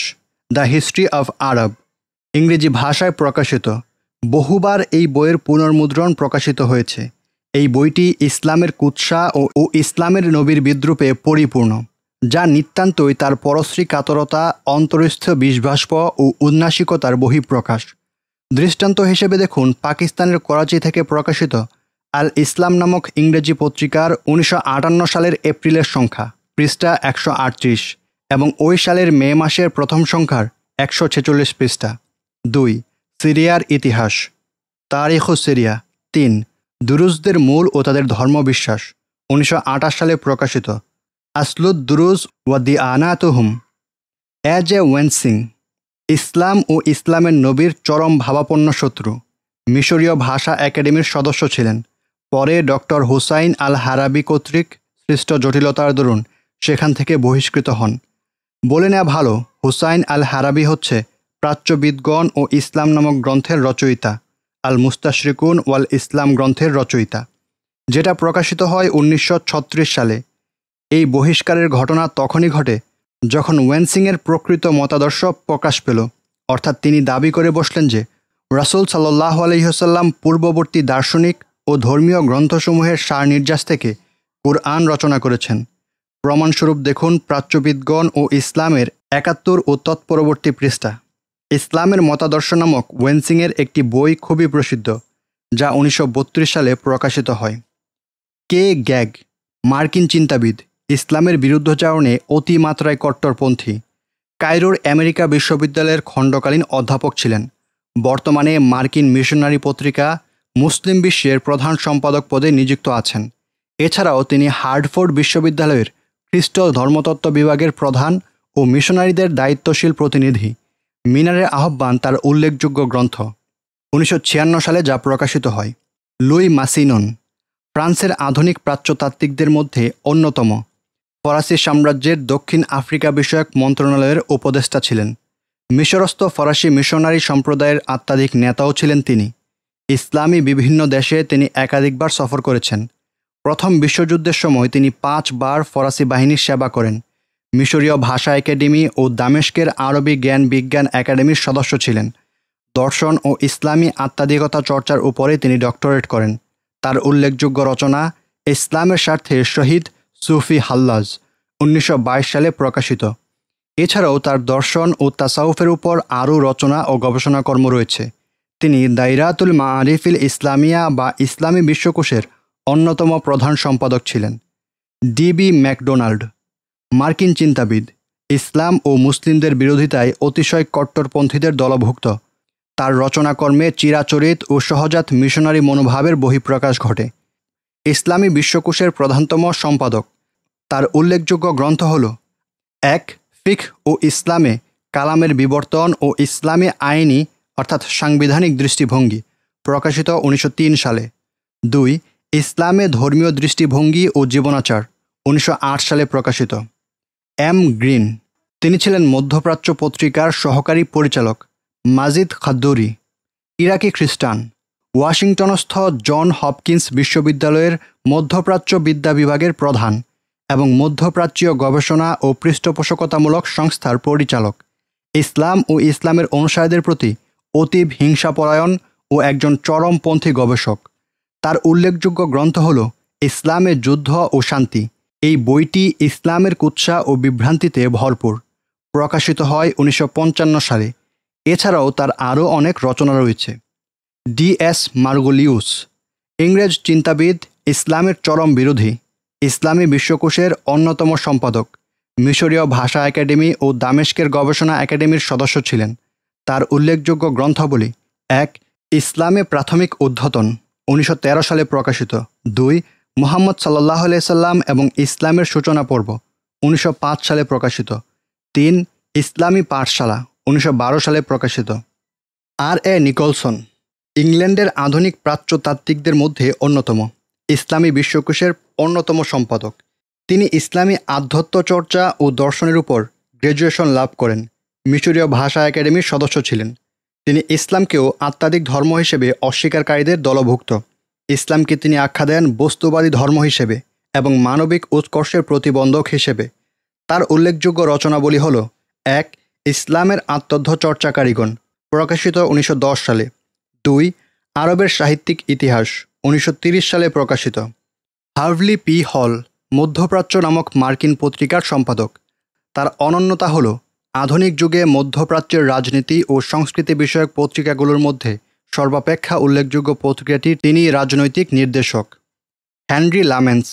দ্য হিস্ট্রি অফ আরব ইংরেজি ভাষায় প্রকাশিত বহুবার এই বইয়ের পুনর্মুদ্রণ প্রকাশিত হয়েছে এই বইটি ইসলামের কুৎসা ও ইসলামের নবীর বিদ্রুপে পরিপূর্ণ যা নিতান্তই তার পরশ্রী কাতরতা অন্তরস্থ বিষভাষ্প ও উন্নাসিকতার বহিঃপ্রকাশ দৃষ্টান্ত হিসেবে দেখুন পাকিস্তানের করাচি থেকে প্রকাশিত আল ইসলাম নামক ইংরেজি পত্রিকার উনিশশো সালের এপ্রিলের সংখ্যা পৃষ্ঠা একশো এবং ওই সালের মে মাসের প্রথম সংখ্যার একশো ছেচল্লিশ পৃষ্ঠা দুই সিরিয়ার ইতিহাস তারিখ সিরিয়া তিন দুরুজদের মূল ও তাদের ধর্মবিশ্বাস উনিশশো সালে প্রকাশিত আসলুদ দুরুজ ওয়া দি আনাতুহুম অ্যাজ এ ওয়েনসিং ইসলাম ও ইসলামের নবীর চরম ভাবাপন্ন শত্রু মিশরীয় ভাষা একাডেমির সদস্য ছিলেন পরে ডক্টর হুসাইন আল হারাবি কর্তৃক সৃষ্ট জটিলতার দরুন সেখান থেকে বহিষ্কৃত হন বলে নেওয়া ভালো হুসাইন আল হারাবি হচ্ছে প্রাচ্যবিদগণ ও ইসলাম নামক গ্রন্থের রচয়িতা আল মুস্তাশরিকুন ওয়াল ইসলাম গ্রন্থের রচয়িতা যেটা প্রকাশিত হয় উনিশশো সালে এই বহিষ্কারের ঘটনা তখনই ঘটে যখন ওয়েনসিংয়ের প্রকৃত মতাদর্শ প্রকাশ পেল অর্থাৎ তিনি দাবি করে বসলেন যে রাসুল সাল্লাহ আলহিহসাল্লাম পূর্ববর্তী দার্শনিক ও ধর্মীয় গ্রন্থসমূহের সার নির্যাস থেকে কোরআন রচনা করেছেন প্রমাণস্বরূপ দেখুন প্রাচ্যবিদগণ ও ইসলামের একাত্তর ও তৎপরবর্তী পৃষ্ঠা ইসলামের মতাদর্শ নামক ওয়েনসিংয়ের একটি বই খুবই প্রসিদ্ধ যা উনিশশো সালে প্রকাশিত হয় কে গ্যাগ মার্কিন চিন্তাবিদ ইসলামের বিরুদ্ধচারণে অতিমাত্রায় কট্টরপন্থী কায়রোর আমেরিকা বিশ্ববিদ্যালয়ের খণ্ডকালীন অধ্যাপক ছিলেন বর্তমানে মার্কিন মিশনারি পত্রিকা মুসলিম বিশ্বের প্রধান সম্পাদক পদে নিযুক্ত আছেন এছাড়াও তিনি হার্ডফোর্ড বিশ্ববিদ্যালয়ের খ্রিস্ট ধর্মতত্ত্ব বিভাগের প্রধান ও মিশনারিদের দায়িত্বশীল প্রতিনিধি মিনারের আহ্বান তার উল্লেখযোগ্য গ্রন্থ উনিশশো সালে যা প্রকাশিত হয় লুই মাসিনন ফ্রান্সের আধুনিক প্রাচ্যতাত্ত্বিকদের মধ্যে অন্যতম ফরাসি সাম্রাজ্যের দক্ষিণ আফ্রিকা বিষয়ক মন্ত্রণালয়ের উপদেষ্টা ছিলেন মিশরস্থ ফরাসি মিশনারি সম্প্রদায়ের আত্মাধিক নেতাও ছিলেন তিনি ইসলামী বিভিন্ন দেশে তিনি একাধিকবার সফর করেছেন প্রথম বিশ্বযুদ্ধের সময় তিনি পাঁচবার ফরাসি বাহিনীর সেবা করেন মিশরীয় ভাষা একাডেমি ও দামেস্কের আরবি জ্ঞান বিজ্ঞান একাডেমির সদস্য ছিলেন দর্শন ও ইসলামী আত্মাধিকতা চর্চার উপরে তিনি ডক্টরেট করেন তার উল্লেখযোগ্য রচনা ইসলামের স্বার্থে শহীদ সুফি হাল্লাজ উনিশশো সালে প্রকাশিত এছাড়াও তার দর্শন ও তাসাউফের উপর আরও রচনা ও গবেষণাকর্ম রয়েছে তিনি দাইরাতুল মারিফিল ইসলামিয়া বা ইসলামী বিশ্বকোষের অন্যতম প্রধান সম্পাদক ছিলেন ডিবি ম্যাকডোনাল্ড মার্কিন চিন্তাবিদ ইসলাম ও মুসলিমদের বিরোধিতায় অতিশয় কট্টরপন্থীদের দলভুক্ত তার রচনাকর্মে চিরাচরিত ও সহজাত মিশনারি মনোভাবের বহিঃপ্রকাশ ঘটে ইসলামী বিশ্বকোষের প্রধানতম সম্পাদক তার উল্লেখযোগ্য গ্রন্থ হল এক ফিখ ও ইসলামে কালামের বিবর্তন ও ইসলামে আইনি অর্থাৎ সাংবিধানিক দৃষ্টিভঙ্গি প্রকাশিত উনিশশো সালে দুই ইসলামে ধর্মীয় দৃষ্টিভঙ্গি ও জীবনাচার উনিশশো সালে প্রকাশিত এম গ্রিন তিনি ছিলেন মধ্যপ্রাচ্য পত্রিকার সহকারী পরিচালক মাজিদ খাদ্দুরি ইরাকি খ্রিস্টান ওয়াশিংটনস্থ জন হপকিন্স বিশ্ববিদ্যালয়ের মধ্যপ্রাচ্য বিদ্যা বিভাগের প্রধান এবং মধ্যপ্রাচ্যীয় গবেষণা ও পৃষ্ঠপোষকতামূলক সংস্থার পরিচালক ইসলাম ও ইসলামের অনুসারীদের প্রতি অতীব হিংসাপরায়ণ ও একজন চরমপন্থী গবেষক তার উল্লেখযোগ্য গ্রন্থ হল ইসলামের যুদ্ধ ও শান্তি এই বইটি ইসলামের কুৎসা ও বিভ্রান্তিতে ভরপুর প্রকাশিত হয় উনিশশো সালে এছাড়াও তার আরও অনেক রচনা রয়েছে ডি এস মার্গোলিউস ইংরেজ চিন্তাবিদ ইসলামের চরম বিরোধী ইসলামী বিশ্বকোষের অন্যতম সম্পাদক মিশরীয় ভাষা একাডেমি ও দামেস্কের গবেষণা একাডেমির সদস্য ছিলেন তার উল্লেখযোগ্য গ্রন্থাবলী এক ইসলামে প্রাথমিক উদ্ধতন উনিশশো সালে প্রকাশিত দুই মোহাম্মদ সাল্লাহ সাল্লাম এবং ইসলামের সূচনা পর্ব উনিশশো সালে প্রকাশিত তিন ইসলামী পাঠশালা উনিশশো সালে প্রকাশিত আর এ নিকলসন ইংল্যান্ডের আধুনিক প্রাচ্যতাত্ত্বিকদের মধ্যে অন্যতম ইসলামী বিশ্বকোষের অন্যতম সম্পাদক তিনি ইসলামী আধ্যাত্মচর্চা ও দর্শনের উপর গ্র্যাজুয়েশন লাভ করেন মিশরীয় ভাষা একাডেমির সদস্য ছিলেন তিনি ইসলামকেও আত্মাধিক ধর্ম হিসেবে অস্বীকারকারীদের দলভুক্ত ইসলামকে তিনি আখ্যা দেন বস্তুবাদী ধর্ম হিসেবে এবং মানবিক উৎকর্ষের প্রতিবন্ধক হিসেবে তার উল্লেখযোগ্য রচনাবলী হল এক ইসলামের আত্মধ্য চর্চাকারীগণ প্রকাশিত উনিশশো সালে দুই আরবের সাহিত্যিক ইতিহাস উনিশশো সালে প্রকাশিত হার্ভলি পি হল মধ্যপ্রাচ্য নামক মার্কিন পত্রিকার সম্পাদক তার অনন্যতা হল আধুনিক যুগে মধ্যপ্রাচ্যের রাজনীতি ও সংস্কৃতি বিষয়ক পত্রিকাগুলোর মধ্যে সর্বাপেক্ষা উল্লেখযোগ্য পত্রিকাটি তিনি রাজনৈতিক নির্দেশক হ্যানরি লামেন্স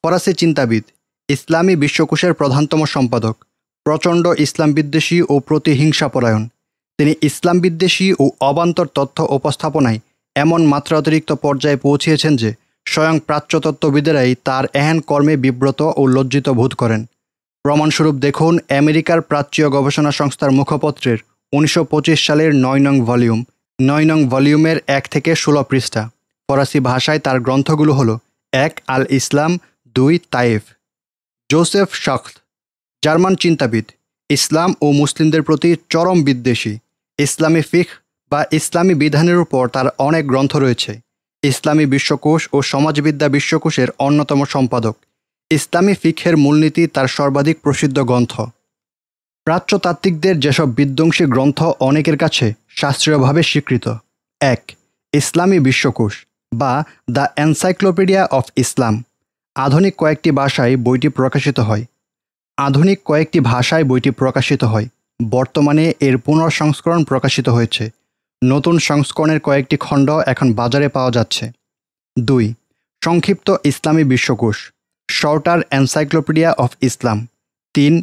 ফরাসি চিন্তাবিদ ইসলামী বিশ্বকোষের প্রধানতম সম্পাদক প্রচণ্ড ইসলাম বিদ্বেষী ও প্রতিহিংসাপরায়ণ তিনি ইসলাম বিদ্বেষী ও অবান্তর তথ্য উপস্থাপনায় এমন মাত্রা অতিরিক্ত পর্যায়ে পৌঁছিয়েছেন যে স্বয়ং প্রাচ্যতত্ত্ববিদেরাই তার এহেন কর্মে বিব্রত ও লজ্জিত বোধ করেন প্রমাণস্বরূপ দেখুন আমেরিকার প্রাচ্যীয় গবেষণা সংস্থার মুখপত্রের উনিশশো সালের নয় নং ভলিউম নয় নং ভলিউমের এক থেকে ষোলো পৃষ্ঠা ফরাসি ভাষায় তার গ্রন্থগুলো হল এক আল ইসলাম দুই তাইফ জোসেফ শখ জার্মান চিন্তাবিদ ইসলাম ও মুসলিমদের প্রতি চরম বিদ্বেষী ইসলামী ফিখ বা ইসলামী বিধানের উপর তার অনেক গ্রন্থ রয়েছে ইসলামী বিশ্বকোষ ও সমাজবিদ্যা বিশ্বকোষের অন্যতম সম্পাদক ইসলামী ফিখের মূলনীতি তার সর্বাধিক প্রসিদ্ধ গ্রন্থ প্রাচ্যতাত্ত্বিকদের যেসব বিধ্বংসী গ্রন্থ অনেকের কাছে শাস্ত্রীয়ভাবে স্বীকৃত এক ইসলামী বিশ্বকোষ বা দ্য এনসাইক্লোপিডিয়া অফ ইসলাম আধুনিক কয়েকটি ভাষায় বইটি প্রকাশিত হয় আধুনিক কয়েকটি ভাষায় বইটি প্রকাশিত হয় বর্তমানে এর পুনঃসংস্করণ প্রকাশিত হয়েছে নতুন সংস্করণের কয়েকটি খণ্ড এখন বাজারে পাওয়া যাচ্ছে দুই সংক্ষিপ্ত ইসলামী বিশ্বকোষ শর্টার এনসাইক্লোপিডিয়া অফ ইসলাম তিন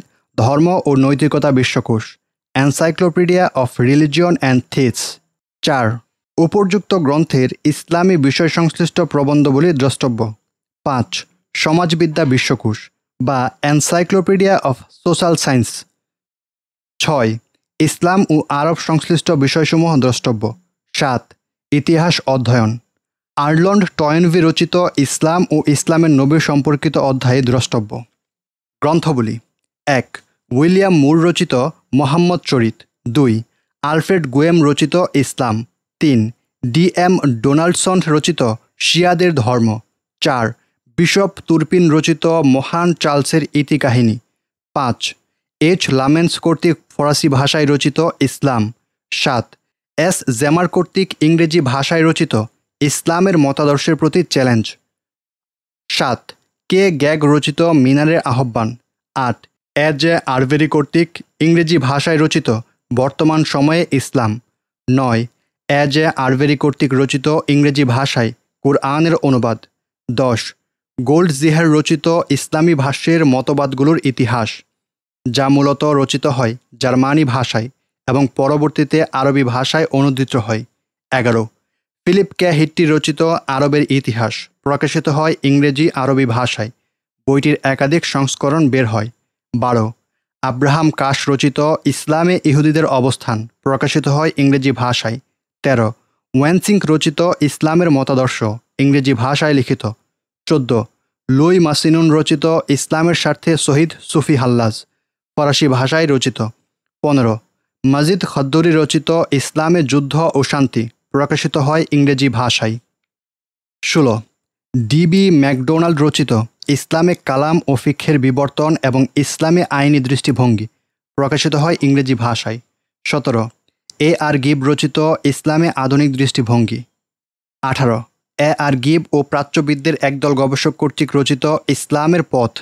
ধর্ম ও নৈতিকতা বিশ্বকোষ Encyclopedia of Religion and Ethics চার উপর্যুক্ত গ্রন্থের ইসলামী বিষয় সংশ্লিষ্ট প্রবন্ধগুলির দ্রষ্টব্য পাঁচ সমাজবিদ্যা বিশ্বকোষ বা এনসাইক্লোপিডিয়া অফ সোশ্যাল সায়েন্স ছয় ইসলাম ও আরব সংশ্লিষ্ট বিষয়সমূহ দ্রষ্টব্য সাত ইতিহাস অধ্যয়ন আর্লন্ড টয়েনভি রচিত ইসলাম ও ইসলামের নবী সম্পর্কিত অধ্যায়ে দ্রষ্টব্য গ্রন্থবলী এক উইলিয়াম মুর রচিত মোহাম্মদ চরিত দুই আলফ্রেড গোয়েম রচিত ইসলাম তিন ডি এম ডোনাল্ডসন রচিত শিয়াদের ধর্ম চার বিশপ তুরপিন রচিত মহান চার্লসের ইতিকাহিনী পাঁচ এইচ লামেন্স কর্তৃক ফরাসি ভাষায় রচিত ইসলাম সাত এস জ্যামার কর্তৃক ইংরেজি ভাষায় রচিত ইসলামের মতাদর্শের প্রতি চ্যালেঞ্জ সাত কে গ্যাগ রচিত মিনারের আহ্বান আট এ জে আরভেরি কর্তৃক ইংরেজি ভাষায় রচিত বর্তমান সময়ে ইসলাম নয় এ জে আরভেরি কর্তৃক রচিত ইংরেজি ভাষায় কুরআনের অনুবাদ দশ গোল্ড জিহার রচিত ইসলামী ভাষ্যের মতবাদগুলোর ইতিহাস যা মূলত রচিত হয় জার্মানি ভাষায় এবং পরবর্তীতে আরবি ভাষায় অনুদিত হয় এগারো ফিলিপ ক্যা হিটটি রচিত আরবের ইতিহাস প্রকাশিত হয় ইংরেজি আরবি ভাষায় বইটির একাধিক সংস্করণ বের হয় বারো আব্রাহাম কাশ রচিত ইসলামে ইহুদিদের অবস্থান প্রকাশিত হয় ইংরেজি ভাষায় তেরো ওয়েনসিঙ্ক রচিত ইসলামের মতাদর্শ ইংরেজি ভাষায় লিখিত চোদ্দ লুই মাসিনুন রচিত ইসলামের স্বার্থে শহীদ সুফি হাল্লাজ ফরাসি ভাষায় রচিত পনেরো মাজিদ খদ্দরি রচিত ইসলামে যুদ্ধ ও শান্তি প্রকাশিত হয় ইংরেজি ভাষায় ষোল ডিবি ম্যাকডোনাল্ড রচিত ইসলামে কালাম ও ফিক্ষের বিবর্তন এবং ইসলামে আইনি দৃষ্টিভঙ্গি প্রকাশিত হয় ইংরেজি ভাষায় সতেরো এ আর গিব রচিত ইসলামে আধুনিক দৃষ্টিভঙ্গি আঠারো এ আর গিব ও প্রাচ্যবিদদের একদল গবেষক কর্তৃক রচিত ইসলামের পথ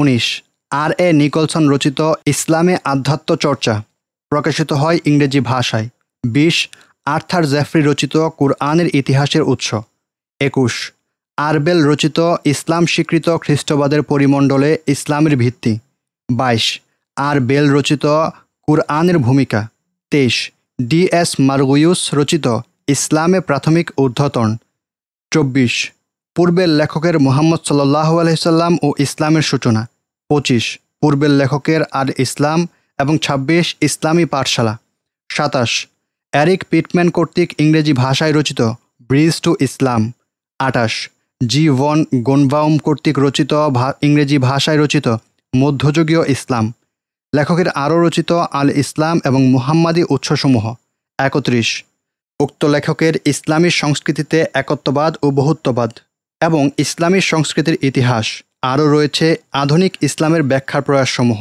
উনিশ আর এ নিকলসন রচিত ইসলামে আধ্যাত্ম চর্চা প্রকাশিত হয় ইংরেজি ভাষায় বিশ আর্থার জ্যাফ্রি রচিত কুরআনের ইতিহাসের উৎস একুশ আরবেল রচিত ইসলাম স্বীকৃত খ্রিস্টবাদের পরিমণ্ডলে ইসলামের ভিত্তি বাইশ আর বেল রচিত কুরআনের ভূমিকা তেইশ ডি এস মার্গুয়ুস রচিত ইসলামে প্রাথমিক উর্ধতন চব্বিশ পূর্বের লেখকের মোহাম্মদ সাল্লাহ আলহিসাল্লাম ও ইসলামের সূচনা পঁচিশ পূর্বের লেখকের আর ইসলাম এবং ২৬ ইসলামী পাঠশালা সাতাশ অ্যারিক পিটম্যান কর্তৃক ইংরেজি ভাষায় রচিত ব্রিজ টু ইসলাম আটাশ জি ওয়ান গোনবাউম কর্তৃক রচিত ইংরেজি ভাষায় রচিত মধ্যযুগীয় ইসলাম লেখকের আরও রচিত আল ইসলাম এবং মুহাম্মাদি উৎসসমূহ একত্রিশ উক্ত লেখকের ইসলামী সংস্কৃতিতে একত্ববাদ ও বহুত্ববাদ এবং ইসলামী সংস্কৃতির ইতিহাস আরও রয়েছে আধুনিক ইসলামের ব্যাখ্যার প্রয়াসসমূহ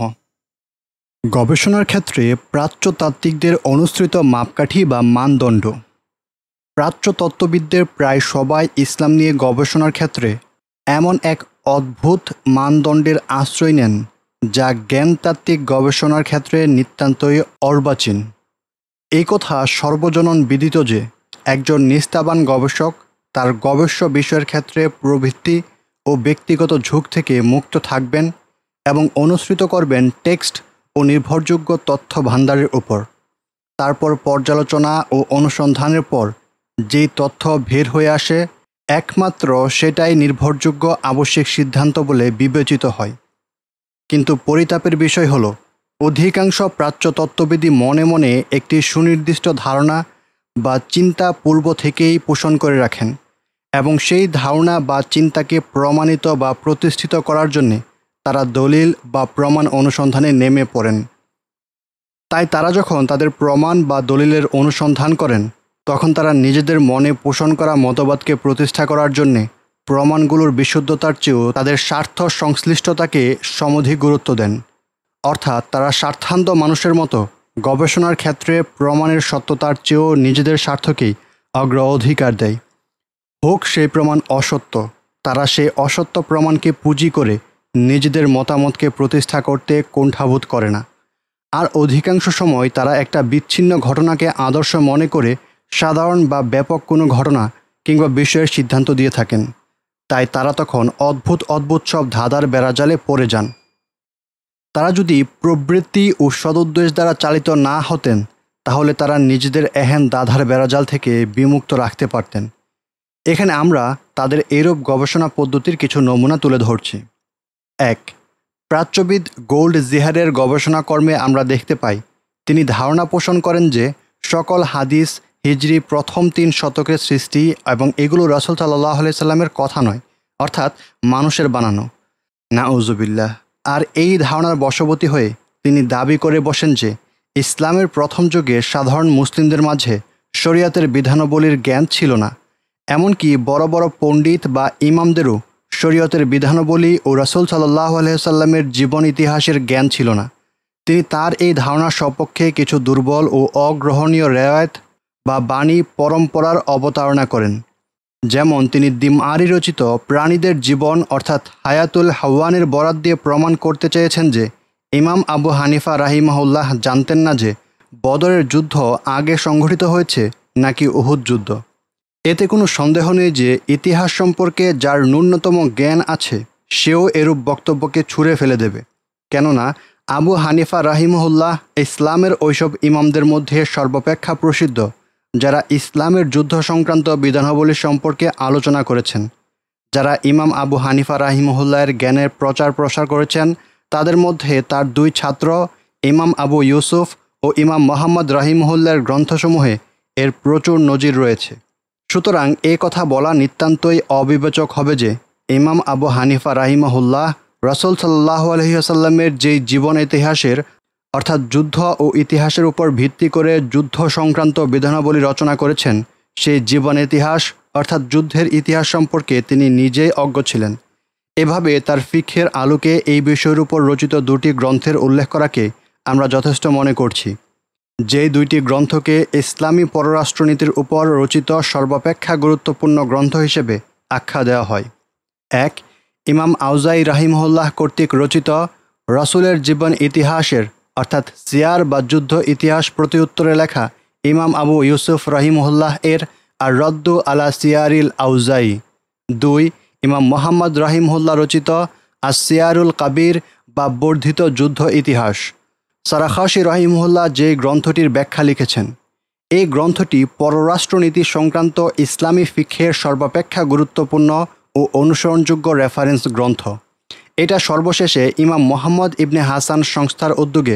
গবেষণার ক্ষেত্রে প্রাচ্যতাত্ত্বিকদের অনুসৃত মাপকাঠি বা মানদণ্ড প্রাচ্যতত্ত্ববিদদের প্রায় সবাই ইসলাম নিয়ে গবেষণার ক্ষেত্রে এমন এক অদ্ভুত মানদণ্ডের আশ্রয় নেন যা জ্ঞানতাত্ত্বিক গবেষণার ক্ষেত্রে নিতান্তই অর্বাচীন এই কথা সর্বজনন বিদিত যে একজন নিস্তাবান গবেষক তার গবেষ্য বিষয়ের ক্ষেত্রে প্রবৃত্তি ও ব্যক্তিগত ঝুঁক থেকে মুক্ত থাকবেন এবং অনুসৃত করবেন টেক্সট ও নির্ভরযোগ্য তথ্য ভাণ্ডারের উপর তারপর পর্যালোচনা ও অনুসন্ধানের পর যেই তথ্য বের হয়ে আসে একমাত্র সেটাই নির্ভরযোগ্য আবশ্যিক সিদ্ধান্ত বলে বিবেচিত হয় কিন্তু পরিতাপের বিষয় হল অধিকাংশ প্রাচ্য তত্ত্ববিধি মনে মনে একটি সুনির্দিষ্ট ধারণা বা চিন্তা পূর্ব থেকেই পোষণ করে রাখেন এবং সেই ধারণা বা চিন্তাকে প্রমাণিত বা প্রতিষ্ঠিত করার জন্যে তারা দলিল বা প্রমাণ অনুসন্ধানে নেমে পড়েন তাই তারা যখন তাদের প্রমাণ বা দলিলের অনুসন্ধান করেন তখন তারা নিজেদের মনে পোষণ করা মতবাদকে প্রতিষ্ঠা করার জন্যে প্রমাণগুলোর বিশুদ্ধতার চেয়েও তাদের স্বার্থ সংশ্লিষ্টতাকে সমধি গুরুত্ব দেন অর্থাৎ তারা স্বার্থান্ত মানুষের মতো গবেষণার ক্ষেত্রে প্রমাণের সত্যতার চেয়েও নিজেদের স্বার্থকেই অগ্র অধিকার দেয় হোক সেই প্রমাণ অসত্য তারা সেই অসত্য প্রমাণকে পুঁজি করে নিজেদের মতামতকে প্রতিষ্ঠা করতে কণ্ঠাবোধ করে না আর অধিকাংশ সময় তারা একটা বিচ্ছিন্ন ঘটনাকে আদর্শ মনে করে সাধারণ বা ব্যাপক কোনো ঘটনা কিংবা বিষয়ের সিদ্ধান্ত দিয়ে থাকেন তাই তারা তখন অদ্ভুত অদ্ভুত সব ধাঁধার বেড়াজালে পড়ে যান তারা যদি প্রবৃত্তি ও সদুদ্দেশ দ্বারা চালিত না হতেন তাহলে তারা নিজেদের এহেন দাধার বেড়াজাল থেকে বিমুক্ত রাখতে পারতেন এখানে আমরা তাদের এরূপ গবেষণা পদ্ধতির কিছু নমুনা তুলে ধরছি এক প্রাচ্যবিদ গোল্ড জিহারের গবেষণাকর্মে আমরা দেখতে পাই তিনি ধারণা পোষণ করেন যে সকল হাদিস হিজরি প্রথম তিন শতকের সৃষ্টি এবং এগুলো রসুল সাল্লাহ সাল্লামের কথা নয় অর্থাৎ মানুষের বানানো নাউজুবিল্লাহ আর এই ধারণার বশবতী হয়ে তিনি দাবি করে বসেন যে ইসলামের প্রথম যুগে সাধারণ মুসলিমদের মাঝে শরীয়তের বিধানবলীর জ্ঞান ছিল না এমনকি বড় বড় পণ্ডিত বা ইমামদেরও শরীয়তের বিধানবলী ও রাসুল সাল্লাহ আলহিসাল্লামের জীবন ইতিহাসের জ্ঞান ছিল না তিনি তার এই ধারণার সপক্ষে কিছু দুর্বল ও অগ্রহণীয় রেওয়ায়ত বা বাণী পরম্পরার অবতারণা করেন যেমন তিনি দিমআরি রচিত প্রাণীদের জীবন অর্থাৎ হায়াতুল হাওয়ানের বরাত দিয়ে প্রমাণ করতে চেয়েছেন যে ইমাম আবু হানিফা রাহিমাহুল্লাহ জানতেন না যে বদরের যুদ্ধ আগে সংঘটিত হয়েছে নাকি উহুদ যুদ্ধ এতে কোনো সন্দেহ নেই যে ইতিহাস সম্পর্কে যার ন্যূনতম জ্ঞান আছে সেও এরূপ বক্তব্যকে ছুঁড়ে ফেলে দেবে কেননা আবু হানিফা রাহিমহুল্লাহ ইসলামের ওইসব ইমামদের মধ্যে সর্বাপেক্ষা প্রসিদ্ধ যারা ইসলামের যুদ্ধ সংক্রান্ত বিধানাবলী সম্পর্কে আলোচনা করেছেন যারা ইমাম আবু হানিফা রাহিমহুল্লাহের জ্ঞানের প্রচার প্রসার করেছেন তাদের মধ্যে তার দুই ছাত্র ইমাম আবু ইউসুফ ও ইমাম মোহাম্মদ রাহিমহুল্লার গ্রন্থসমূহে এর প্রচুর নজির রয়েছে সুতরাং এ কথা বলা নিতান্তই অবিবেচক হবে যে ইমাম আবু হানিফা রাহিমাহুল্লাহ রসুল সাল্লাহ আলহিহাসাল্লামের যেই জীবন ইতিহাসের অর্থাৎ যুদ্ধ ও ইতিহাসের উপর ভিত্তি করে যুদ্ধ সংক্রান্ত বিধানাবলী রচনা করেছেন সেই জীবন ইতিহাস অর্থাৎ যুদ্ধের ইতিহাস সম্পর্কে তিনি নিজেই অজ্ঞ ছিলেন এভাবে তার ফিক্ষের আলোকে এই বিষয়ের উপর রচিত দুটি গ্রন্থের উল্লেখ করাকে আমরা যথেষ্ট মনে করছি যে দুইটি গ্রন্থকে ইসলামী পররাষ্ট্রনীতির উপর রচিত সর্বাপেক্ষা গুরুত্বপূর্ণ গ্রন্থ হিসেবে আখ্যা দেওয়া হয় এক ইমাম আউজাই রাহিমহল্লাহ কর্তৃক রচিত রসুলের জীবন ইতিহাসের অর্থাৎ সিয়ার বা যুদ্ধ ইতিহাস প্রতিউত্তরে লেখা ইমাম আবু ইউসুফ রাহিমহল্লাহ এর আর রদ্দু আলা সিয়ারিল আউজাই দুই ইমাম মোহাম্মদ রাহিমহল্লা রচিত আর সিয়ারুল কাবির বা বর্ধিত যুদ্ধ ইতিহাস সারাখাসি রাহিমহল্লা যে গ্রন্থটির ব্যাখ্যা লিখেছেন এই গ্রন্থটি পররাষ্ট্রনীতি সংক্রান্ত ইসলামী ফিক্ষের সর্বাপেক্ষা গুরুত্বপূর্ণ ও অনুসরণযোগ্য রেফারেন্স গ্রন্থ এটা সর্বশেষে ইমাম মোহাম্মদ ইবনে হাসান সংস্থার উদ্যোগে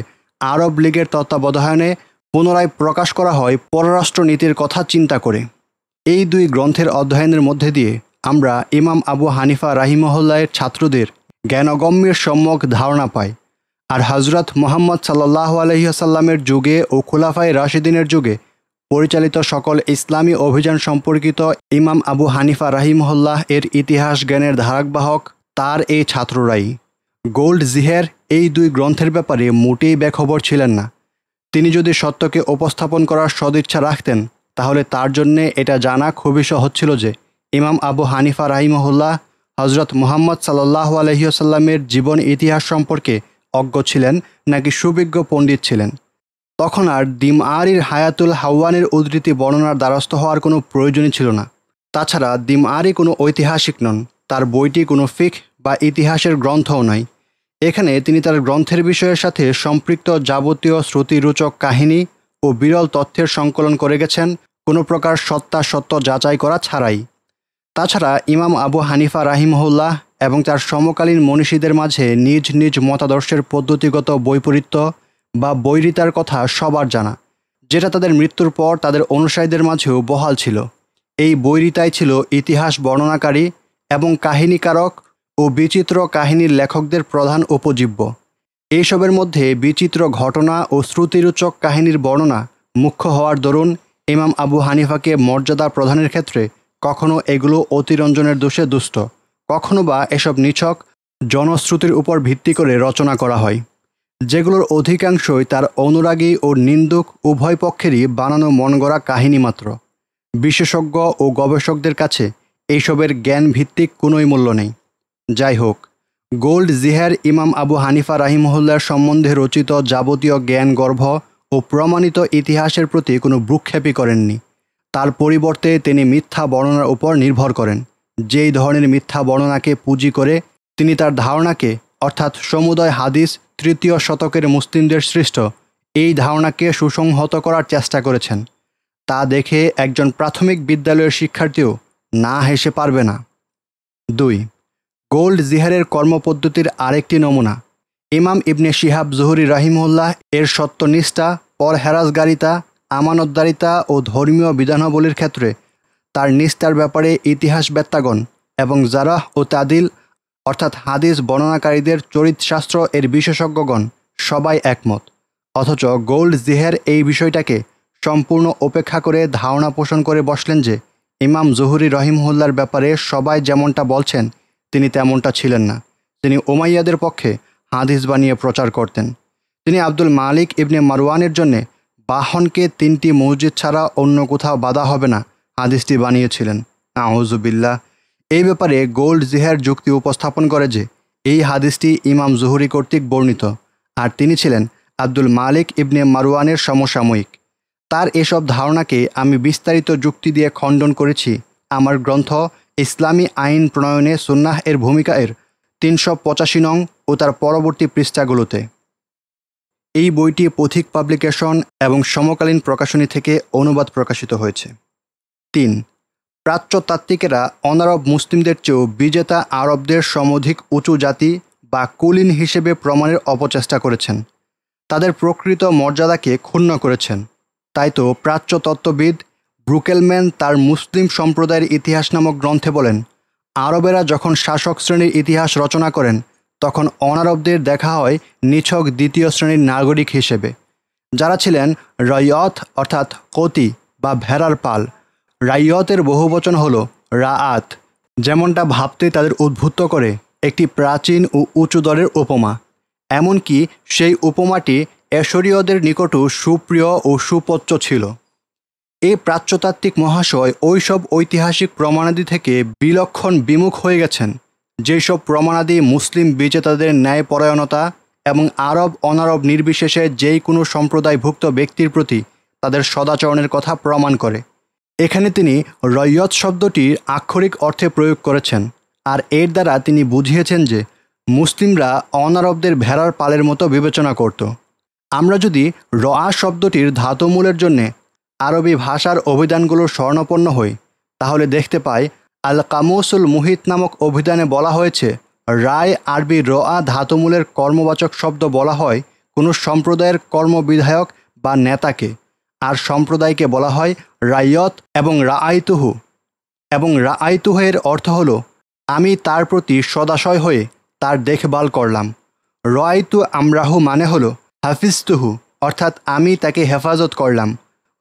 আরব লীগের তত্ত্বাবধানে পুনরায় প্রকাশ করা হয় পররাষ্ট্রনীতির কথা চিন্তা করে এই দুই গ্রন্থের অধ্যয়নের মধ্যে দিয়ে আমরা ইমাম আবু হানিফা রাহিমহল্লায়ের ছাত্রদের জ্ঞানগম্যের সম্যক ধারণা পাই আর হজরত মোহাম্মদ সাল্লাহ আলহিহাসাল্লামের যুগে ও খোলাফাই রাশিদিনের যুগে পরিচালিত সকল ইসলামী অভিযান সম্পর্কিত ইমাম আবু হানিফা রাহিমহল্লাহ এর ইতিহাস জ্ঞানের ধারাকবাহক তার এই ছাত্ররাই গোল্ড জিহের এই দুই গ্রন্থের ব্যাপারে মোটেই বেখবর ছিলেন না তিনি যদি সত্যকে উপস্থাপন করার সদিচ্ছা রাখতেন তাহলে তার জন্যে এটা জানা খুবই সহজ ছিল যে ইমাম আবু হানিফা রাহিমহল্লাহ হজরত মোহাম্মদ সাল্লাহ আলহিহসাল্লামের জীবন ইতিহাস সম্পর্কে অজ্ঞ ছিলেন নাকি সুবিজ্ঞ পণ্ডিত ছিলেন তখন আর আরির হায়াতুল হাওয়ানের উদ্ধৃতি বর্ণনার দ্বারস্থ হওয়ার কোনো প্রয়োজনই ছিল না তাছাড়া আরি কোনো ঐতিহাসিক নন তার বইটি কোনো ফিক বা ইতিহাসের গ্রন্থও নয় এখানে তিনি তার গ্রন্থের বিষয়ের সাথে সম্পৃক্ত যাবতীয় শ্রুতিরোচক কাহিনী ও বিরল তথ্যের সংকলন করে গেছেন কোনো প্রকার সত্তা সত্য যাচাই করা ছাড়াই তাছাড়া ইমাম আবু হানিফা রাহিমহল্লাহ এবং তার সমকালীন মনীষীদের মাঝে নিজ নিজ মতাদর্শের পদ্ধতিগত বৈপরীত্য বা বৈরিতার কথা সবার জানা যেটা তাদের মৃত্যুর পর তাদের অনুসারীদের মাঝেও বহাল ছিল এই বৈরিতাই ছিল ইতিহাস বর্ণনাকারী এবং কাহিনীকারক ও বিচিত্র কাহিনীর লেখকদের প্রধান উপজীব্য এইসবের মধ্যে বিচিত্র ঘটনা ও শ্রুতিরোচক কাহিনীর বর্ণনা মুখ্য হওয়ার দরুন ইমাম আবু হানিফাকে মর্যাদা প্রদানের ক্ষেত্রে কখনো এগুলো অতিরঞ্জনের দোষে দুষ্ট কখনো বা এসব নিছক জনশ্রুতির উপর ভিত্তি করে রচনা করা হয় যেগুলোর অধিকাংশই তার অনুরাগী ও নিন্দুক উভয় পক্ষেরই বানানো মনগড়া কাহিনী মাত্র বিশেষজ্ঞ ও গবেষকদের কাছে এইসবের জ্ঞান ভিত্তিক কোনোই মূল্য নেই যাই হোক গোল্ড জিহার ইমাম আবু হানিফা রাহিমহল্লার সম্বন্ধে রচিত যাবতীয় জ্ঞান গর্ভ ও প্রমাণিত ইতিহাসের প্রতি কোনো ভ্রুক্ষেপই করেননি তার পরিবর্তে তিনি মিথ্যা বর্ণনার উপর নির্ভর করেন যেই ধরনের মিথ্যা বর্ণনাকে পুঁজি করে তিনি তার ধারণাকে অর্থাৎ সমুদয় হাদিস তৃতীয় শতকের মুসলিমদের সৃষ্ট এই ধারণাকে সুসংহত করার চেষ্টা করেছেন তা দেখে একজন প্রাথমিক বিদ্যালয়ের শিক্ষার্থীও না হেসে পারবে না দুই গোল্ড জিহারের কর্মপদ্ধতির আরেকটি নমুনা ইমাম ইবনে শিহাব জহুরি রাহিমুল্লাহ এর সত্যনিষ্ঠা পরহেরাজগারিতা আমানতদারিতা ও ধর্মীয় বিধানাবলীর ক্ষেত্রে তার নিস্তার ব্যাপারে ইতিহাস ব্যত্যাগণ এবং জারাহ ও তাদিল অর্থাৎ হাদিস বর্ণনাকারীদের চরিতশাস্ত্র এর বিশেষজ্ঞগণ সবাই একমত অথচ গোল্ড জিহের এই বিষয়টাকে সম্পূর্ণ উপেক্ষা করে ধারণা পোষণ করে বসলেন যে ইমাম জহুরি রহিমহুল্লার ব্যাপারে সবাই যেমনটা বলছেন তিনি তেমনটা ছিলেন না তিনি ওমাইয়াদের পক্ষে হাদিস বানিয়ে প্রচার করতেন তিনি আব্দুল মালিক ইবনে মারওয়ানের জন্যে বাহনকে তিনটি মসজিদ ছাড়া অন্য কোথাও বাধা হবে না হাদিসটি বানিয়েছিলেন আহজুবিল্লা এই ব্যাপারে গোল্ড জিহার যুক্তি উপস্থাপন করে যে এই হাদিসটি ইমাম জুহুরি কর্তৃক বর্ণিত আর তিনি ছিলেন আব্দুল মালিক ইবনে মারওয়ানের সমসাময়িক তার এসব ধারণাকে আমি বিস্তারিত যুক্তি দিয়ে খণ্ডন করেছি আমার গ্রন্থ ইসলামী আইন প্রণয়নে সুন্নাহ এর ভূমিকা এর তিনশো পঁচাশি নং ও তার পরবর্তী পৃষ্ঠাগুলোতে এই বইটি পথিক পাবলিকেশন এবং সমকালীন প্রকাশনী থেকে অনুবাদ প্রকাশিত হয়েছে তিন প্রাচ্যতাত্ত্বিকেরা অনারব মুসলিমদের চেয়েও বিজেতা আরবদের সমধিক উঁচু জাতি বা কুলিন হিসেবে প্রমাণের অপচেষ্টা করেছেন তাদের প্রকৃত মর্যাদাকে ক্ষুণ্ণ করেছেন তাই তো প্রাচ্যতত্ত্ববিদ ব্রুকেলম্যান তার মুসলিম সম্প্রদায়ের ইতিহাস নামক গ্রন্থে বলেন আরবেরা যখন শাসক শ্রেণীর ইতিহাস রচনা করেন তখন অনারবদের দেখা হয় নিছক দ্বিতীয় শ্রেণীর নাগরিক হিসেবে যারা ছিলেন রয়থ অর্থাৎ কতি বা ভেড়ার পাল রাইয়তের বহুবচন হল রাআত যেমনটা ভাবতে তাদের উদ্বুদ্ধ করে একটি প্রাচীন ও উঁচু দরের উপমা এমনকি সেই উপমাটি এশরীয়দের নিকটও সুপ্রিয় ও সুপচ্য ছিল এই প্রাচ্যতাত্ত্বিক মহাশয় ওই সব ঐতিহাসিক প্রমাণাদি থেকে বিলক্ষণ বিমুখ হয়ে গেছেন যেসব প্রমাণাদি মুসলিম বিজেতাদের ন্যায়পরায়ণতা এবং আরব অনারব নির্বিশেষে যেই কোনো সম্প্রদায়ভুক্ত ব্যক্তির প্রতি তাদের সদাচরণের কথা প্রমাণ করে এখানে তিনি রয়ত শব্দটির আক্ষরিক অর্থে প্রয়োগ করেছেন আর এর দ্বারা তিনি বুঝিয়েছেন যে মুসলিমরা অনারবদের ভেড়ার পালের মতো বিবেচনা করত আমরা যদি রআ শব্দটির ধাতুমূলের জন্যে আরবি ভাষার অভিধানগুলোর স্বর্ণপন্ন হই তাহলে দেখতে পাই আল কামুসুল মুহিত নামক অভিধানে বলা হয়েছে রায় আরবি আ ধাতুমূলের কর্মবাচক শব্দ বলা হয় কোনো সম্প্রদায়ের কর্মবিধায়ক বা নেতাকে আর সম্প্রদায়কে বলা হয় রাইয়ত এবং রা রাআইতুহু এবং রা এর অর্থ হল আমি তার প্রতি সদাশয় হয়ে তার দেখভাল করলাম রয়তু আমরাহু মানে হল হাফিজতুহু অর্থাৎ আমি তাকে হেফাজত করলাম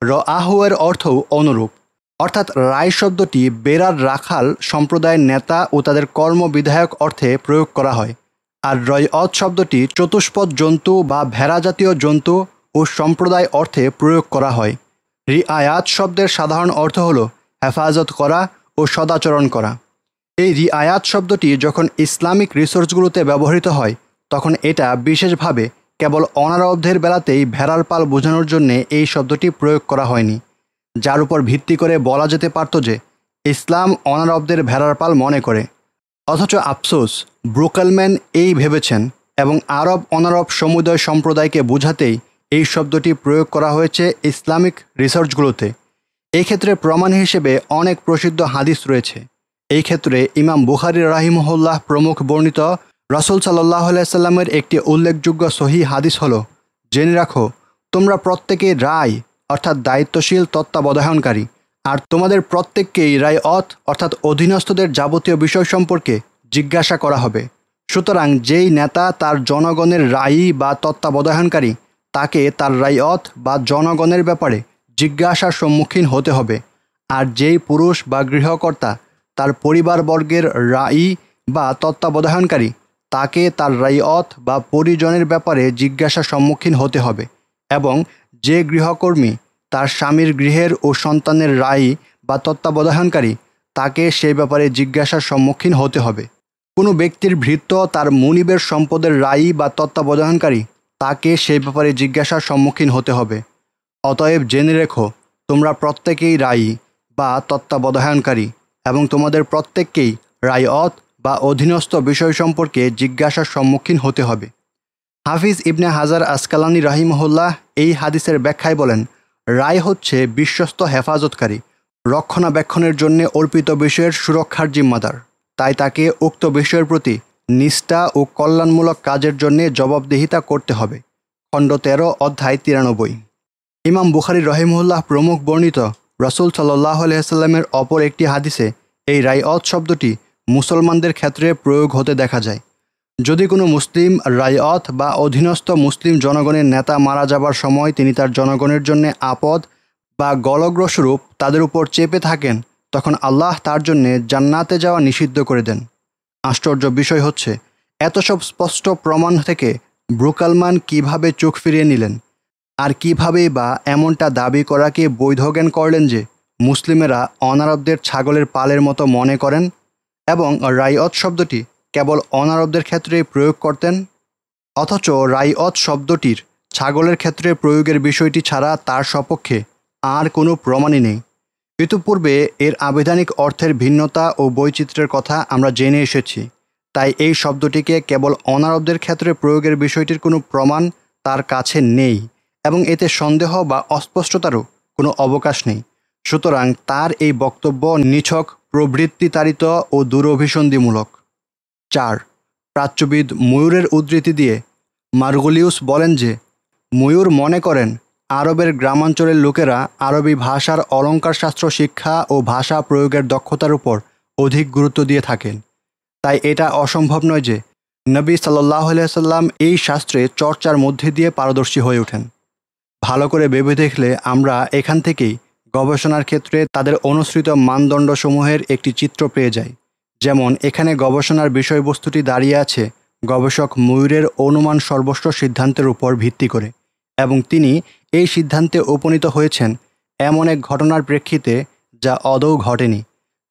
র আহু এর অর্থও অনুরূপ অর্থাৎ রায় শব্দটি বেরার রাখাল সম্প্রদায়ের নেতা ও তাদের কর্মবিধায়ক অর্থে প্রয়োগ করা হয় আর রয় অত শব্দটি চতুষ্পদ জন্তু বা ভেড়া জাতীয় জন্তু ও সম্প্রদায় অর্থে প্রয়োগ করা হয় রিআয়াত শব্দের সাধারণ অর্থ হল হেফাজত করা ও সদাচরণ করা এই রিআয়াত শব্দটি যখন ইসলামিক রিসোর্সগুলোতে ব্যবহৃত হয় তখন এটা বিশেষভাবে কেবল অনারব্ধের বেলাতেই ভেড়ার পাল বোঝানোর জন্যে এই শব্দটি প্রয়োগ করা হয়নি যার উপর ভিত্তি করে বলা যেতে পারত যে ইসলাম অনারব্ধের ভেড়ার পাল মনে করে অথচ আফসোস ব্রুকেলম্যান এই ভেবেছেন এবং আরব অনারব সমুদয় সম্প্রদায়কে বোঝাতেই এই শব্দটি প্রয়োগ করা হয়েছে ইসলামিক রিসার্চগুলোতে এই ক্ষেত্রে প্রমাণ হিসেবে অনেক প্রসিদ্ধ হাদিস রয়েছে এই ক্ষেত্রে ইমাম বুখারি রাহিমহল্লাহ প্রমুখ বর্ণিত রাসুল সাল্লাহ সাল্লামের একটি উল্লেখযোগ্য সহি হাদিস হল জেনে রাখো তোমরা প্রত্যেকে রায় অর্থাৎ দায়িত্বশীল তত্ত্বাবধায়নকারী আর তোমাদের প্রত্যেককেই রায় অত অর্থাৎ অধীনস্থদের যাবতীয় বিষয় সম্পর্কে জিজ্ঞাসা করা হবে সুতরাং যেই নেতা তার জনগণের রায়ী বা তত্ত্বাবধায়নকারী তাকে তার রায়ত বা জনগণের ব্যাপারে জিজ্ঞাসার সম্মুখীন হতে হবে আর যেই পুরুষ বা গৃহকর্তা তার পরিবারবর্গের রায়ী বা তত্ত্বাবধানকারী তাকে তার রায়ত বা পরিজনের ব্যাপারে জিজ্ঞাসার সম্মুখীন হতে হবে এবং যে গৃহকর্মী তার স্বামীর গৃহের ও সন্তানের রায়ী বা তত্ত্বাবধানকারী তাকে সে ব্যাপারে জিজ্ঞাসার সম্মুখীন হতে হবে কোনো ব্যক্তির ভৃত্য তার মনিবের সম্পদের রায়ী বা তত্ত্বাবধানকারী তাকে সেই ব্যাপারে জিজ্ঞাসার সম্মুখীন হতে হবে অতএব জেনে রেখো তোমরা প্রত্যেকেই রায়ী বা তত্ত্বাবধায়নকারী এবং তোমাদের প্রত্যেককেই অত বা অধীনস্থ বিষয় সম্পর্কে জিজ্ঞাসার সম্মুখীন হতে হবে হাফিজ ইবনে হাজার আসকালানি রাহিমহল্লাহ এই হাদিসের ব্যাখ্যায় বলেন রায় হচ্ছে বিশ্বস্ত হেফাজতকারী রক্ষণাবেক্ষণের জন্য অর্পিত বিষয়ের সুরক্ষার জিম্মাদার তাই তাকে উক্ত বিষয়ের প্রতি নিষ্ঠা ও কল্যাণমূলক কাজের জন্য জবাবদিহিতা করতে হবে খণ্ড তেরো অধ্যায় তিরানব্বই ইমাম বুখারি রহিমুল্লাহ প্রমুখ বর্ণিত রসুল সাল্লাহ আলহামের অপর একটি হাদিসে এই রায়ত শব্দটি মুসলমানদের ক্ষেত্রে প্রয়োগ হতে দেখা যায় যদি কোনো মুসলিম রায়ত বা অধীনস্থ মুসলিম জনগণের নেতা মারা যাবার সময় তিনি তার জনগণের জন্য আপদ বা গলগ্রস্বরূপ তাদের উপর চেপে থাকেন তখন আল্লাহ তার জন্যে জান্নাতে যাওয়া নিষিদ্ধ করে দেন আশ্চর্য বিষয় হচ্ছে এত সব স্পষ্ট প্রমাণ থেকে ব্রুকালমান কিভাবে চোখ ফিরিয়ে নিলেন আর কীভাবেই বা এমনটা দাবি করাকে বৈধ জ্ঞান করলেন যে মুসলিমেরা অনারবদের ছাগলের পালের মতো মনে করেন এবং রাইয়ত শব্দটি কেবল অনারবদের ক্ষেত্রে প্রয়োগ করতেন অথচ রাইয়ত শব্দটির ছাগলের ক্ষেত্রে প্রয়োগের বিষয়টি ছাড়া তার সপক্ষে আর কোনো প্রমাণই নেই ইতিপূর্বে এর আবিধানিক অর্থের ভিন্নতা ও বৈচিত্র্যের কথা আমরা জেনে এসেছি তাই এই শব্দটিকে কেবল অনারবদের ক্ষেত্রে প্রয়োগের বিষয়টির কোনো প্রমাণ তার কাছে নেই এবং এতে সন্দেহ বা অস্পষ্টতারও কোনো অবকাশ নেই সুতরাং তার এই বক্তব্য নিছক প্রবৃত্তিতারিত ও দুরভিসন্ধিমূলক চার প্রাচ্যবিদ ময়ূরের উদ্ধৃতি দিয়ে মার্গুলিউস বলেন যে ময়ূর মনে করেন আরবের গ্রামাঞ্চলের লোকেরা আরবি ভাষার অলঙ্কার শাস্ত্র শিক্ষা ও ভাষা প্রয়োগের দক্ষতার উপর অধিক গুরুত্ব দিয়ে থাকেন তাই এটা অসম্ভব নয় যে নবী সাল্লাহ সাল্লাম এই শাস্ত্রে চর্চার মধ্যে দিয়ে পারদর্শী হয়ে ওঠেন ভালো করে ভেবে দেখলে আমরা এখান থেকেই গবেষণার ক্ষেত্রে তাদের অনুসৃত মানদণ্ডসমূহের একটি চিত্র পেয়ে যাই যেমন এখানে গবেষণার বিষয়বস্তুটি দাঁড়িয়ে আছে গবেষক ময়ূরের অনুমান সর্বস্ব সিদ্ধান্তের উপর ভিত্তি করে এবং তিনি এই সিদ্ধান্তে উপনীত হয়েছেন এমন এক ঘটনার প্রেক্ষিতে যা অদৌ ঘটেনি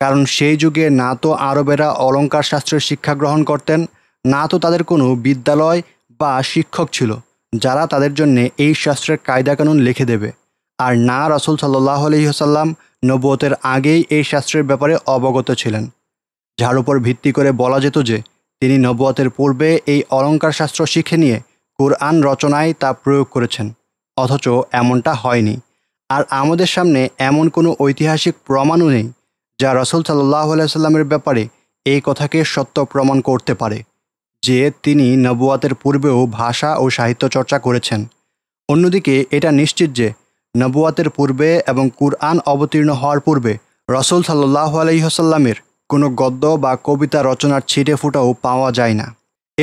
কারণ সেই যুগে না তো আরবেরা অলঙ্কার শাস্ত্রের শিক্ষা গ্রহণ করতেন না তো তাদের কোনো বিদ্যালয় বা শিক্ষক ছিল যারা তাদের জন্য এই শাস্ত্রের কায়দাকানুন লিখে দেবে আর না রসুল সাল্লাহ আলহিহসাল্লাম নবতের আগেই এই শাস্ত্রের ব্যাপারে অবগত ছিলেন যার উপর ভিত্তি করে বলা যেত যে তিনি নবতের পূর্বে এই অলঙ্কার শাস্ত্র শিখে নিয়ে কোরআন রচনায় তা প্রয়োগ করেছেন অথচ এমনটা হয়নি আর আমাদের সামনে এমন কোনো ঐতিহাসিক প্রমাণও নেই যা রসুল সাল্লাহ আলাইসাল্লামের ব্যাপারে এই কথাকে সত্য প্রমাণ করতে পারে যে তিনি নবুয়াতের পূর্বেও ভাষা ও সাহিত্য চর্চা করেছেন অন্যদিকে এটা নিশ্চিত যে নবুয়াতের পূর্বে এবং কুরআন অবতীর্ণ হওয়ার পূর্বে রসুল সাল্লাহ আলহিহসাল্লামের কোনো গদ্য বা কবিতা রচনার ছিটে ফুটাও পাওয়া যায় না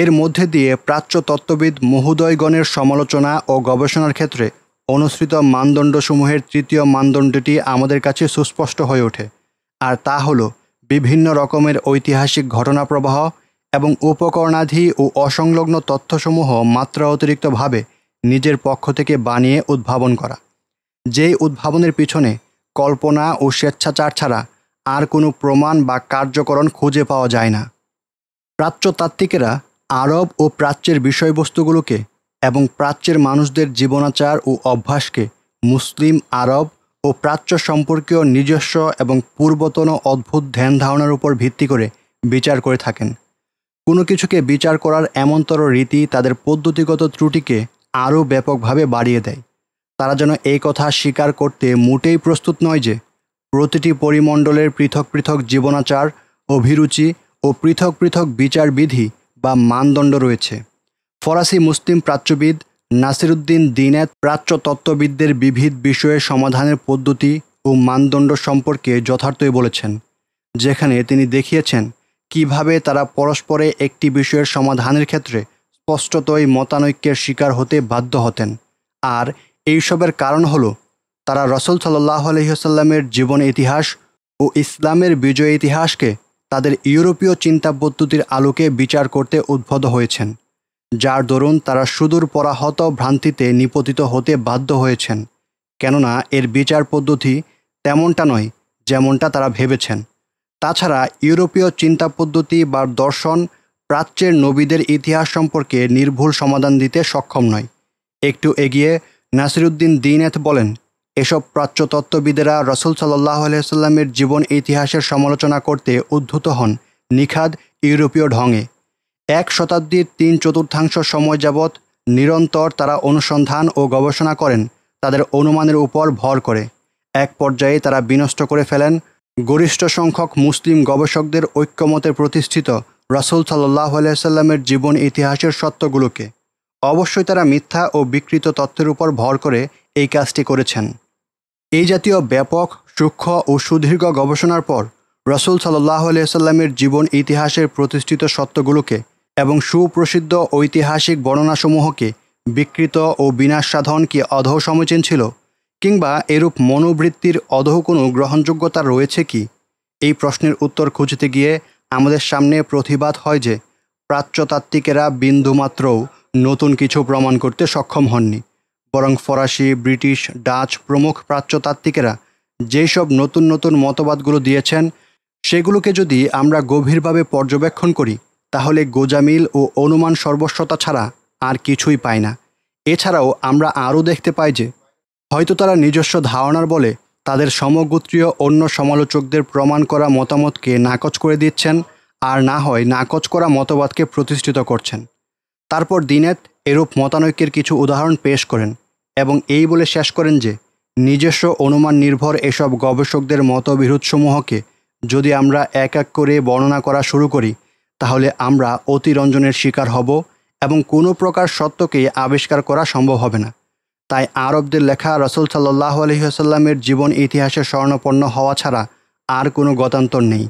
এর মধ্যে দিয়ে প্রাচ্য তত্ত্ববিদ মহোদয়গণের সমালোচনা ও গবেষণার ক্ষেত্রে অনুসৃত মানদণ্ডসমূহের তৃতীয় মানদণ্ডটি আমাদের কাছে সুস্পষ্ট হয়ে ওঠে আর তা হল বিভিন্ন রকমের ঐতিহাসিক ঘটনাপ্রবাহ এবং উপকরণাধি ও অসংলগ্ন তথ্যসমূহ মাত্রা অতিরিক্তভাবে নিজের পক্ষ থেকে বানিয়ে উদ্ভাবন করা যে উদ্ভাবনের পিছনে কল্পনা ও স্বেচ্ছাচার ছাড়া আর কোনো প্রমাণ বা কার্যকরণ খুঁজে পাওয়া যায় না প্রাচ্যতাত্ত্বিকেরা আরব ও প্রাচ্যের বিষয়বস্তুগুলোকে এবং প্রাচ্যের মানুষদের জীবনাচার ও অভ্যাসকে মুসলিম আরব ও প্রাচ্য সম্পর্কীয় নিজস্ব এবং পূর্বতন অদ্ভুত ধ্যান ধারণার উপর ভিত্তি করে বিচার করে থাকেন কোনো কিছুকে বিচার করার এমনতর রীতি তাদের পদ্ধতিগত ত্রুটিকে আরও ব্যাপকভাবে বাড়িয়ে দেয় তারা যেন এই কথা স্বীকার করতে মোটেই প্রস্তুত নয় যে প্রতিটি পরিমণ্ডলের পৃথক পৃথক জীবনাচার অভিরুচি ও পৃথক পৃথক বিচারবিধি বা মানদণ্ড রয়েছে ফরাসি মুসলিম প্রাচ্যবিদ নাসিরুদ্দিন দিনাত প্রাচ্য তত্ত্ববিদদের বিবিধ বিষয়ে সমাধানের পদ্ধতি ও মানদণ্ড সম্পর্কে যথার্থই বলেছেন যেখানে তিনি দেখিয়েছেন কিভাবে তারা পরস্পরে একটি বিষয়ের সমাধানের ক্ষেত্রে স্পষ্টতই মতানৈক্যের শিকার হতে বাধ্য হতেন আর এইসবের কারণ হল তারা রসুল সাল্লাহ আলহিহসাল্লামের জীবন ইতিহাস ও ইসলামের বিজয় ইতিহাসকে তাদের ইউরোপীয় চিন্তা পদ্ধতির আলোকে বিচার করতে উদ্ভূত হয়েছেন যার দরুন তারা সুদূর পরাহত ভ্রান্তিতে নিপতিত হতে বাধ্য হয়েছেন কেননা এর বিচার পদ্ধতি তেমনটা নয় যেমনটা তারা ভেবেছেন তাছাড়া ইউরোপীয় চিন্তা পদ্ধতি বা দর্শন প্রাচ্যের নবীদের ইতিহাস সম্পর্কে নির্ভুল সমাধান দিতে সক্ষম নয় একটু এগিয়ে নাসিরুদ্দিন দিনেথ বলেন এসব প্রাচ্যতত্ত্ববিদেরা রসুল সাল্লাহ আলাইস্লামের জীবন ইতিহাসের সমালোচনা করতে উদ্ধত হন নিখাদ ইউরোপীয় ঢঙে এক শতাব্দীর তিন চতুর্থাংশ সময় যাবৎ নিরন্তর তারা অনুসন্ধান ও গবেষণা করেন তাদের অনুমানের উপর ভর করে এক পর্যায়ে তারা বিনষ্ট করে ফেলেন গরিষ্ঠ সংখ্যক মুসলিম গবেষকদের ঐক্যমতে প্রতিষ্ঠিত রসুল সাল্লাহ আলাইসাল্লামের জীবন ইতিহাসের সত্যগুলোকে অবশ্যই তারা মিথ্যা ও বিকৃত তথ্যের উপর ভর করে এই কাজটি করেছেন এই জাতীয় ব্যাপক সূক্ষ্ম ও সুদীর্ঘ গবেষণার পর রসুল সাল্লাহ আলিয়াল্লামের জীবন ইতিহাসের প্রতিষ্ঠিত সত্যগুলোকে এবং সুপ্রসিদ্ধ ঐতিহাসিক বর্ণনাসমূহকে বিকৃত ও বিনাশ সাধন কি অধ সমীচীন ছিল কিংবা এরূপ মনোবৃত্তির অধ কোনো গ্রহণযোগ্যতা রয়েছে কি এই প্রশ্নের উত্তর খুঁজতে গিয়ে আমাদের সামনে প্রতিবাদ হয় যে প্রাচ্যতাত্ত্বিকেরা বিন্দুমাত্রও নতুন কিছু প্রমাণ করতে সক্ষম হননি বরং ফরাসি ব্রিটিশ ডাচ প্রমুখ প্রাচ্যতাত্ত্বিকেরা যেসব নতুন নতুন মতবাদগুলো দিয়েছেন সেগুলোকে যদি আমরা গভীরভাবে পর্যবেক্ষণ করি তাহলে গোজামিল ও অনুমান সর্বস্বতা ছাড়া আর কিছুই পাই না এছাড়াও আমরা আরও দেখতে পাই যে হয়তো তারা নিজস্ব ধারণার বলে তাদের সমগোত্রীয় অন্য সমালোচকদের প্রমাণ করা মতামতকে নাকচ করে দিচ্ছেন আর না হয় নাকচ করা মতবাদকে প্রতিষ্ঠিত করছেন তারপর দিনেত এরূপ মতানৈক্যের কিছু উদাহরণ পেশ করেন এবং এই বলে শেষ করেন যে নিজস্ব অনুমান নির্ভর এসব গবেষকদের মতবিরোধসমূহকে যদি আমরা এক এক করে বর্ণনা করা শুরু করি তাহলে আমরা অতিরঞ্জনের শিকার হব এবং কোনো প্রকার সত্যকে আবিষ্কার করা সম্ভব হবে না তাই আরবদের লেখা রসুল সাল্লাহ আলহিহাসাল্লামের জীবন ইতিহাসে স্বর্ণপন্ন হওয়া ছাড়া আর কোনো গতান্তর নেই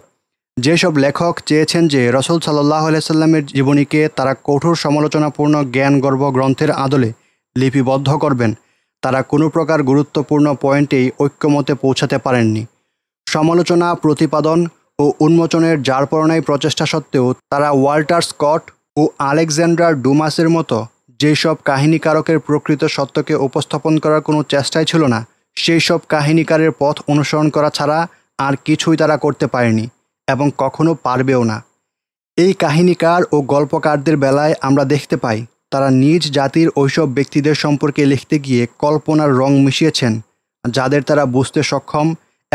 যেসব লেখক চেয়েছেন যে রসুল সাল্লাহ আলাইসাল্লামের জীবনীকে তারা কঠোর সমালোচনাপূর্ণ গর্ব গ্রন্থের আদলে লিপিবদ্ধ করবেন তারা কোনো প্রকার গুরুত্বপূর্ণ পয়েন্টেই ঐক্যমতে পৌঁছাতে পারেননি সমালোচনা প্রতিপাদন ও উন্মোচনের জারপরণায় প্রচেষ্টা সত্ত্বেও তারা ওয়াল্টার স্কট ও আলেকজান্ডার ডুমাসের মতো যেসব কাহিনীকারকের প্রকৃত সত্যকে উপস্থাপন করার কোনো চেষ্টাই ছিল না সেই সব কাহিনীকারের পথ অনুসরণ করা ছাড়া আর কিছুই তারা করতে পারেনি এবং কখনো পারবেও না এই কাহিনীকার ও গল্পকারদের বেলায় আমরা দেখতে পাই তারা নিজ জাতির ওইসব ব্যক্তিদের সম্পর্কে লিখতে গিয়ে কল্পনার রং মিশিয়েছেন যাদের তারা বুঝতে সক্ষম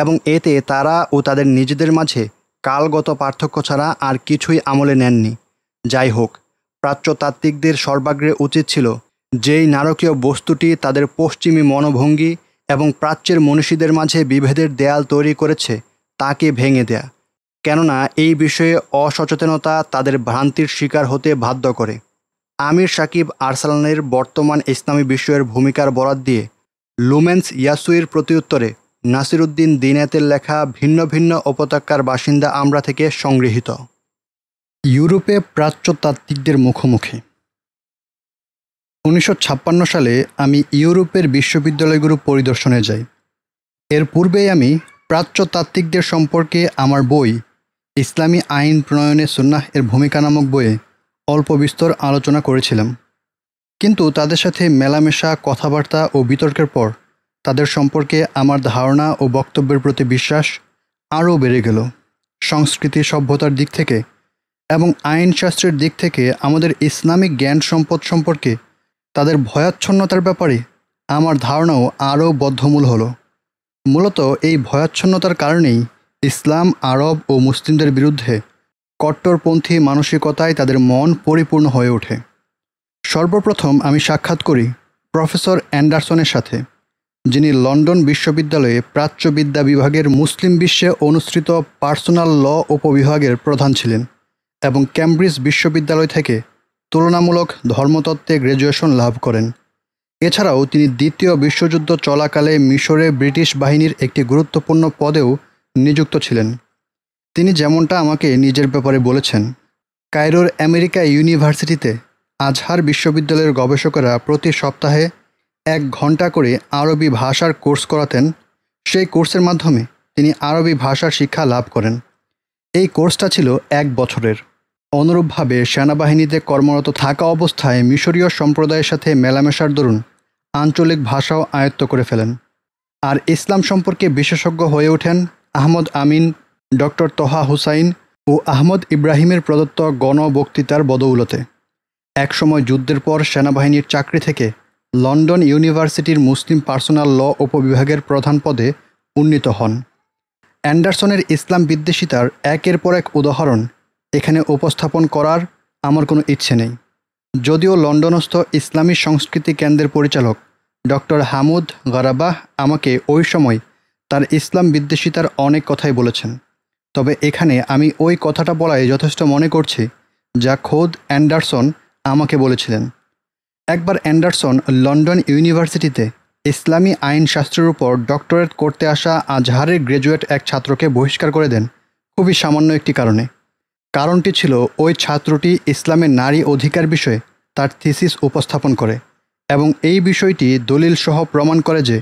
এবং এতে তারা ও তাদের নিজেদের মাঝে কালগত পার্থক্য ছাড়া আর কিছুই আমলে নেননি যাই হোক প্রাচ্যতাত্ত্বিকদের সর্বাগ্রে উচিত ছিল যেই নারকীয় বস্তুটি তাদের পশ্চিমী মনোভঙ্গি এবং প্রাচ্যের মনীষীদের মাঝে বিভেদের দেয়াল তৈরি করেছে তাকে ভেঙে দেয়া কেননা এই বিষয়ে অসচেতনতা তাদের ভ্রান্তির শিকার হতে বাধ্য করে আমির সাকিব আরসালানের বর্তমান ইসলামী বিষয়ের ভূমিকার বরাদ দিয়ে লুমেন্স ইয়াসুইর প্রতিউত্তরে নাসিরুদ্দিন দিনাতের লেখা ভিন্ন ভিন্ন উপত্যকার বাসিন্দা আমরা থেকে সংগৃহীত ইউরোপে প্রাচ্যতাত্ত্বিকদের মুখোমুখি উনিশশো সালে আমি ইউরোপের বিশ্ববিদ্যালয়গুলো পরিদর্শনে যাই এর পূর্বেই আমি প্রাচ্যতাত্ত্বিকদের সম্পর্কে আমার বই ইসলামী আইন প্রণয়নে সুন্নাহ এর ভূমিকা নামক বইয়ে অল্প বিস্তর আলোচনা করেছিলাম কিন্তু তাদের সাথে মেলামেশা কথাবার্তা ও বিতর্কের পর তাদের সম্পর্কে আমার ধারণা ও বক্তব্যের প্রতি বিশ্বাস আরও বেড়ে গেল সংস্কৃতি সভ্যতার দিক থেকে এবং আইনশাস্ত্রের দিক থেকে আমাদের ইসলামিক জ্ঞান সম্পদ সম্পর্কে তাদের ভয়াচ্ছন্নতার ব্যাপারে আমার ধারণাও আরও বদ্ধমূল হলো মূলত এই ভয়াচ্ছন্নতার কারণেই ইসলাম আরব ও মুসলিমদের বিরুদ্ধে কট্টরপন্থী মানসিকতায় তাদের মন পরিপূর্ণ হয়ে ওঠে সর্বপ্রথম আমি সাক্ষাৎ করি প্রফেসর অ্যান্ডারসনের সাথে যিনি লন্ডন বিশ্ববিদ্যালয়ে প্রাচ্যবিদ্যা বিভাগের মুসলিম বিশ্বে অনুসৃত পার্সোনাল ল উপবিভাগের প্রধান ছিলেন এবং ক্যামব্রিজ বিশ্ববিদ্যালয় থেকে তুলনামূলক ধর্মতত্ত্বে গ্র্যাজুয়েশন লাভ করেন এছাড়াও তিনি দ্বিতীয় বিশ্বযুদ্ধ চলাকালে মিশরে ব্রিটিশ বাহিনীর একটি গুরুত্বপূর্ণ পদেও নিযুক্ত ছিলেন তিনি যেমনটা আমাকে নিজের ব্যাপারে বলেছেন কায়রোর আমেরিকা ইউনিভার্সিটিতে আজহার বিশ্ববিদ্যালয়ের গবেষকেরা প্রতি সপ্তাহে এক ঘন্টা করে আরবি ভাষার কোর্স করাতেন সেই কোর্সের মাধ্যমে তিনি আরবি ভাষার শিক্ষা লাভ করেন এই কোর্সটা ছিল এক বছরের অনুরূপভাবে সেনাবাহিনীতে কর্মরত থাকা অবস্থায় মিশরীয় সম্প্রদায়ের সাথে মেলামেশার দরুন আঞ্চলিক ভাষাও আয়ত্ত করে ফেলেন আর ইসলাম সম্পর্কে বিশেষজ্ঞ হয়ে ওঠেন Ahmad Amin Doctor Taha Hussein ও আহমদ ইব্রাহিমের প্রদত্ত গণ বক্তৃতার বদৌলতে একসময় যুদ্ধের পর সেনাবাহিনীর চাকরি থেকে লন্ডন ইউনিভার্সিটির মুসলিম পার্সোনাল ল উপবিভাগের প্রধান পদে উন্নীত হন অ্যান্ডারসনের ইসলাম বিদ্বেষিতার একের পর এক উদাহরণ এখানে উপস্থাপন করার আমার কোনো ইচ্ছে নেই যদিও লন্ডনস্থ ইসলামী সংস্কৃতি কেন্দ্রের পরিচালক ডক্টর হামুদ গরাবাহ আমাকে ওই সময় তার ইসলাম বিদ্বেষিতার অনেক কথাই বলেছেন তবে এখানে আমি ওই কথাটা বলায় যথেষ্ট মনে করছি যা খোদ অ্যান্ডারসন আমাকে বলেছিলেন একবার অ্যান্ডারসন লন্ডন ইউনিভার্সিটিতে ইসলামী আইন শাস্ত্রের উপর ডক্টরেট করতে আসা আজহারের গ্র্যাজুয়েট এক ছাত্রকে বহিষ্কার করে দেন খুবই সামান্য একটি কারণে কারণটি ছিল ওই ছাত্রটি ইসলামের নারী অধিকার বিষয়ে তার থিসিস উপস্থাপন করে এবং এই বিষয়টি দলিল সহ প্রমাণ করে যে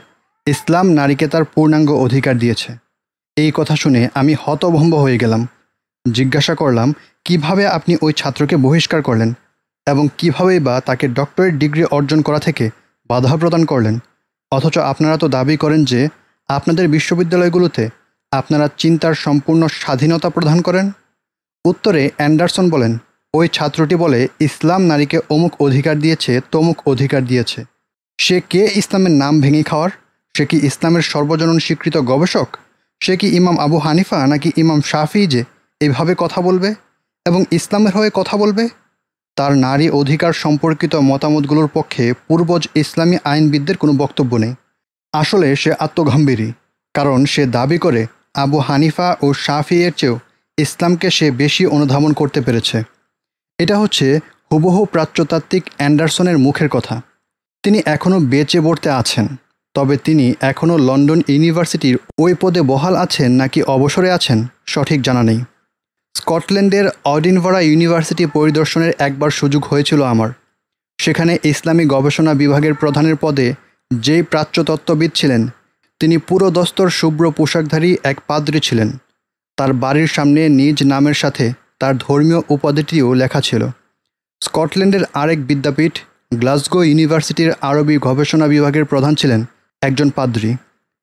ইসলাম নারীকে তার পূর্ণাঙ্গ অধিকার দিয়েছে এই কথা শুনে আমি হতভম্ব হয়ে গেলাম জিজ্ঞাসা করলাম কিভাবে আপনি ওই ছাত্রকে বহিষ্কার করলেন এবং কিভাবে বা তাকে ডক্টরেট ডিগ্রি অর্জন করা থেকে বাধা প্রদান করলেন অথচ আপনারা তো দাবি করেন যে আপনাদের বিশ্ববিদ্যালয়গুলোতে আপনারা চিন্তার সম্পূর্ণ স্বাধীনতা প্রদান করেন উত্তরে অ্যান্ডারসন বলেন ওই ছাত্রটি বলে ইসলাম নারীকে অমুক অধিকার দিয়েছে তমুক অধিকার দিয়েছে সে কে ইসলামের নাম ভেঙে খাওয়ার সে কি ইসলামের সর্বজনন স্বীকৃত গবেষক সে কি ইমাম আবু হানিফা নাকি ইমাম শাফি যে এভাবে কথা বলবে এবং ইসলামের হয়ে কথা বলবে তার নারী অধিকার সম্পর্কিত মতামতগুলোর পক্ষে পূর্বজ ইসলামী আইনবিদদের কোনো বক্তব্য নেই আসলে সে আত্মগম্ভীরী কারণ সে দাবি করে আবু হানিফা ও শাফি এর চেয়েও ইসলামকে সে বেশি অনুধাবন করতে পেরেছে এটা হচ্ছে হুবহু প্রাচ্যতাত্ত্বিক অ্যান্ডারসনের মুখের কথা তিনি এখনও বেঁচে বর্তে আছেন তবে তিনি এখনও লন্ডন ইউনিভার্সিটির ওই পদে বহাল আছেন নাকি অবসরে আছেন সঠিক জানা নেই স্কটল্যান্ডের অডিনভরা ইউনিভার্সিটি পরিদর্শনের একবার সুযোগ হয়েছিল আমার সেখানে ইসলামী গবেষণা বিভাগের প্রধানের পদে যেই প্রাচ্যতত্ত্ববিদ ছিলেন তিনি পুরো দস্তর শুভ্র পোশাকধারী এক পাদ্রী ছিলেন তার বাড়ির সামনে নিজ নামের সাথে তার ধর্মীয় উপাধিটিও লেখা ছিল স্কটল্যান্ডের আরেক বিদ্যাপীঠ গ্লাসগো ইউনিভার্সিটির আরবি গবেষণা বিভাগের প্রধান ছিলেন একজন পাদ্রী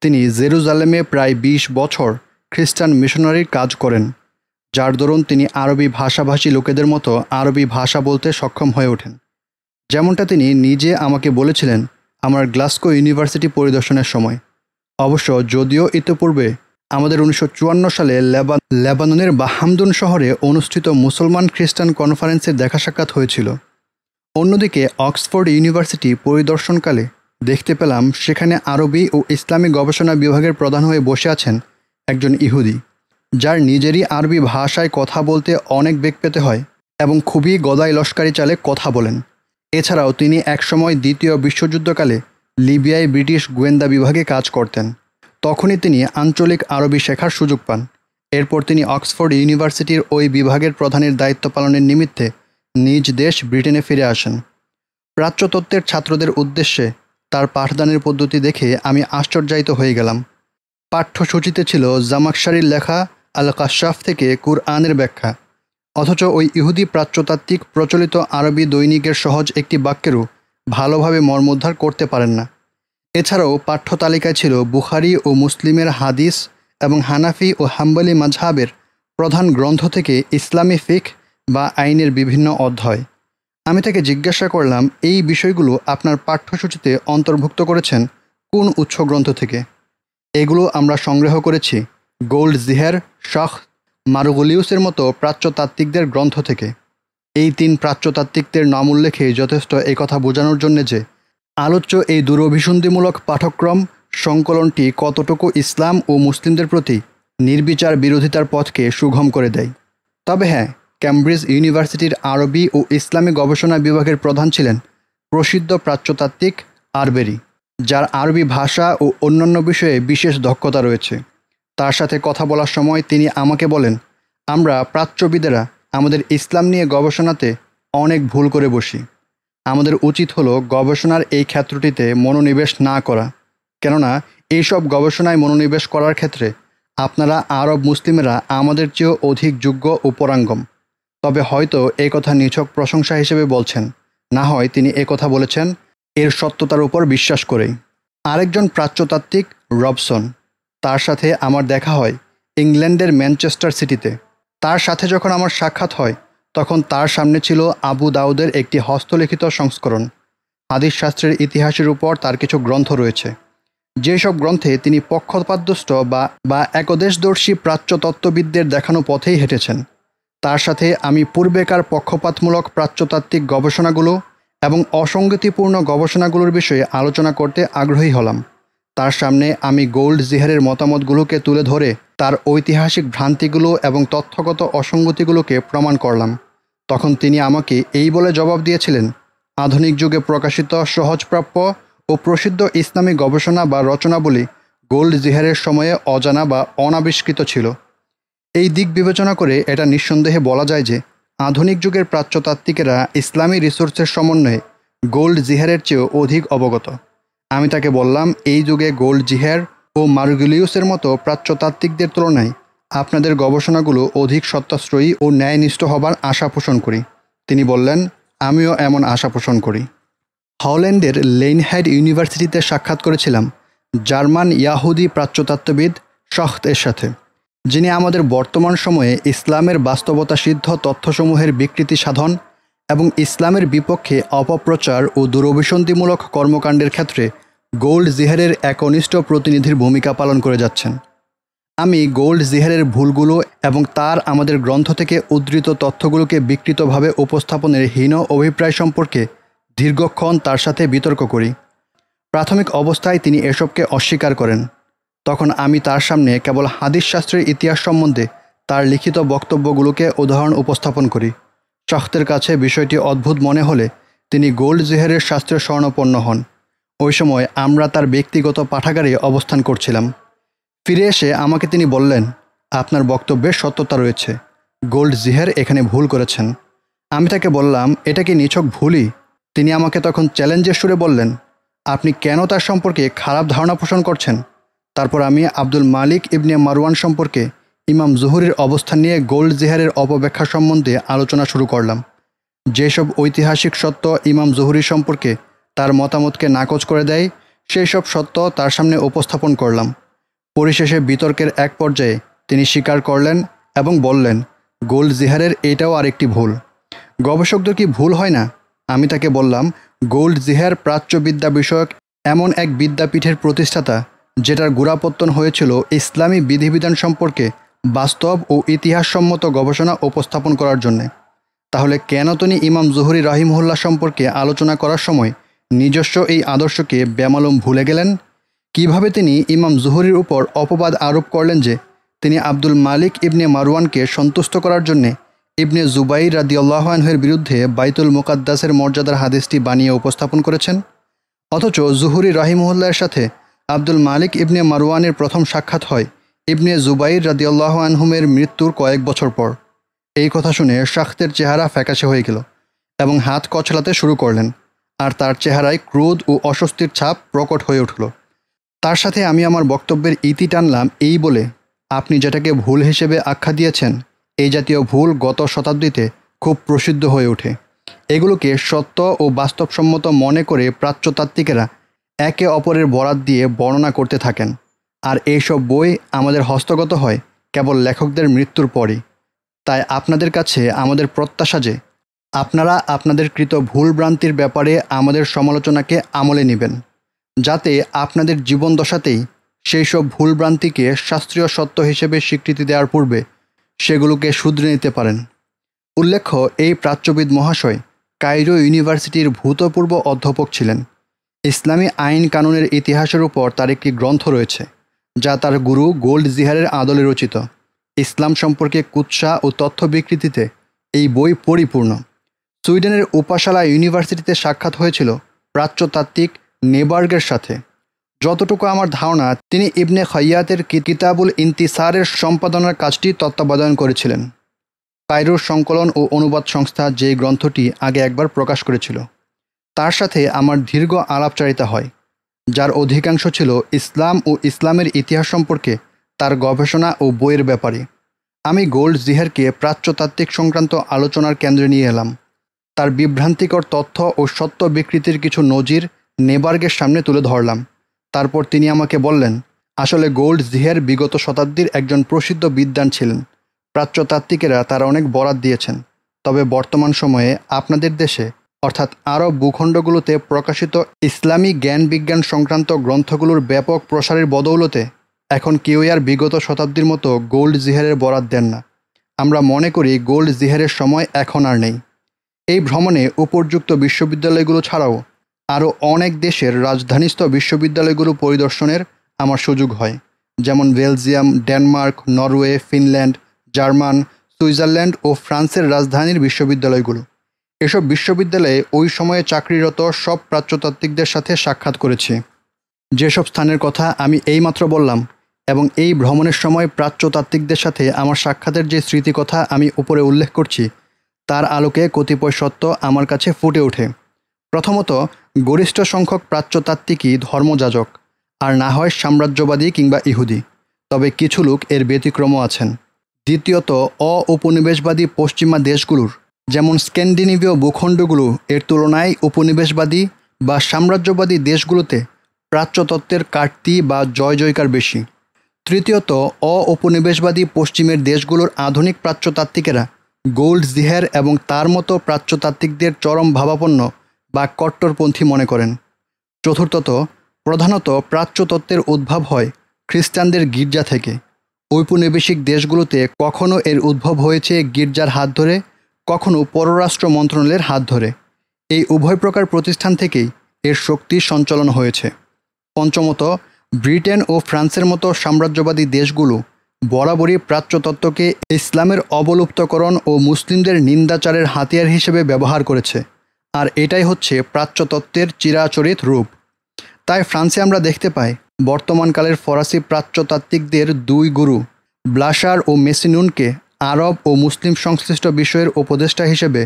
তিনি জেরুজালেমে প্রায় ২০ বছর খ্রিস্টান মিশনারির কাজ করেন যার দরুন তিনি আরবি ভাষাভাষী লোকেদের মতো আরবি ভাষা বলতে সক্ষম হয়ে ওঠেন যেমনটা তিনি নিজে আমাকে বলেছিলেন আমার গ্লাসকো ইউনিভার্সিটি পরিদর্শনের সময় অবশ্য যদিও ইতিপূর্বে আমাদের উনিশশো সালে লেবান লেবাননের বাহামদুন শহরে অনুষ্ঠিত মুসলমান খ্রিস্টান কনফারেন্সের দেখা সাক্ষাৎ হয়েছিল অন্যদিকে অক্সফোর্ড ইউনিভার্সিটি পরিদর্শনকালে দেখতে পেলাম সেখানে আরবি ও ইসলামী গবেষণা বিভাগের প্রধান হয়ে বসে আছেন একজন ইহুদি যার নিজেরই আরবি ভাষায় কথা বলতে অনেক বেগ পেতে হয় এবং খুবই গদাই লস্কারি চালে কথা বলেন এছাড়াও তিনি একসময় দ্বিতীয় বিশ্বযুদ্ধকালে লিবিয়ায় ব্রিটিশ গোয়েন্দা বিভাগে কাজ করতেন তখনই তিনি আঞ্চলিক আরবি শেখার সুযোগ পান এরপর তিনি অক্সফোর্ড ইউনিভার্সিটির ওই বিভাগের প্রধানের দায়িত্ব পালনের নিমিত্তে নিজ দেশ ব্রিটেনে ফিরে আসেন প্রাচ্যতত্ত্বের ছাত্রদের উদ্দেশ্যে তার পাঠদানের পদ্ধতি দেখে আমি আশ্চর্যায়িত হয়ে গেলাম পাঠ্যসূচিতে ছিল জামাকশারির লেখা আল কাশাফ থেকে কুরআনের ব্যাখ্যা অথচ ওই ইহুদি প্রাচ্যতাত্ত্বিক প্রচলিত আরবি দৈনিকের সহজ একটি বাক্যেরও ভালোভাবে মর্মোদ্ধার করতে পারেন না এছাড়াও পাঠ্যতালিকায় ছিল বুখারি ও মুসলিমের হাদিস এবং হানাফি ও হাম্বলি মাঝহাবের প্রধান গ্রন্থ থেকে ইসলামী ফিক বা আইনের বিভিন্ন অধ্যায় আমি তাকে জিজ্ঞাসা করলাম এই বিষয়গুলো আপনার পাঠ্যসূচিতে অন্তর্ভুক্ত করেছেন কোন উৎস গ্রন্থ থেকে এগুলো আমরা সংগ্রহ করেছি গোল্ড জিহের শখ মারুগুলিউসের মতো প্রাচ্যতাত্ত্বিকদের গ্রন্থ থেকে এই তিন প্রাচ্যতাত্ত্বিকদের নাম উল্লেখে যথেষ্ট এই কথা বোঝানোর জন্য যে আলোচ্য এই দুরভিসন্ধিমূলক পাঠক্রম সংকলনটি কতটুকু ইসলাম ও মুসলিমদের প্রতি নির্বিচার বিরোধিতার পথকে সুগম করে দেয় তবে হ্যাঁ ক্যামব্রিজ ইউনিভার্সিটির আরবি ও ইসলামী গবেষণা বিভাগের প্রধান ছিলেন প্রসিদ্ধ প্রাচ্যতাত্ত্বিক আরবেরি যার আরবি ভাষা ও অন্যান্য বিষয়ে বিশেষ দক্ষতা রয়েছে তার সাথে কথা বলার সময় তিনি আমাকে বলেন আমরা প্রাচ্যবিদেরা আমাদের ইসলাম নিয়ে গবেষণাতে অনেক ভুল করে বসি আমাদের উচিত হলো গবেষণার এই ক্ষেত্রটিতে মনোনিবেশ না করা কেননা এইসব গবেষণায় মনোনিবেশ করার ক্ষেত্রে আপনারা আরব মুসলিমেরা আমাদের চেয়েও অধিক যোগ্য ও পরাঙ্গম তবে হয়তো এ কথা নিছক প্রশংসা হিসেবে বলছেন না হয় তিনি এ কথা বলেছেন এর সত্যতার উপর বিশ্বাস করেই আরেকজন প্রাচ্যতাত্ত্বিক রবসন তার সাথে আমার দেখা হয় ইংল্যান্ডের ম্যানচেস্টার সিটিতে তার সাথে যখন আমার সাক্ষাৎ হয় তখন তার সামনে ছিল আবু দাউদের একটি হস্তলিখিত সংস্করণ হাদিস শাস্ত্রের ইতিহাসের উপর তার কিছু গ্রন্থ রয়েছে যেসব গ্রন্থে তিনি পক্ষপাতদুষ্ট বা বা একদেশদর্শী প্রাচ্যতত্ত্ববিদদের দেখানো পথেই হেঁটেছেন তার সাথে আমি পূর্বেকার পক্ষপাতমূলক প্রাচ্যতাত্ত্বিক গবেষণাগুলো এবং অসঙ্গতিপূর্ণ গবেষণাগুলোর বিষয়ে আলোচনা করতে আগ্রহী হলাম তার সামনে আমি গোল্ড জিহারের মতামতগুলোকে তুলে ধরে তার ঐতিহাসিক ভ্রান্তিগুলো এবং তথ্যগত অসঙ্গতিগুলোকে প্রমাণ করলাম তখন তিনি আমাকে এই বলে জবাব দিয়েছিলেন আধুনিক যুগে প্রকাশিত সহজপ্রাপ্য ও প্রসিদ্ধ ইসলামী গবেষণা বা রচনাবলী গোল্ড জিহারের সময়ে অজানা বা অনাবিষ্কৃত ছিল এই দিক বিবেচনা করে এটা নিঃসন্দেহে বলা যায় যে আধুনিক যুগের প্রাচ্যতাত্ত্বিকেরা ইসলামী রিসোর্সের সমন্বয়ে গোল্ড জিহারের চেয়েও অধিক অবগত আমি তাকে বললাম এই যুগে গোল্ড জিহার ও মার্গুলিউসের মতো প্রাচ্যতাত্ত্বিকদের তুলনায় আপনাদের গবেষণাগুলো অধিক সত্যাশ্রয়ী ও ন্যায়নিষ্ঠ হবার আশা পোষণ করি তিনি বললেন আমিও এমন আশা পোষণ করি হল্যান্ডের লেইনহ্যাড ইউনিভার্সিটিতে সাক্ষাৎ করেছিলাম জার্মান ইয়াহুদি প্রাচ্যতাত্ত্ববিদ শখতের সাথে যিনি আমাদের বর্তমান সময়ে ইসলামের বাস্তবতা সিদ্ধ তথ্যসমূহের বিকৃতি সাধন এবং ইসলামের বিপক্ষে অপপ্রচার ও দুরভিসন্ধিমূলক কর্মকাণ্ডের ক্ষেত্রে গোল্ড জিহারের একনিষ্ঠ প্রতিনিধির ভূমিকা পালন করে যাচ্ছেন আমি গোল্ড জিহারের ভুলগুলো এবং তার আমাদের গ্রন্থ থেকে উদ্ধৃত তথ্যগুলোকে বিকৃতভাবে উপস্থাপনের হীন অভিপ্রায় সম্পর্কে দীর্ঘক্ষণ তার সাথে বিতর্ক করি প্রাথমিক অবস্থায় তিনি এসবকে অস্বীকার করেন তখন আমি তার সামনে কেবল হাদিস শাস্ত্রের ইতিহাস সম্বন্ধে তার লিখিত বক্তব্যগুলোকে উদাহরণ উপস্থাপন করি শখতের কাছে বিষয়টি অদ্ভুত মনে হলে তিনি গোল্ড জেহারের শাস্ত্রে স্বর্ণপন্ন হন ওই সময় আমরা তার ব্যক্তিগত পাঠাগারে অবস্থান করছিলাম ফিরে এসে আমাকে তিনি বললেন আপনার বক্তব্যের সত্যতা রয়েছে গোল্ড জিহের এখানে ভুল করেছেন আমি তাকে বললাম এটা কি নিছক ভুলই তিনি আমাকে তখন চ্যালেঞ্জের সুরে বললেন আপনি কেন তার সম্পর্কে খারাপ ধারণা পোষণ করছেন তারপর আমি আব্দুল মালিক ইবনে মারওয়ান সম্পর্কে ইমাম জহুরির অবস্থান নিয়ে গোল্ড জিহারের অপব্যাখ্যা সম্বন্ধে আলোচনা শুরু করলাম যেসব ঐতিহাসিক সত্য ইমাম জহুরি সম্পর্কে তার মতামতকে নাকচ করে দেয় সেই সব সত্য তার সামনে উপস্থাপন করলাম পরিশেষে বিতর্কের এক পর্যায়ে তিনি স্বীকার করলেন এবং বললেন গোল্ড জিহারের এটাও আরেকটি ভুল গবেষকদের কি ভুল হয় না আমি তাকে বললাম গোল্ড জিহার প্রাচ্যবিদ্যা বিষয়ক এমন এক বিদ্যাপীঠের প্রতিষ্ঠাতা যেটার গোড়াপত্তন হয়েছিল ইসলামী বিধিবিধান সম্পর্কে বাস্তব ও ইতিহাসসম্মত গবেষণা উপস্থাপন করার জন্যে তাহলে কেন তিনি ইমাম জহুরি রাহিমহুল্লা সম্পর্কে আলোচনা করার সময় নিজস্ব এই আদর্শকে ব্যামালম ভুলে গেলেন কিভাবে তিনি ইমাম জহুরির উপর অপবাদ আরোপ করলেন যে তিনি আব্দুল মালিক ইবনে মারওয়ানকে সন্তুষ্ট করার জন্যে ইবনে জুবাই আল্লাহনহের বিরুদ্ধে বাইতুল মোকাদ্দাসের মর্যাদার হাদিসটি বানিয়ে উপস্থাপন করেছেন অথচ জুহুরি রাহিমহুল্লার সাথে আব্দুল মালিক ইবনে মারওয়ানের প্রথম সাক্ষাৎ হয় ইবনে জুবাইর রাদিয়াল্লাহ আনহুমের মৃত্যুর কয়েক বছর পর এই কথা শুনে শাখতের চেহারা ফ্যাকাশে হয়ে গেল এবং হাত কচলাতে শুরু করলেন আর তার চেহারায় ক্রোধ ও অস্বস্তির ছাপ প্রকট হয়ে উঠল তার সাথে আমি আমার বক্তব্যের ইতি টানলাম এই বলে আপনি যেটাকে ভুল হিসেবে আখ্যা দিয়েছেন এই জাতীয় ভুল গত শতাব্দীতে খুব প্রসিদ্ধ হয়ে ওঠে এগুলোকে সত্য ও বাস্তবসম্মত মনে করে প্রাচ্যতাত্ত্বিকেরা একে অপরের বরাত দিয়ে বর্ণনা করতে থাকেন আর এইসব বই আমাদের হস্তগত হয় কেবল লেখকদের মৃত্যুর পরই তাই আপনাদের কাছে আমাদের প্রত্যাশা যে আপনারা আপনাদের কৃত ভুল ভ্রান্তির ব্যাপারে আমাদের সমালোচনাকে আমলে নেবেন যাতে আপনাদের জীবন দশাতেই সেই সব ভুল ভ্রান্তিকে শাস্ত্রীয় সত্য হিসেবে স্বীকৃতি দেওয়ার পূর্বে সেগুলোকে শুধরে নিতে পারেন উল্লেখ্য এই প্রাচ্যবিদ মহাশয় কাইরো ইউনিভার্সিটির ভূতপূর্ব অধ্যাপক ছিলেন ইসলামী আইন কানুনের ইতিহাসের উপর তার একটি গ্রন্থ রয়েছে যা তার গুরু গোল্ড জিহারের আদলে রচিত ইসলাম সম্পর্কে কুৎসা ও তথ্য বিকৃতিতে এই বই পরিপূর্ণ সুইডেনের উপাশালা ইউনিভার্সিটিতে সাক্ষাৎ হয়েছিল প্রাচ্যতাত্ত্বিক নেবার্গের সাথে যতটুকু আমার ধারণা তিনি ইবনে খৈয়াতের কিতাবুল ইন্তিসারের সম্পাদনার কাজটি তত্ত্বাবধান করেছিলেন কায়রোর সংকলন ও অনুবাদ সংস্থা যে গ্রন্থটি আগে একবার প্রকাশ করেছিল তার সাথে আমার দীর্ঘ আলাপচারিতা হয় যার অধিকাংশ ছিল ইসলাম ও ইসলামের ইতিহাস সম্পর্কে তার গবেষণা ও বইয়ের ব্যাপারে আমি গোল্ড জিহারকে প্রাচ্যতাত্ত্বিক সংক্রান্ত আলোচনার কেন্দ্রে নিয়ে এলাম তার বিভ্রান্তিকর তথ্য ও সত্য বিকৃতির কিছু নজির নেবার্গের সামনে তুলে ধরলাম তারপর তিনি আমাকে বললেন আসলে গোল্ড জিহের বিগত শতাব্দীর একজন প্রসিদ্ধ বিদ্যান ছিলেন প্রাচ্যতাত্ত্বিকেরা তারা অনেক বরাত দিয়েছেন তবে বর্তমান সময়ে আপনাদের দেশে অর্থাৎ আরব ভূখণ্ডগুলোতে প্রকাশিত ইসলামী জ্ঞান বিজ্ঞান সংক্রান্ত গ্রন্থগুলোর ব্যাপক প্রসারের বদৌলতে এখন কেউ আর বিগত শতাব্দীর মতো গোল্ড জিহারের বরাত দেন না আমরা মনে করি গোল্ড জিহারের সময় এখন আর নেই এই ভ্রমণে উপরযুক্ত বিশ্ববিদ্যালয়গুলো ছাড়াও আরও অনেক দেশের রাজধানীস্থ বিশ্ববিদ্যালয়গুলো পরিদর্শনের আমার সুযোগ হয় যেমন Belgium Denmark Norway Finland German Switzerland ও ফ্রান্সের রাজধানীর বিশ্ববিদ্যালয়গুলো এসব বিশ্ববিদ্যালয়ে ওই সময়ে চাকরিরত সব প্রাচ্যতাত্ত্বিকদের সাথে সাক্ষাৎ করেছি যেসব স্থানের কথা আমি এইমাত্র বললাম এবং এই ভ্রমণের সময় প্রাচ্যতাত্ত্বিকদের সাথে আমার সাক্ষাতের যে স্মৃতিকথা আমি উপরে উল্লেখ করছি তার আলোকে কতিপয় সত্য আমার কাছে ফুটে ওঠে প্রথমত গরিষ্ঠ সংখ্যক প্রাচ্যতাত্ত্বিকই ধর্মযাজক আর না হয় সাম্রাজ্যবাদী কিংবা ইহুদি তবে কিছু লোক এর ব্যতিক্রমও আছেন দ্বিতীয়ত অ উপনিবেশবাদী পশ্চিমা দেশগুলোর যেমন স্ক্যান্ডিনেভীয় ভূখণ্ডগুলো এর তুলনায় উপনিবেশবাদী বা সাম্রাজ্যবাদী দেশগুলোতে প্রাচ্যতত্ত্বের কাটতি বা জয় জয়কার বেশি তৃতীয়ত অউপনিবেশবাদী পশ্চিমের দেশগুলোর আধুনিক প্রাচ্যতাত্ত্বিকেরা গোল্ড জিহের এবং তার মতো প্রাচ্যতাত্ত্বিকদের চরম ভাবাপন্ন বা কট্টরপন্থী মনে করেন চতুর্থত প্রধানত প্রাচ্যতত্ত্বের উদ্ভব হয় খ্রিস্টানদের গির্জা থেকে ঔপনিবেশিক দেশগুলোতে কখনও এর উদ্ভব হয়েছে গির্জার হাত ধরে কখনও পররাষ্ট্র মন্ত্রণালয়ের হাত ধরে এই উভয় প্রকার প্রতিষ্ঠান থেকেই এর শক্তি সঞ্চালন হয়েছে পঞ্চমত ব্রিটেন ও ফ্রান্সের মতো সাম্রাজ্যবাদী দেশগুলো বরাবরই প্রাচ্যতত্ত্বকে ইসলামের অবলুপ্তকরণ ও মুসলিমদের নিন্দাচারের হাতিয়ার হিসেবে ব্যবহার করেছে আর এটাই হচ্ছে প্রাচ্যতত্ত্বের চিরাচরিত রূপ তাই ফ্রান্সে আমরা দেখতে পাই বর্তমানকালের ফরাসি প্রাচ্যতাত্ত্বিকদের দুই গুরু ব্লাসার ও মেসিনুনকে আরব ও মুসলিম সংশ্লিষ্ট বিষয়ের উপদেষ্টা হিসেবে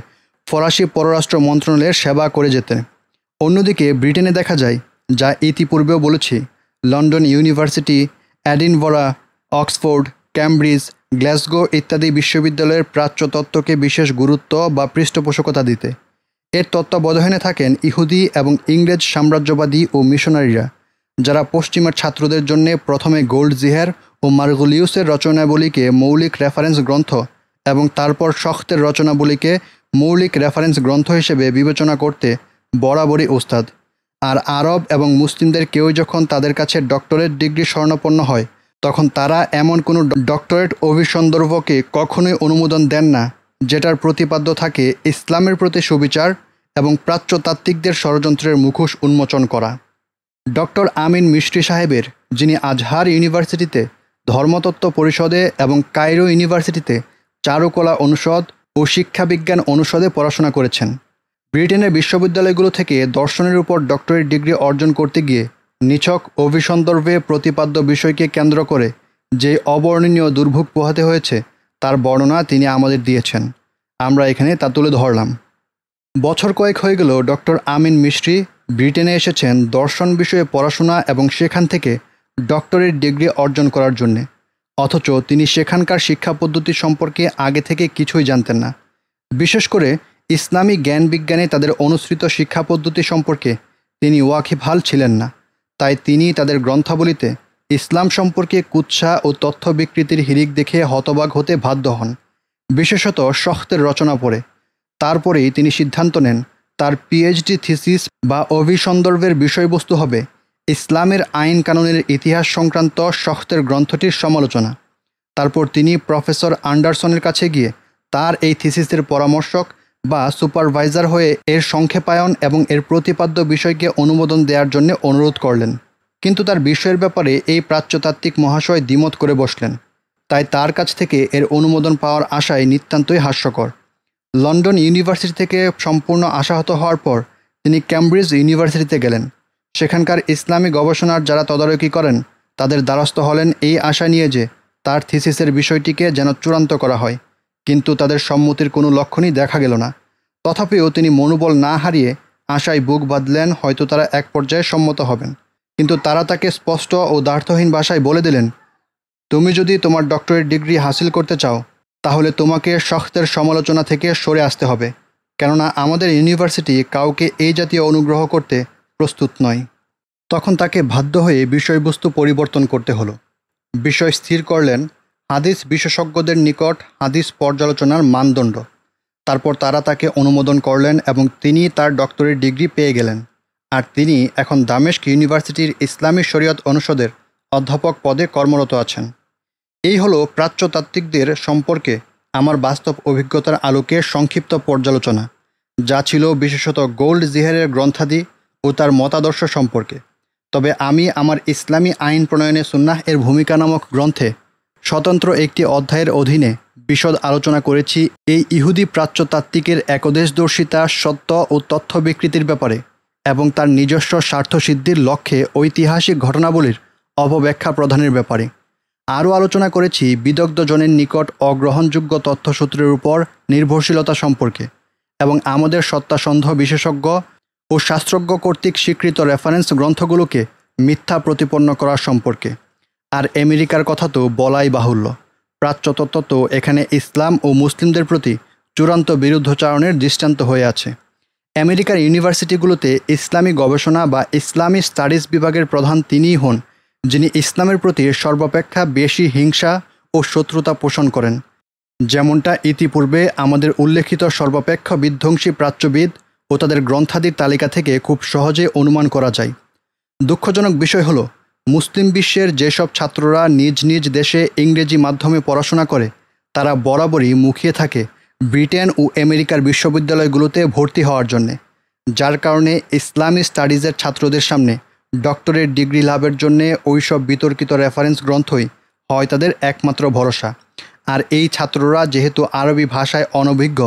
ফরাসি পররাষ্ট্র মন্ত্রণালয়ের সেবা করে যেতেন অন্যদিকে ব্রিটেনে দেখা যায় যা ইতিপূর্বেও বলেছি London University Edinburgh Oxford Cambridge Glasgow ইত্যাদি বিশ্ববিদ্যালয়ের প্রাচ্য তত্ত্বকে বিশেষ গুরুত্ব বা পৃষ্ঠপোষকতা দিতে এর তত্ত্বাবধানে থাকেন ইহুদি এবং ইংরেজ সাম্রাজ্যবাদী ও মিশনারিরা যারা পশ্চিমের ছাত্রদের জন্যে প্রথমে গোল্ড জিহার ও মার্গুলিউসের রচনাবলীকে মৌলিক রেফারেন্স গ্রন্থ এবং তারপর শক্তের রচনাবলীকে মৌলিক রেফারেন্স গ্রন্থ হিসেবে বিবেচনা করতে বরাবরই ওস্তাদ আর আরব এবং মুসলিমদের কেউ যখন তাদের কাছে ডক্টরেট ডিগ্রি স্বর্ণপন্ন হয় তখন তারা এমন কোনো ডক্টরেট অভিসন্দর্ভকে কখনোই অনুমোদন দেন না যেটার প্রতিপাদ্য থাকে ইসলামের প্রতি সুবিচার এবং প্রাচ্যতাত্ত্বিকদের ষড়যন্ত্রের মুখোশ উন্মোচন করা ডক্টর আমিন মিষ্টি সাহেবের যিনি আজহার ইউনিভার্সিটিতে ধর্মতত্ত্ব পরিষদে এবং কায়রো ইউনিভার্সিটিতে চারুকলা অনুষদ ও শিক্ষাবিজ্ঞান অনুষদে পড়াশোনা করেছেন ব্রিটেনের বিশ্ববিদ্যালয়গুলো থেকে দর্শনের উপর ডক্টরেট ডিগ্রি অর্জন করতে গিয়ে নিছক অভিসন্দর্ভে প্রতিপাদ্য বিষয়কে কেন্দ্র করে যে অবর্ণনীয় দুর্ভোগ পোহাতে হয়েছে তার বর্ণনা তিনি আমাদের দিয়েছেন আমরা এখানে তা তুলে ধরলাম বছর কয়েক হয়ে গেল ডক্টর আমিন মিশ্রি ব্রিটেনে এসেছেন দর্শন বিষয়ে পড়াশোনা এবং সেখান থেকে ডক্টরেট ডিগ্রি অর্জন করার জন্যে অথচ তিনি সেখানকার শিক্ষা পদ্ধতি সম্পর্কে আগে থেকে কিছুই জানতেন না বিশেষ করে ইসলামী জ্ঞান বিজ্ঞানে তাদের অনুসৃত শিক্ষা পদ্ধতি সম্পর্কে তিনি ওয়াকিফাল ছিলেন না তাই তিনি তাদের গ্রন্থাবলিতে ইসলাম সম্পর্কে কুৎসা ও তথ্য বিকৃতির হিরিক দেখে হতবাগ হতে বাধ্য হন বিশেষত শক্তের রচনা পড়ে তারপরেই তিনি সিদ্ধান্ত নেন তার পিএইচডি থিসিস বা অভিসন্দর্ভের বিষয়বস্তু হবে ইসলামের আইন কানুনের ইতিহাস সংক্রান্ত শখতের গ্রন্থটির সমালোচনা তারপর তিনি প্রফেসর আন্ডারসনের কাছে গিয়ে তার এই থিসিসের পরামর্শক বা সুপারভাইজার হয়ে এর সংক্ষেপায়ন এবং এর প্রতিপাদ্য বিষয়কে অনুমোদন দেওয়ার জন্য অনুরোধ করলেন কিন্তু তার বিষয়ের ব্যাপারে এই প্রাচ্যতাত্ত্বিক মহাশয় দ্বিমত করে বসলেন তাই তার কাছ থেকে এর অনুমোদন পাওয়ার আশায় নিতান্তই হাস্যকর লন্ডন ইউনিভার্সিটি থেকে সম্পূর্ণ আশাহত হওয়ার পর তিনি ক্যামব্রিজ ইউনিভার্সিটিতে গেলেন সেখানকার ইসলামী গবেষণার যারা তদারকি করেন তাদের দ্বারস্থ হলেন এই আশা নিয়ে যে তার থিসিসের বিষয়টিকে যেন চূড়ান্ত করা হয় কিন্তু তাদের সম্মতির কোনো লক্ষণই দেখা গেল না তথাপিও তিনি মনোবল না হারিয়ে আশায় বুক বাঁধলেন হয়তো তারা এক পর্যায়ে সম্মত হবেন কিন্তু তারা তাকে স্পষ্ট ও দ্বার্থহীন ভাষায় বলে দিলেন তুমি যদি তোমার ডক্টরেট ডিগ্রি হাসিল করতে চাও তাহলে তোমাকে শক্তের সমালোচনা থেকে সরে আসতে হবে কেননা আমাদের ইউনিভার্সিটি কাউকে এই জাতীয় অনুগ্রহ করতে প্রস্তুত নয় তখন তাকে বাধ্য হয়ে বিষয়বস্তু পরিবর্তন করতে হলো বিষয় স্থির করলেন হাদিস বিশেষজ্ঞদের নিকট হাদিস পর্যালোচনার মানদণ্ড তারপর তারা তাকে অনুমোদন করলেন এবং তিনি তার ডক্টরের ডিগ্রি পেয়ে গেলেন আর তিনি এখন দামেশক ইউনিভার্সিটির ইসলামী শরীয়ত অনুষদের অধ্যাপক পদে কর্মরত আছেন এই হলো প্রাচ্যতাত্ত্বিকদের সম্পর্কে আমার বাস্তব অভিজ্ঞতার আলোকে সংক্ষিপ্ত পর্যালোচনা যা ছিল বিশেষত গোল্ড জিহারের গ্রন্থাদি ও তার মতাদর্শ সম্পর্কে তবে আমি আমার ইসলামী আইন প্রণয়নে সুন্নাহ এর ভূমিকা নামক গ্রন্থে স্বতন্ত্র একটি অধ্যায়ের অধীনে বিশদ আলোচনা করেছি এই ইহুদি প্রাচ্যতাত্ত্বিকের একদেশদর্শিতা সত্য ও তথ্য বিকৃতির ব্যাপারে এবং তার নিজস্ব স্বার্থসিদ্ধির লক্ষ্যে ঐতিহাসিক ঘটনাবলীর অপব্যাখ্যা প্রদানের ব্যাপারে আরও আলোচনা করেছি বিদগ্ধজনের নিকট অগ্রহণযোগ্য তথ্যসূত্রের উপর নির্ভরশীলতা সম্পর্কে এবং আমাদের সত্তাসন্ধ বিশেষজ্ঞ ও শাস্ত্রজ্ঞ কর্তৃক স্বীকৃত রেফারেন্স গ্রন্থগুলোকে মিথ্যা প্রতিপন্ন করার সম্পর্কে আর আমেরিকার কথা তো বলাই বাহুল্য প্রাচ্যতত্ত্ব তো এখানে ইসলাম ও মুসলিমদের প্রতি চূড়ান্ত বিরুদ্ধচারণের দৃষ্টান্ত হয়ে আছে আমেরিকার ইউনিভার্সিটিগুলোতে ইসলামী গবেষণা বা ইসলামী স্টাডিজ বিভাগের প্রধান তিনিই হন যিনি ইসলামের প্রতি সর্বাপেক্ষা বেশি হিংসা ও শত্রুতা পোষণ করেন যেমনটা ইতিপূর্বে আমাদের উল্লেখিত সর্বাপেক্ষ বিধ্বংসী প্রাচ্যবিদ ও তাদের গ্রন্থাদির তালিকা থেকে খুব সহজে অনুমান করা যায় দুঃখজনক বিষয় হলো মুসলিম বিশ্বের যেসব ছাত্ররা নিজ নিজ দেশে ইংরেজি মাধ্যমে পড়াশোনা করে তারা বরাবরই মুখিয়ে থাকে ব্রিটেন ও আমেরিকার বিশ্ববিদ্যালয়গুলোতে ভর্তি হওয়ার জন্যে যার কারণে ইসলামী স্টাডিজের ছাত্রদের সামনে ডক্টরেট ডিগ্রি লাভের জন্যে ওই সব বিতর্কিত রেফারেন্স গ্রন্থই হয় তাদের একমাত্র ভরসা আর এই ছাত্ররা যেহেতু আরবি ভাষায় অনভিজ্ঞ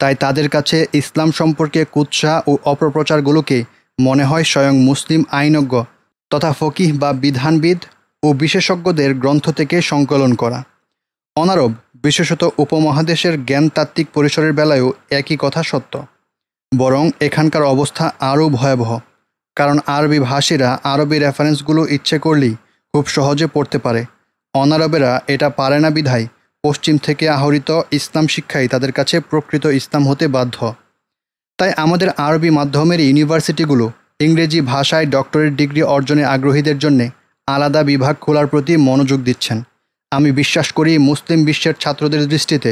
তাই তাদের কাছে ইসলাম সম্পর্কে কুৎসা ও অপপ্রচারগুলোকে মনে হয় স্বয়ং মুসলিম আইনজ্ঞ তথা ফকিহ বা বিধানবিদ ও বিশেষজ্ঞদের গ্রন্থ থেকে সংকলন করা অনারব বিশেষত উপমহাদেশের জ্ঞানতাত্ত্বিক পরিসরের বেলায়ও একই কথা সত্য বরং এখানকার অবস্থা আরও ভয়াবহ কারণ আরবি ভাষীরা আরবি রেফারেন্সগুলো ইচ্ছে করলেই খুব সহজে পড়তে পারে অনারবেরা এটা পারে না বিধায় পশ্চিম থেকে আহরিত ইসলাম শিক্ষাই তাদের কাছে প্রকৃত ইসলাম হতে বাধ্য তাই আমাদের আরবি মাধ্যমের ইউনিভার্সিটিগুলো ইংরেজি ভাষায় ডক্টরেট ডিগ্রি অর্জনে আগ্রহীদের জন্য আলাদা বিভাগ খোলার প্রতি মনোযোগ দিচ্ছেন আমি বিশ্বাস করি মুসলিম বিশ্বের ছাত্রদের দৃষ্টিতে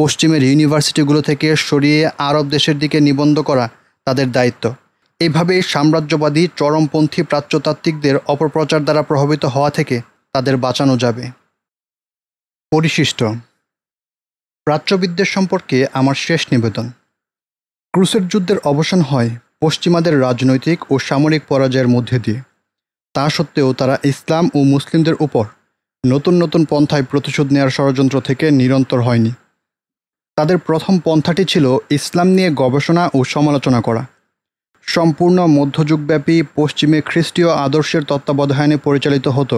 পশ্চিমের ইউনিভার্সিটিগুলো থেকে সরিয়ে আরব দেশের দিকে নিবন্ধ করা তাদের দায়িত্ব এভাবে সাম্রাজ্যবাদী চরমপন্থী প্রাচ্যতাত্ত্বিকদের অপপ্রচার দ্বারা প্রভাবিত হওয়া থেকে তাদের বাঁচানো যাবে পরিশিষ্ট প্রাচ্যবিদ্যের সম্পর্কে আমার শেষ নিবেদন ক্রুসের যুদ্ধের অবসান হয় পশ্চিমাদের রাজনৈতিক ও সামরিক পরাজয়ের মধ্যে দিয়ে তা সত্ত্বেও তারা ইসলাম ও মুসলিমদের উপর নতুন নতুন পন্থায় প্রতিশোধ নেওয়ার ষড়যন্ত্র থেকে নিরন্তর হয়নি তাদের প্রথম পন্থাটি ছিল ইসলাম নিয়ে গবেষণা ও সমালোচনা করা সম্পূর্ণ মধ্যযুগব্যাপী পশ্চিমে খ্রিস্টীয় আদর্শের তত্ত্বাবধায়নে পরিচালিত হতো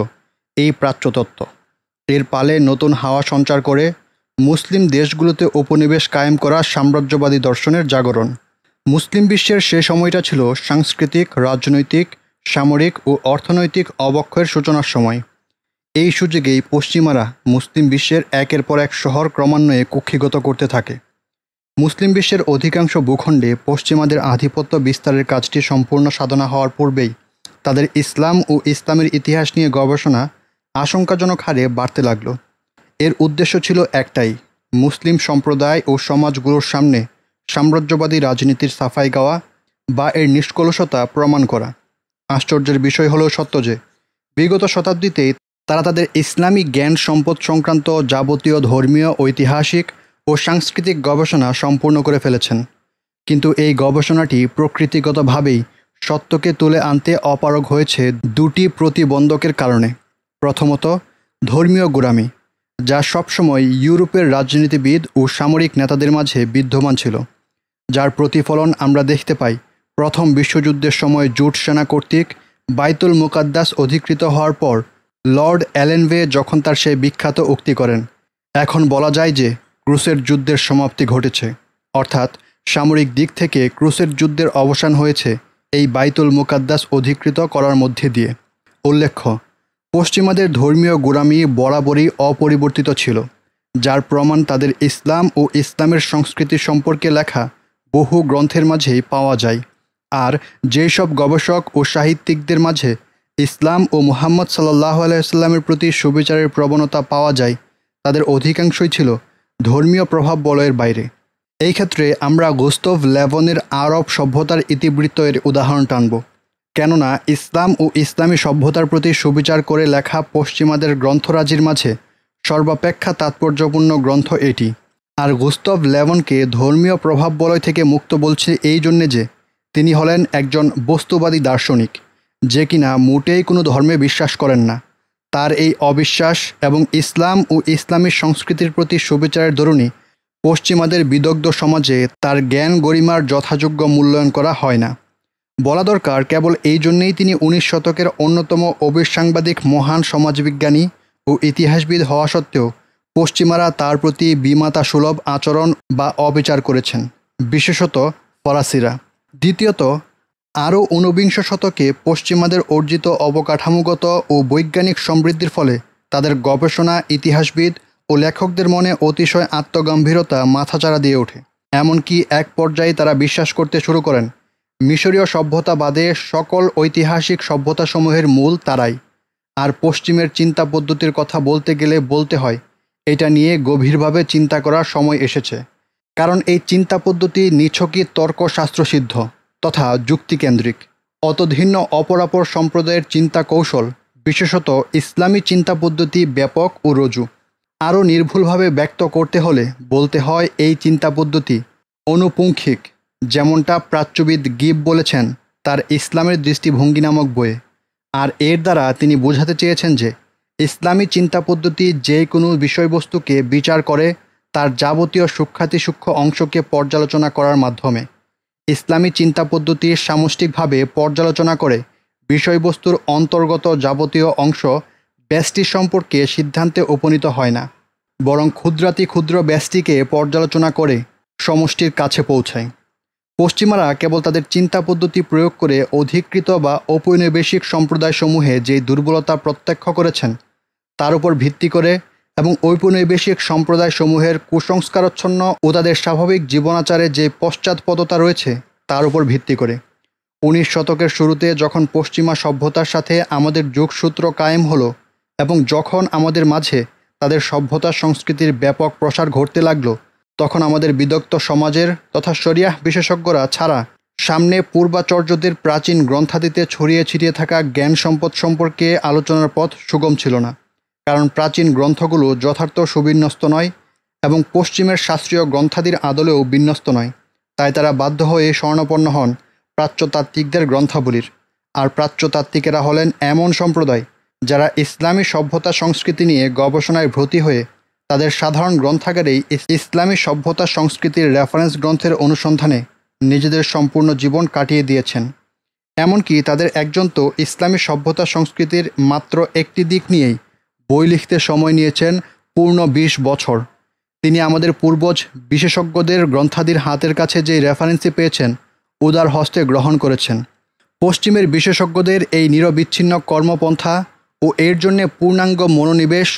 এই প্রাচ্যতত্ত্ব এর পালে নতুন হাওয়া সঞ্চার করে মুসলিম দেশগুলোতে উপনিবেশ কায়েম করা সাম্রাজ্যবাদী দর্শনের জাগরণ মুসলিম বিশ্বের সে সময়টা ছিল সাংস্কৃতিক রাজনৈতিক সামরিক ও অর্থনৈতিক অবক্ষয়ের সূচনার সময় এই সুযোগেই পশ্চিমারা মুসলিম বিশ্বের একের পর এক শহর ক্রমান্বয়ে কুক্ষিগত করতে থাকে মুসলিম বিশ্বের অধিকাংশ ভূখণ্ডে পশ্চিমাদের আধিপত্য বিস্তারের কাজটি সম্পূর্ণ সাধনা হওয়ার পূর্বেই তাদের ইসলাম ও ইসলামের ইতিহাস নিয়ে গবেষণা আশঙ্কাজনক হারে বাড়তে লাগল এর উদ্দেশ্য ছিল একটাই মুসলিম সম্প্রদায় ও সমাজগুলোর সামনে সাম্রাজ্যবাদী রাজনীতির সাফাই গাওয়া বা এর নিষ্কলসতা প্রমাণ করা আশ্চর্যের বিষয় হলো সত্য যে বিগত শতাব্দীতে তারা তাদের ইসলামী জ্ঞান সম্পদ সংক্রান্ত যাবতীয় ধর্মীয় ঐতিহাসিক ও সাংস্কৃতিক গবেষণা সম্পূর্ণ করে ফেলেছেন কিন্তু এই গবেষণাটি প্রকৃতিগতভাবেই সত্যকে তুলে আনতে অপারগ হয়েছে দুটি প্রতিবন্ধকের কারণে প্রথমত ধর্মীয় গোড়ামি যা সবসময় ইউরোপের রাজনীতিবিদ ও সামরিক নেতাদের মাঝে বিদ্যমান ছিল যার প্রতিফলন আমরা দেখতে পাই প্রথম বিশ্বযুদ্ধের সময় জোট সেনা কর্তৃক বাইতুল মুকাদ্দাস অধিকৃত হওয়ার পর লর্ড অ্যালেনওয়ে যখন তার সেই বিখ্যাত উক্তি করেন এখন বলা যায় যে ক্রুসের যুদ্ধের সমাপ্তি ঘটেছে অর্থাৎ সামরিক দিক থেকে ক্রুসের যুদ্ধের অবসান হয়েছে এই বাইতুল মুকাদ্দাস অধিকৃত করার মধ্যে দিয়ে উল্লেখ্য পশ্চিমাদের ধর্মীয় গোড়ামি বরাবরই অপরিবর্তিত ছিল যার প্রমাণ তাদের ইসলাম ও ইসলামের সংস্কৃতি সম্পর্কে লেখা বহু গ্রন্থের মাঝেই পাওয়া যায় আর যেসব গবেষক ও সাহিত্যিকদের মাঝে ইসলাম ও মুহাম্মদ সাল্লাহ আলাইস্লামের প্রতি সুবিচারের প্রবণতা পাওয়া যায় তাদের অধিকাংশই ছিল ধর্মীয় প্রভাব বলয়ের বাইরে এই ক্ষেত্রে আমরা গোস্তভ লেভনের আরব সভ্যতার ইতিবৃত্ত এর উদাহরণ টানব কেননা ইসলাম ও ইসলামী সভ্যতার প্রতি সুবিচার করে লেখা পশ্চিমাদের গ্রন্থরাজির মাঝে সর্বাপেক্ষা তাৎপর্যপূর্ণ গ্রন্থ এটি আর গুস্তভ লেভনকে ধর্মীয় প্রভাব বলয় থেকে মুক্ত বলছে এই জন্যে যে তিনি হলেন একজন বস্তুবাদী দার্শনিক যে কিনা মোটেই কোনো ধর্মে বিশ্বাস করেন না তার এই অবিশ্বাস এবং ইসলাম ও ইসলামী সংস্কৃতির প্রতি সুবিচারের দরুনই পশ্চিমাদের বিদগ্ধ সমাজে তার জ্ঞান গরিমার যথাযোগ্য মূল্যায়ন করা হয় না বলা দরকার কেবল এই জন্যেই তিনি উনিশ শতকের অন্যতম অবিসাংবাদিক মহান সমাজবিজ্ঞানী ও ইতিহাসবিদ হওয়া সত্ত্বেও পশ্চিমারা তার প্রতি বিমাতা সুলভ আচরণ বা অবিচার করেছেন বিশেষত ফরাসিরা দ্বিতীয়ত আরও ঊনবিংশ শতকে পশ্চিমাদের অর্জিত অবকাঠামোগত ও বৈজ্ঞানিক সমৃদ্ধির ফলে তাদের গবেষণা ইতিহাসবিদ ও লেখকদের মনে অতিশয় আত্মগম্ভীরতা মাথাচাড়া দিয়ে ওঠে এমনকি এক পর্যায়ে তারা বিশ্বাস করতে শুরু করেন মিশরীয় সভ্যতা বাদে সকল ঐতিহাসিক সভ্যতাসমূহের মূল তারাই আর পশ্চিমের চিন্তা পদ্ধতির কথা বলতে গেলে বলতে হয় এটা নিয়ে গভীরভাবে চিন্তা করার সময় এসেছে কারণ এই চিন্তা পদ্ধতি নিছকই তর্কশাস্ত্রসিদ্ধ তথা যুক্তিকেন্দ্রিক অতধীর্ণ অপরাপর সম্প্রদায়ের চিন্তা কৌশল বিশেষত ইসলামী চিন্তা পদ্ধতি ব্যাপক ও রজু আরও নির্ভুলভাবে ব্যক্ত করতে হলে বলতে হয় এই চিন্তা পদ্ধতি অনুপুঙ্ক্ষিক যেমনটা প্রাচ্যবিদ গিব বলেছেন তার ইসলামের দৃষ্টিভঙ্গি নামক বইয়ে আর এর দ্বারা তিনি বোঝাতে চেয়েছেন যে ইসলামী চিন্তা পদ্ধতি যে কোনো বিষয়বস্তুকে বিচার করে তার যাবতীয় সূক্ষ্মাতিসূক্ষ্ম অংশকে পর্যালোচনা করার মাধ্যমে ইসলামী চিন্তা পদ্ধতি সামষ্টিকভাবে পর্যালোচনা করে বিষয়বস্তুর অন্তর্গত যাবতীয় অংশ ব্যাসটি সম্পর্কে সিদ্ধান্তে উপনীত হয় না বরং ক্ষুদ্রাতি ক্ষুদ্র ব্যাসটিকে পর্যালোচনা করে সমষ্টির কাছে পৌঁছায় পশ্চিমারা কেবল তাদের চিন্তা পদ্ধতি প্রয়োগ করে অধিকৃত বা ঔপনিবেশিক সম্প্রদায়সমূহে যে দুর্বলতা প্রত্যক্ষ করেছেন তার উপর ভিত্তি করে এবং ঔপনিবেশিক সম্প্রদায়সমূহের কুসংস্কারচ্ছন্ন ও তাদের স্বাভাবিক জীবনাচারে যে পশ্চাৎপদতা রয়েছে তার উপর ভিত্তি করে উনিশ শতকের শুরুতে যখন পশ্চিমা সভ্যতার সাথে আমাদের যোগসূত্র কায়েম হলো এবং যখন আমাদের মাঝে তাদের সভ্যতা সংস্কৃতির ব্যাপক প্রসার ঘটতে লাগলো তখন আমাদের বিদগ্ধ সমাজের তথা শরিয়াহ বিশেষজ্ঞরা ছাড়া সামনে পূর্বাচর্যদের প্রাচীন গ্রন্থাদিতে ছড়িয়ে ছিটিয়ে থাকা জ্ঞান সম্পদ সম্পর্কে আলোচনার পথ সুগম ছিল না কারণ প্রাচীন গ্রন্থগুলো যথার্থ সুবিন্যস্ত নয় এবং পশ্চিমের শাস্ত্রীয় গ্রন্থাদির আদলেও বিন্যস্ত নয় তাই তারা বাধ্য হয়ে স্বর্ণপন্ন হন প্রাচ্যতাত্ত্বিকদের গ্রন্থাবলীর আর প্রাচ্যতাত্ত্বিকেরা হলেন এমন সম্প্রদায় যারা ইসলামী সভ্যতা সংস্কৃতি নিয়ে গবেষণায় ভ্রতি হয়ে তাদের সাধারণ গ্রন্থাগারেই ইসলামী সভ্যতা সংস্কৃতির রেফারেন্স গ্রন্থের অনুসন্ধানে নিজেদের সম্পূর্ণ জীবন কাটিয়ে দিয়েছেন এমনকি তাদের একজন তো ইসলামী সভ্যতা সংস্কৃতির মাত্র একটি দিক নিয়েই বই লিখতে সময় নিয়েছেন পূর্ণ বিশ বছর তিনি আমাদের পূর্বজ বিশেষজ্ঞদের গ্রন্থাদির হাতের কাছে যে রেফারেন্সই পেয়েছেন উদার হস্তে গ্রহণ করেছেন পশ্চিমের বিশেষজ্ঞদের এই নিরবিচ্ছিন্ন কর্মপন্থা ও এর জন্যে পূর্ণাঙ্গ মনোনিবেশ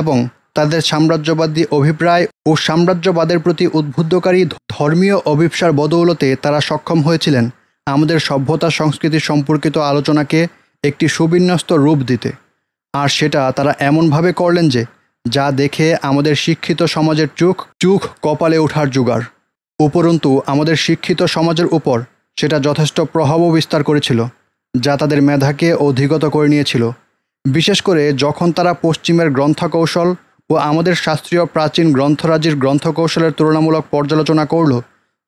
এবং তাদের সাম্রাজ্যবাদী অভিপ্রায় ও সাম্রাজ্যবাদের প্রতি উদ্বুদ্ধকারী ধর্মীয় অভিপসার বদৌলতে তারা সক্ষম হয়েছিলেন আমাদের সভ্যতা সংস্কৃতি সম্পর্কিত আলোচনাকে একটি সুবিন্যস্ত রূপ দিতে আর সেটা তারা এমনভাবে করলেন যে যা দেখে আমাদের শিক্ষিত সমাজের চোখ চোখ কপালে ওঠার জোগাড় উপরন্তু আমাদের শিক্ষিত সমাজের উপর সেটা যথেষ্ট প্রভাবও বিস্তার করেছিল যা তাদের মেধাকে অধিগত করে নিয়েছিল বিশেষ করে যখন তারা পশ্চিমের গ্রন্থকৌশল ও আমাদের শাস্ত্রীয় প্রাচীন গ্রন্থরাজির গ্রন্থকৌশলের তুলনামূলক পর্যালোচনা করল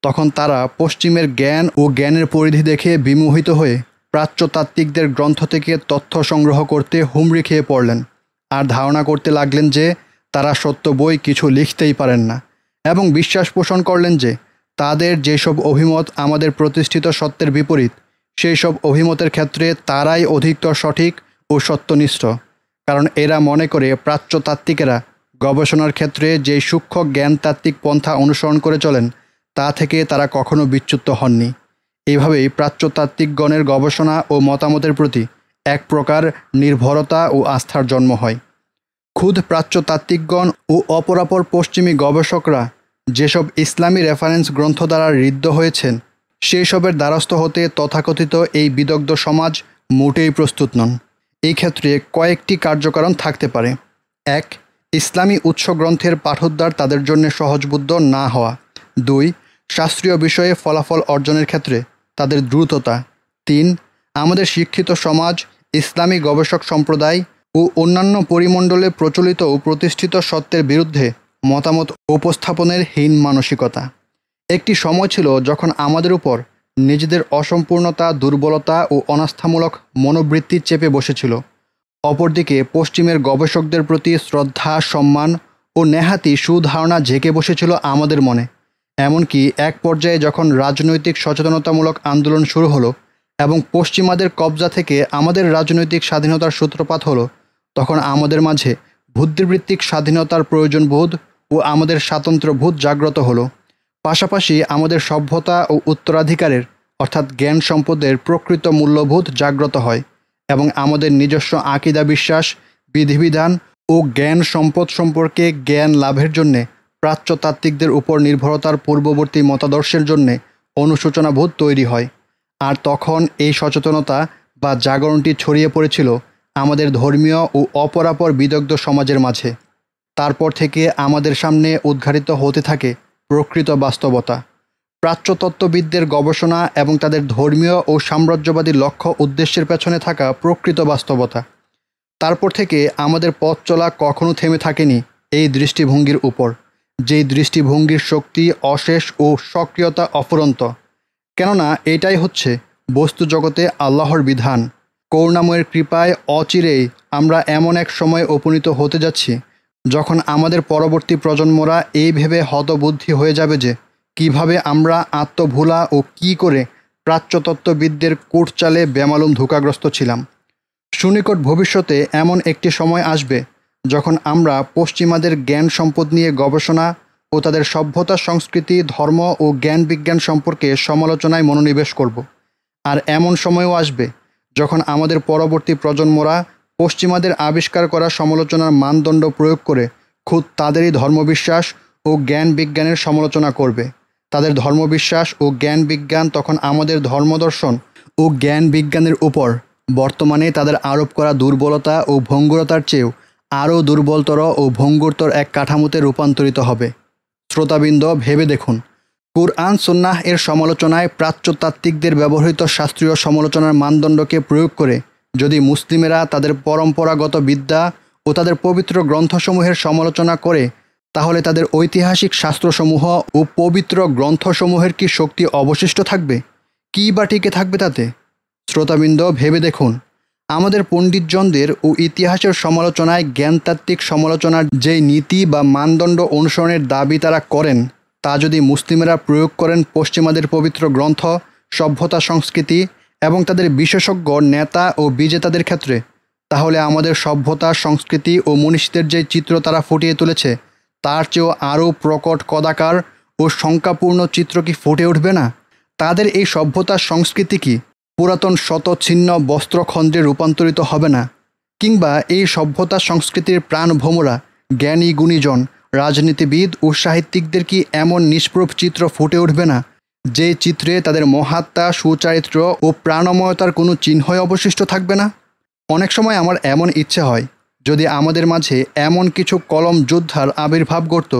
তখন তারা পশ্চিমের জ্ঞান ও জ্ঞানের পরিধি দেখে বিমোহিত হয়ে প্রাচ্যতাত্ত্বিকদের গ্রন্থ থেকে তথ্য সংগ্রহ করতে হুমড়ি খেয়ে পড়লেন আর ধারণা করতে লাগলেন যে তারা সত্য বই কিছু লিখতেই পারেন না এবং বিশ্বাস পোষণ করলেন যে তাদের যেসব অভিমত আমাদের প্রতিষ্ঠিত সত্যের বিপরীত সেই সব অভিমতের ক্ষেত্রে তারাই অধিকতর সঠিক ও সত্যনিষ্ঠ কারণ এরা মনে করে প্রাচ্যতাত্ত্বিকেরা গবেষণার ক্ষেত্রে যে সূক্ষ্ম জ্ঞানতাত্ত্বিক পন্থা অনুসরণ করে চলেন তা থেকে তারা কখনো বিচ্যুত হননি এভাবেই প্রাচ্যতাত্ত্বিকগণের গবেষণা ও মতামতের প্রতি এক প্রকার নির্ভরতা ও আস্থার জন্ম হয় খুদ প্রাচ্যতাত্ত্বিকগণ ও অপরাপর পশ্চিমী গবেষকরা যেসব ইসলামী রেফারেন্স গ্রন্থ দ্বারা ঋদ্ধ হয়েছেন সেই সবের দ্বারস্থ হতে তথাকথিত এই বিদগ্ধ সমাজ মোটেই প্রস্তুত নন এই ক্ষেত্রে কয়েকটি কার্যকারণ থাকতে পারে এক ইসলামী উৎস গ্রন্থের পাঠোদ্ধার তাদের জন্য সহজবুদ্ধ না হওয়া দুই শাস্ত্রীয় বিষয়ে ফলাফল অর্জনের ক্ষেত্রে তাদের দ্রুততা তিন আমাদের শিক্ষিত সমাজ ইসলামী গবেষক সম্প্রদায় ও অন্যান্য পরিমণ্ডলে প্রচলিত ও প্রতিষ্ঠিত সত্যের বিরুদ্ধে মতামত উপস্থাপনের হীন মানসিকতা একটি সময় ছিল যখন আমাদের উপর নিজেদের অসম্পূর্ণতা দুর্বলতা ও অনাস্থামূলক মনোবৃত্তি চেপে বসেছিল অপরদিকে পশ্চিমের গবেষকদের প্রতি শ্রদ্ধা সম্মান ও নেহাতি সুধারণা ঝেঁকে বসেছিল আমাদের মনে এমনকি এক পর্যায়ে যখন রাজনৈতিক সচেতনতামূলক আন্দোলন শুরু হলো এবং পশ্চিমাদের কবজা থেকে আমাদের রাজনৈতিক স্বাধীনতার সূত্রপাত হলো তখন আমাদের মাঝে বুদ্ধিবৃত্তিক স্বাধীনতার প্রয়োজন বোধ ও আমাদের স্বাতন্ত্র্যবোধ জাগ্রত হলো পাশাপাশি আমাদের সভ্যতা ও উত্তরাধিকারের অর্থাৎ জ্ঞান সম্পদের প্রকৃত মূল্যবোধ জাগ্রত হয় এবং আমাদের নিজস্ব আকিদা বিশ্বাস বিধিবিধান ও জ্ঞান সম্পদ সম্পর্কে জ্ঞান লাভের জন্যে প্রাচ্যতাত্ত্বিকদের উপর নির্ভরতার পূর্ববর্তী মতাদর্শের জন্যে অনুশোচনাবোধ তৈরি হয় আর তখন এই সচেতনতা বা জাগরণটি ছড়িয়ে পড়েছিল আমাদের ধর্মীয় ও অপরাপর বিদগ্ধ সমাজের মাঝে তারপর থেকে আমাদের সামনে উদ্ঘাটিত হতে থাকে প্রকৃত বাস্তবতা প্রাচ্যতত্ত্ববিদদের গবেষণা এবং তাদের ধর্মীয় ও সাম্রাজ্যবাদী লক্ষ্য উদ্দেশ্যের পেছনে থাকা প্রকৃত বাস্তবতা তারপর থেকে আমাদের পথ চলা কখনো থেমে থাকেনি এই দৃষ্টিভঙ্গির উপর যেই দৃষ্টিভঙ্গির শক্তি অশেষ ও সক্রিয়তা অফুরন্ত কেননা এটাই হচ্ছে বস্তু জগতে আল্লাহর বিধান করুণাময়ের কৃপায় অচিরেই আমরা এমন এক সময় উপনীত হতে যাচ্ছি যখন আমাদের পরবর্তী প্রজন্মরা এই ভেবে হতবুদ্ধি হয়ে যাবে যে কিভাবে আমরা আত্মভোলা ও কি করে প্রাচ্যতত্ত্ববিদদের কোটচালে বেমালুম ধোকাগ্রস্ত ছিলাম সুনিকট ভবিষ্যতে এমন একটি সময় আসবে যখন আমরা পশ্চিমাদের জ্ঞান সম্পদ নিয়ে গবেষণা ও তাদের সভ্যতা সংস্কৃতি ধর্ম ও জ্ঞান বিজ্ঞান সম্পর্কে সমালোচনায় মনোনিবেশ করব আর এমন সময়ও আসবে যখন আমাদের পরবর্তী প্রজন্মরা পশ্চিমাদের আবিষ্কার করা সমালোচনার মানদণ্ড প্রয়োগ করে খুদ তাদেরই ধর্মবিশ্বাস ও জ্ঞান বিজ্ঞানের সমালোচনা করবে তাদের ধর্মবিশ্বাস ও জ্ঞান বিজ্ঞান তখন আমাদের ধর্মদর্শন ও জ্ঞান বিজ্ঞানের উপর বর্তমানে তাদের আরোপ করা দুর্বলতা ও ভঙ্গুরতার চেয়েও আরও দুর্বলতর ও ভঙ্গুরতর এক কাঠামোতে রূপান্তরিত হবে শ্রোতাবৃন্দ ভেবে দেখুন কুরআন সুন্নাহ এর সমালোচনায় প্রাচ্যতাত্ত্বিকদের ব্যবহৃত শাস্ত্রীয় সমালোচনার মানদণ্ডকে প্রয়োগ করে যদি মুসলিমেরা তাদের পরম্পরাগত বিদ্যা ও তাদের পবিত্র গ্রন্থসমূহের সমালোচনা করে তাহলে তাদের ঐতিহাসিক শাস্ত্রসমূহ ও পবিত্র গ্রন্থসমূহের কি শক্তি অবশিষ্ট থাকবে কি বা টিকে থাকবে তাতে শ্রোতাবৃন্দ ভেবে দেখুন আমাদের পণ্ডিতজনদের ও ইতিহাসের সমালোচনায় জ্ঞানতাত্ত্বিক সমালোচনার যে নীতি বা মানদণ্ড অনুসরণের দাবি তারা করেন তা যদি মুসলিমেরা প্রয়োগ করেন পশ্চিমাদের পবিত্র গ্রন্থ সভ্যতা সংস্কৃতি এবং তাদের বিশেষজ্ঞ নেতা ও বিজেতাদের ক্ষেত্রে তাহলে আমাদের সভ্যতা সংস্কৃতি ও মনীষীদের যে চিত্র তারা ফুটিয়ে তুলেছে তার চেয়েও আরও প্রকট কদাকার ও শঙ্কাপূর্ণ চিত্র কি ফুটে উঠবে না তাদের এই সভ্যতার সংস্কৃতি কি পুরাতন শতচ্ছিন্ন বস্ত্রখণ্ডে রূপান্তরিত হবে না কিংবা এই সভ্যতা সংস্কৃতির প্রাণভোমরা জ্ঞানী গুণীজন রাজনীতিবিদ ও সাহিত্যিকদের কি এমন নিষ্প্রভ চিত্র ফুটে উঠবে না যে চিত্রে তাদের মহাত্মা সুচারিত্র ও প্রাণময়তার কোনো চিহ্নই অবশিষ্ট থাকবে না অনেক সময় আমার এমন ইচ্ছে হয় যদি আমাদের মাঝে এমন কিছু কলম যোদ্ধার আবির্ভাব করত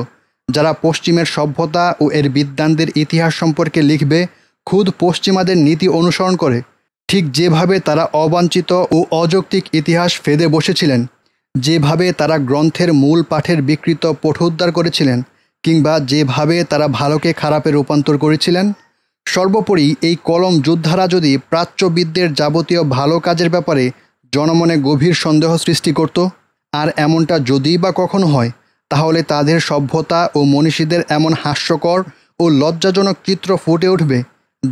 যারা পশ্চিমের সভ্যতা ও এর বিদ্যানদের ইতিহাস সম্পর্কে লিখবে খুদ পশ্চিমাদের নীতি অনুসরণ করে ঠিক যেভাবে তারা অবাঞ্ছিত ও অযৌক্তিক ইতিহাস ফেদে বসেছিলেন যেভাবে তারা গ্রন্থের মূল পাঠের বিকৃত পঠোদ্ধার করেছিলেন কিংবা যেভাবে তারা ভালোকে খারাপে রূপান্তর করেছিলেন সর্বোপরি এই কলম যোদ্ধারা যদি প্রাচ্যবিদদের যাবতীয় ভালো কাজের ব্যাপারে জনমনে গভীর সন্দেহ সৃষ্টি করত আর এমনটা যদি বা কখনো হয় তাহলে তাদের সভ্যতা ও মনীষীদের এমন হাস্যকর ও লজ্জাজনক চিত্র ফুটে উঠবে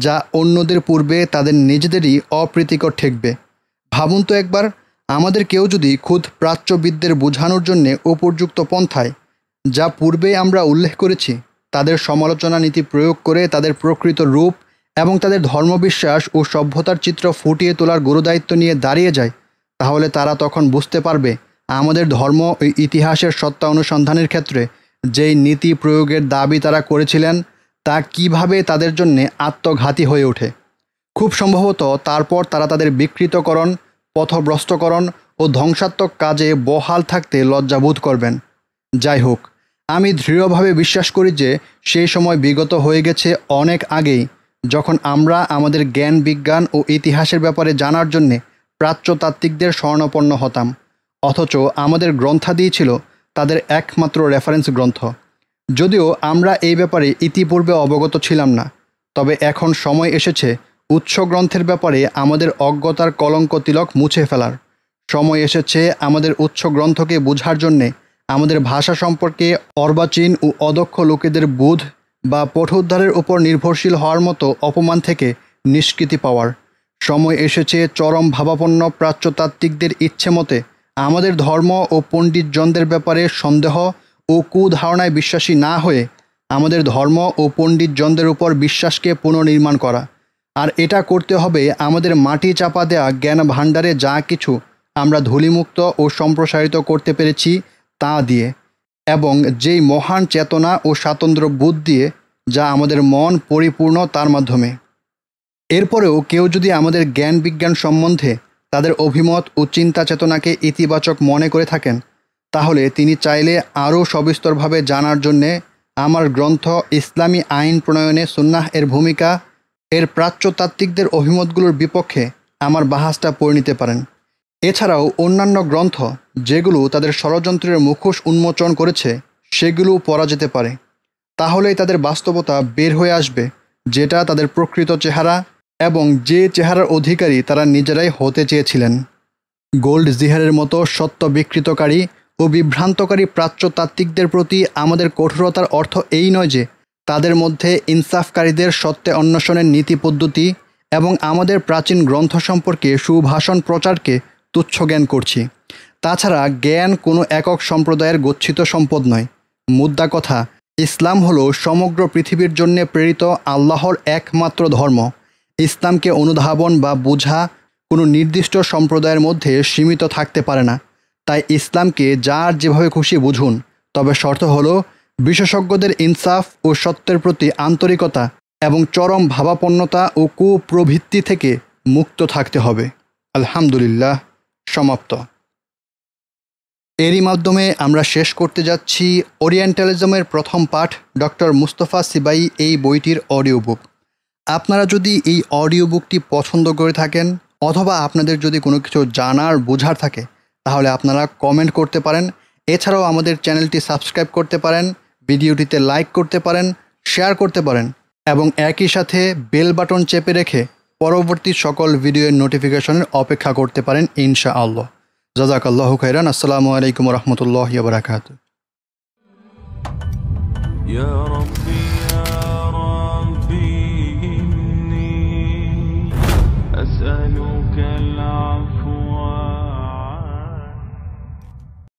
যা অন্যদের পূর্বে তাদের নিজেদেরই অপ্রীতিকর ঠেকবে ভাবুন তো একবার আমাদের কেউ যদি খুদ প্রাচ্যবিদদের বোঝানোর জন্যে উপর্যুক্ত পন্থায় যা পূর্বে আমরা উল্লেখ করেছি তাদের সমালোচনা নীতি প্রয়োগ করে তাদের প্রকৃত রূপ এবং তাদের ধর্মবিশ্বাস ও সভ্যতার চিত্র ফুটিয়ে তোলার গুরুদায়িত্ব নিয়ে দাঁড়িয়ে যায় তাহলে তারা তখন বুঝতে পারবে আমাদের ধর্ম ইতিহাসের সত্তা অনুসন্ধানের ক্ষেত্রে যেই নীতি প্রয়োগের দাবি তারা করেছিলেন তা কিভাবে তাদের জন্যে আত্মঘাতী হয়ে ওঠে খুব সম্ভবত তারপর তারা তাদের বিকৃতকরণ পথভ্রষ্টকরণ ও ধ্বংসাত্মক কাজে বহাল থাকতে লজ্জাবোধ করবেন যাই হোক আমি দৃঢ়ভাবে বিশ্বাস করি যে সেই সময় বিগত হয়ে গেছে অনেক আগেই যখন আমরা আমাদের জ্ঞান বিজ্ঞান ও ইতিহাসের ব্যাপারে জানার জন্যে প্রাচ্যতাত্ত্বিকদের স্বর্ণপন্ন হতাম অথচ আমাদের গ্রন্থাদি ছিল তাদের একমাত্র রেফারেন্স গ্রন্থ যদিও আমরা এই ব্যাপারে ইতিপূর্বে অবগত ছিলাম না তবে এখন সময় এসেছে উৎস গ্রন্থের ব্যাপারে আমাদের অজ্ঞতার কলঙ্ক তিলক মুছে ফেলার সময় এসেছে আমাদের উৎস গ্রন্থকে বোঝার জন্যে আমাদের ভাষা সম্পর্কে অর্বাচীন ও অদক্ষ লোকেদের বুধ বা পঠোদ্ধারের উপর নির্ভরশীল হওয়ার মতো অপমান থেকে নিষ্কৃতি পাওয়ার সময় এসেছে চরম ভাবাপন্ন প্রাচ্যতাত্ত্বিকদের ইচ্ছে মতে আমাদের ধর্ম ও পণ্ডিতজনদের ব্যাপারে সন্দেহ ও কুধারণায় বিশ্বাসী না হয়ে আমাদের ধর্ম ও পণ্ডিতজনদের উপর বিশ্বাসকে পুনর্নির্মাণ করা আর এটা করতে হবে আমাদের মাটি চাপা দেয়া জ্ঞান ভাণ্ডারে যা কিছু আমরা ধূলিমুক্ত ও সম্প্রসারিত করতে পেরেছি তা দিয়ে এবং যেই মহান চেতনা ও স্বাতন্ত্র্য বুদ্ধ দিয়ে যা আমাদের মন পরিপূর্ণ তার মাধ্যমে এরপরেও কেউ যদি আমাদের জ্ঞান বিজ্ঞান সম্বন্ধে তাদের অভিমত ও চিন্তা চেতনাকে ইতিবাচক মনে করে থাকেন তাহলে তিনি চাইলে আরও সবিস্তরভাবে জানার জন্যে আমার গ্রন্থ ইসলামী আইন প্রণয়নে সুন্নাহ এর ভূমিকা এর প্রাচ্যতাত্ত্বিকদের অভিমতগুলোর বিপক্ষে আমার বাহাসটা পড়ে নিতে পারেন এছাড়াও অন্যান্য গ্রন্থ যেগুলো তাদের ষড়যন্ত্রের মুখোশ উন্মোচন করেছে সেগুলো পড়া যেতে পারে তাহলেই তাদের বাস্তবতা বের হয়ে আসবে যেটা তাদের প্রকৃত চেহারা এবং যে চেহারার অধিকারী তারা নিজেরাই হতে চেয়েছিলেন গোল্ড জিহারের মতো সত্য বিকৃতকারী ও বিভ্রান্তকারী প্রাচ্যতাত্ত্বিকদের প্রতি আমাদের কঠোরতার অর্থ এই নয় যে তাদের মধ্যে ইনসাফকারীদের সত্যে অন্বেষণের নীতি পদ্ধতি এবং আমাদের প্রাচীন গ্রন্থ সম্পর্কে সুভাষণ প্রচারকে তুচ্ছ জ্ঞান করছি তাছাড়া জ্ঞান কোনো একক সম্প্রদায়ের গচ্ছিত সম্পদ নয় মুদ্রা কথা ইসলাম হলো সমগ্র পৃথিবীর জন্য প্রেরিত আল্লাহর একমাত্র ধর্ম ইসলামকে অনুধাবন বা বোঝা কোনো নির্দিষ্ট সম্প্রদায়ের মধ্যে সীমিত থাকতে পারে না তাই ইসলামকে যার যেভাবে খুশি বুঝুন তবে শর্ত হল বিশেষজ্ঞদের ইনসাফ ও সত্যের প্রতি আন্তরিকতা এবং চরম ভাবাপন্নতা ও কুপ্রভৃত্তি থেকে মুক্ত থাকতে হবে আলহামদুলিল্লাহ সমাপ্ত এরই মাধ্যমে আমরা শেষ করতে যাচ্ছি ওরিয়েন্টালিজমের প্রথম পাঠ ডক্টর মুস্তফা সিবাই এই বইটির অডিও বুক আপনারা যদি এই অডিও বুকটি পছন্দ করে থাকেন অথবা আপনাদের যদি কোনো কিছু জানার বোঝার থাকে তাহলে আপনারা কমেন্ট করতে পারেন এছাড়াও আমাদের চ্যানেলটি সাবস্ক্রাইব করতে পারেন ভিডিওটিতে লাইক করতে পারেন শেয়ার করতে পারেন এবং একই সাথে বেল বাটন চেপে রেখে পরবর্তী সকল ভিডিওর নোটিফিকেশনের অপেক্ষা করতে পারেন ইনশা আল্লাহ আল্লাহ খাইরান আসসালামু আলাইকুম রহমতুল্লাহ বারাকাতু Ya Rabbi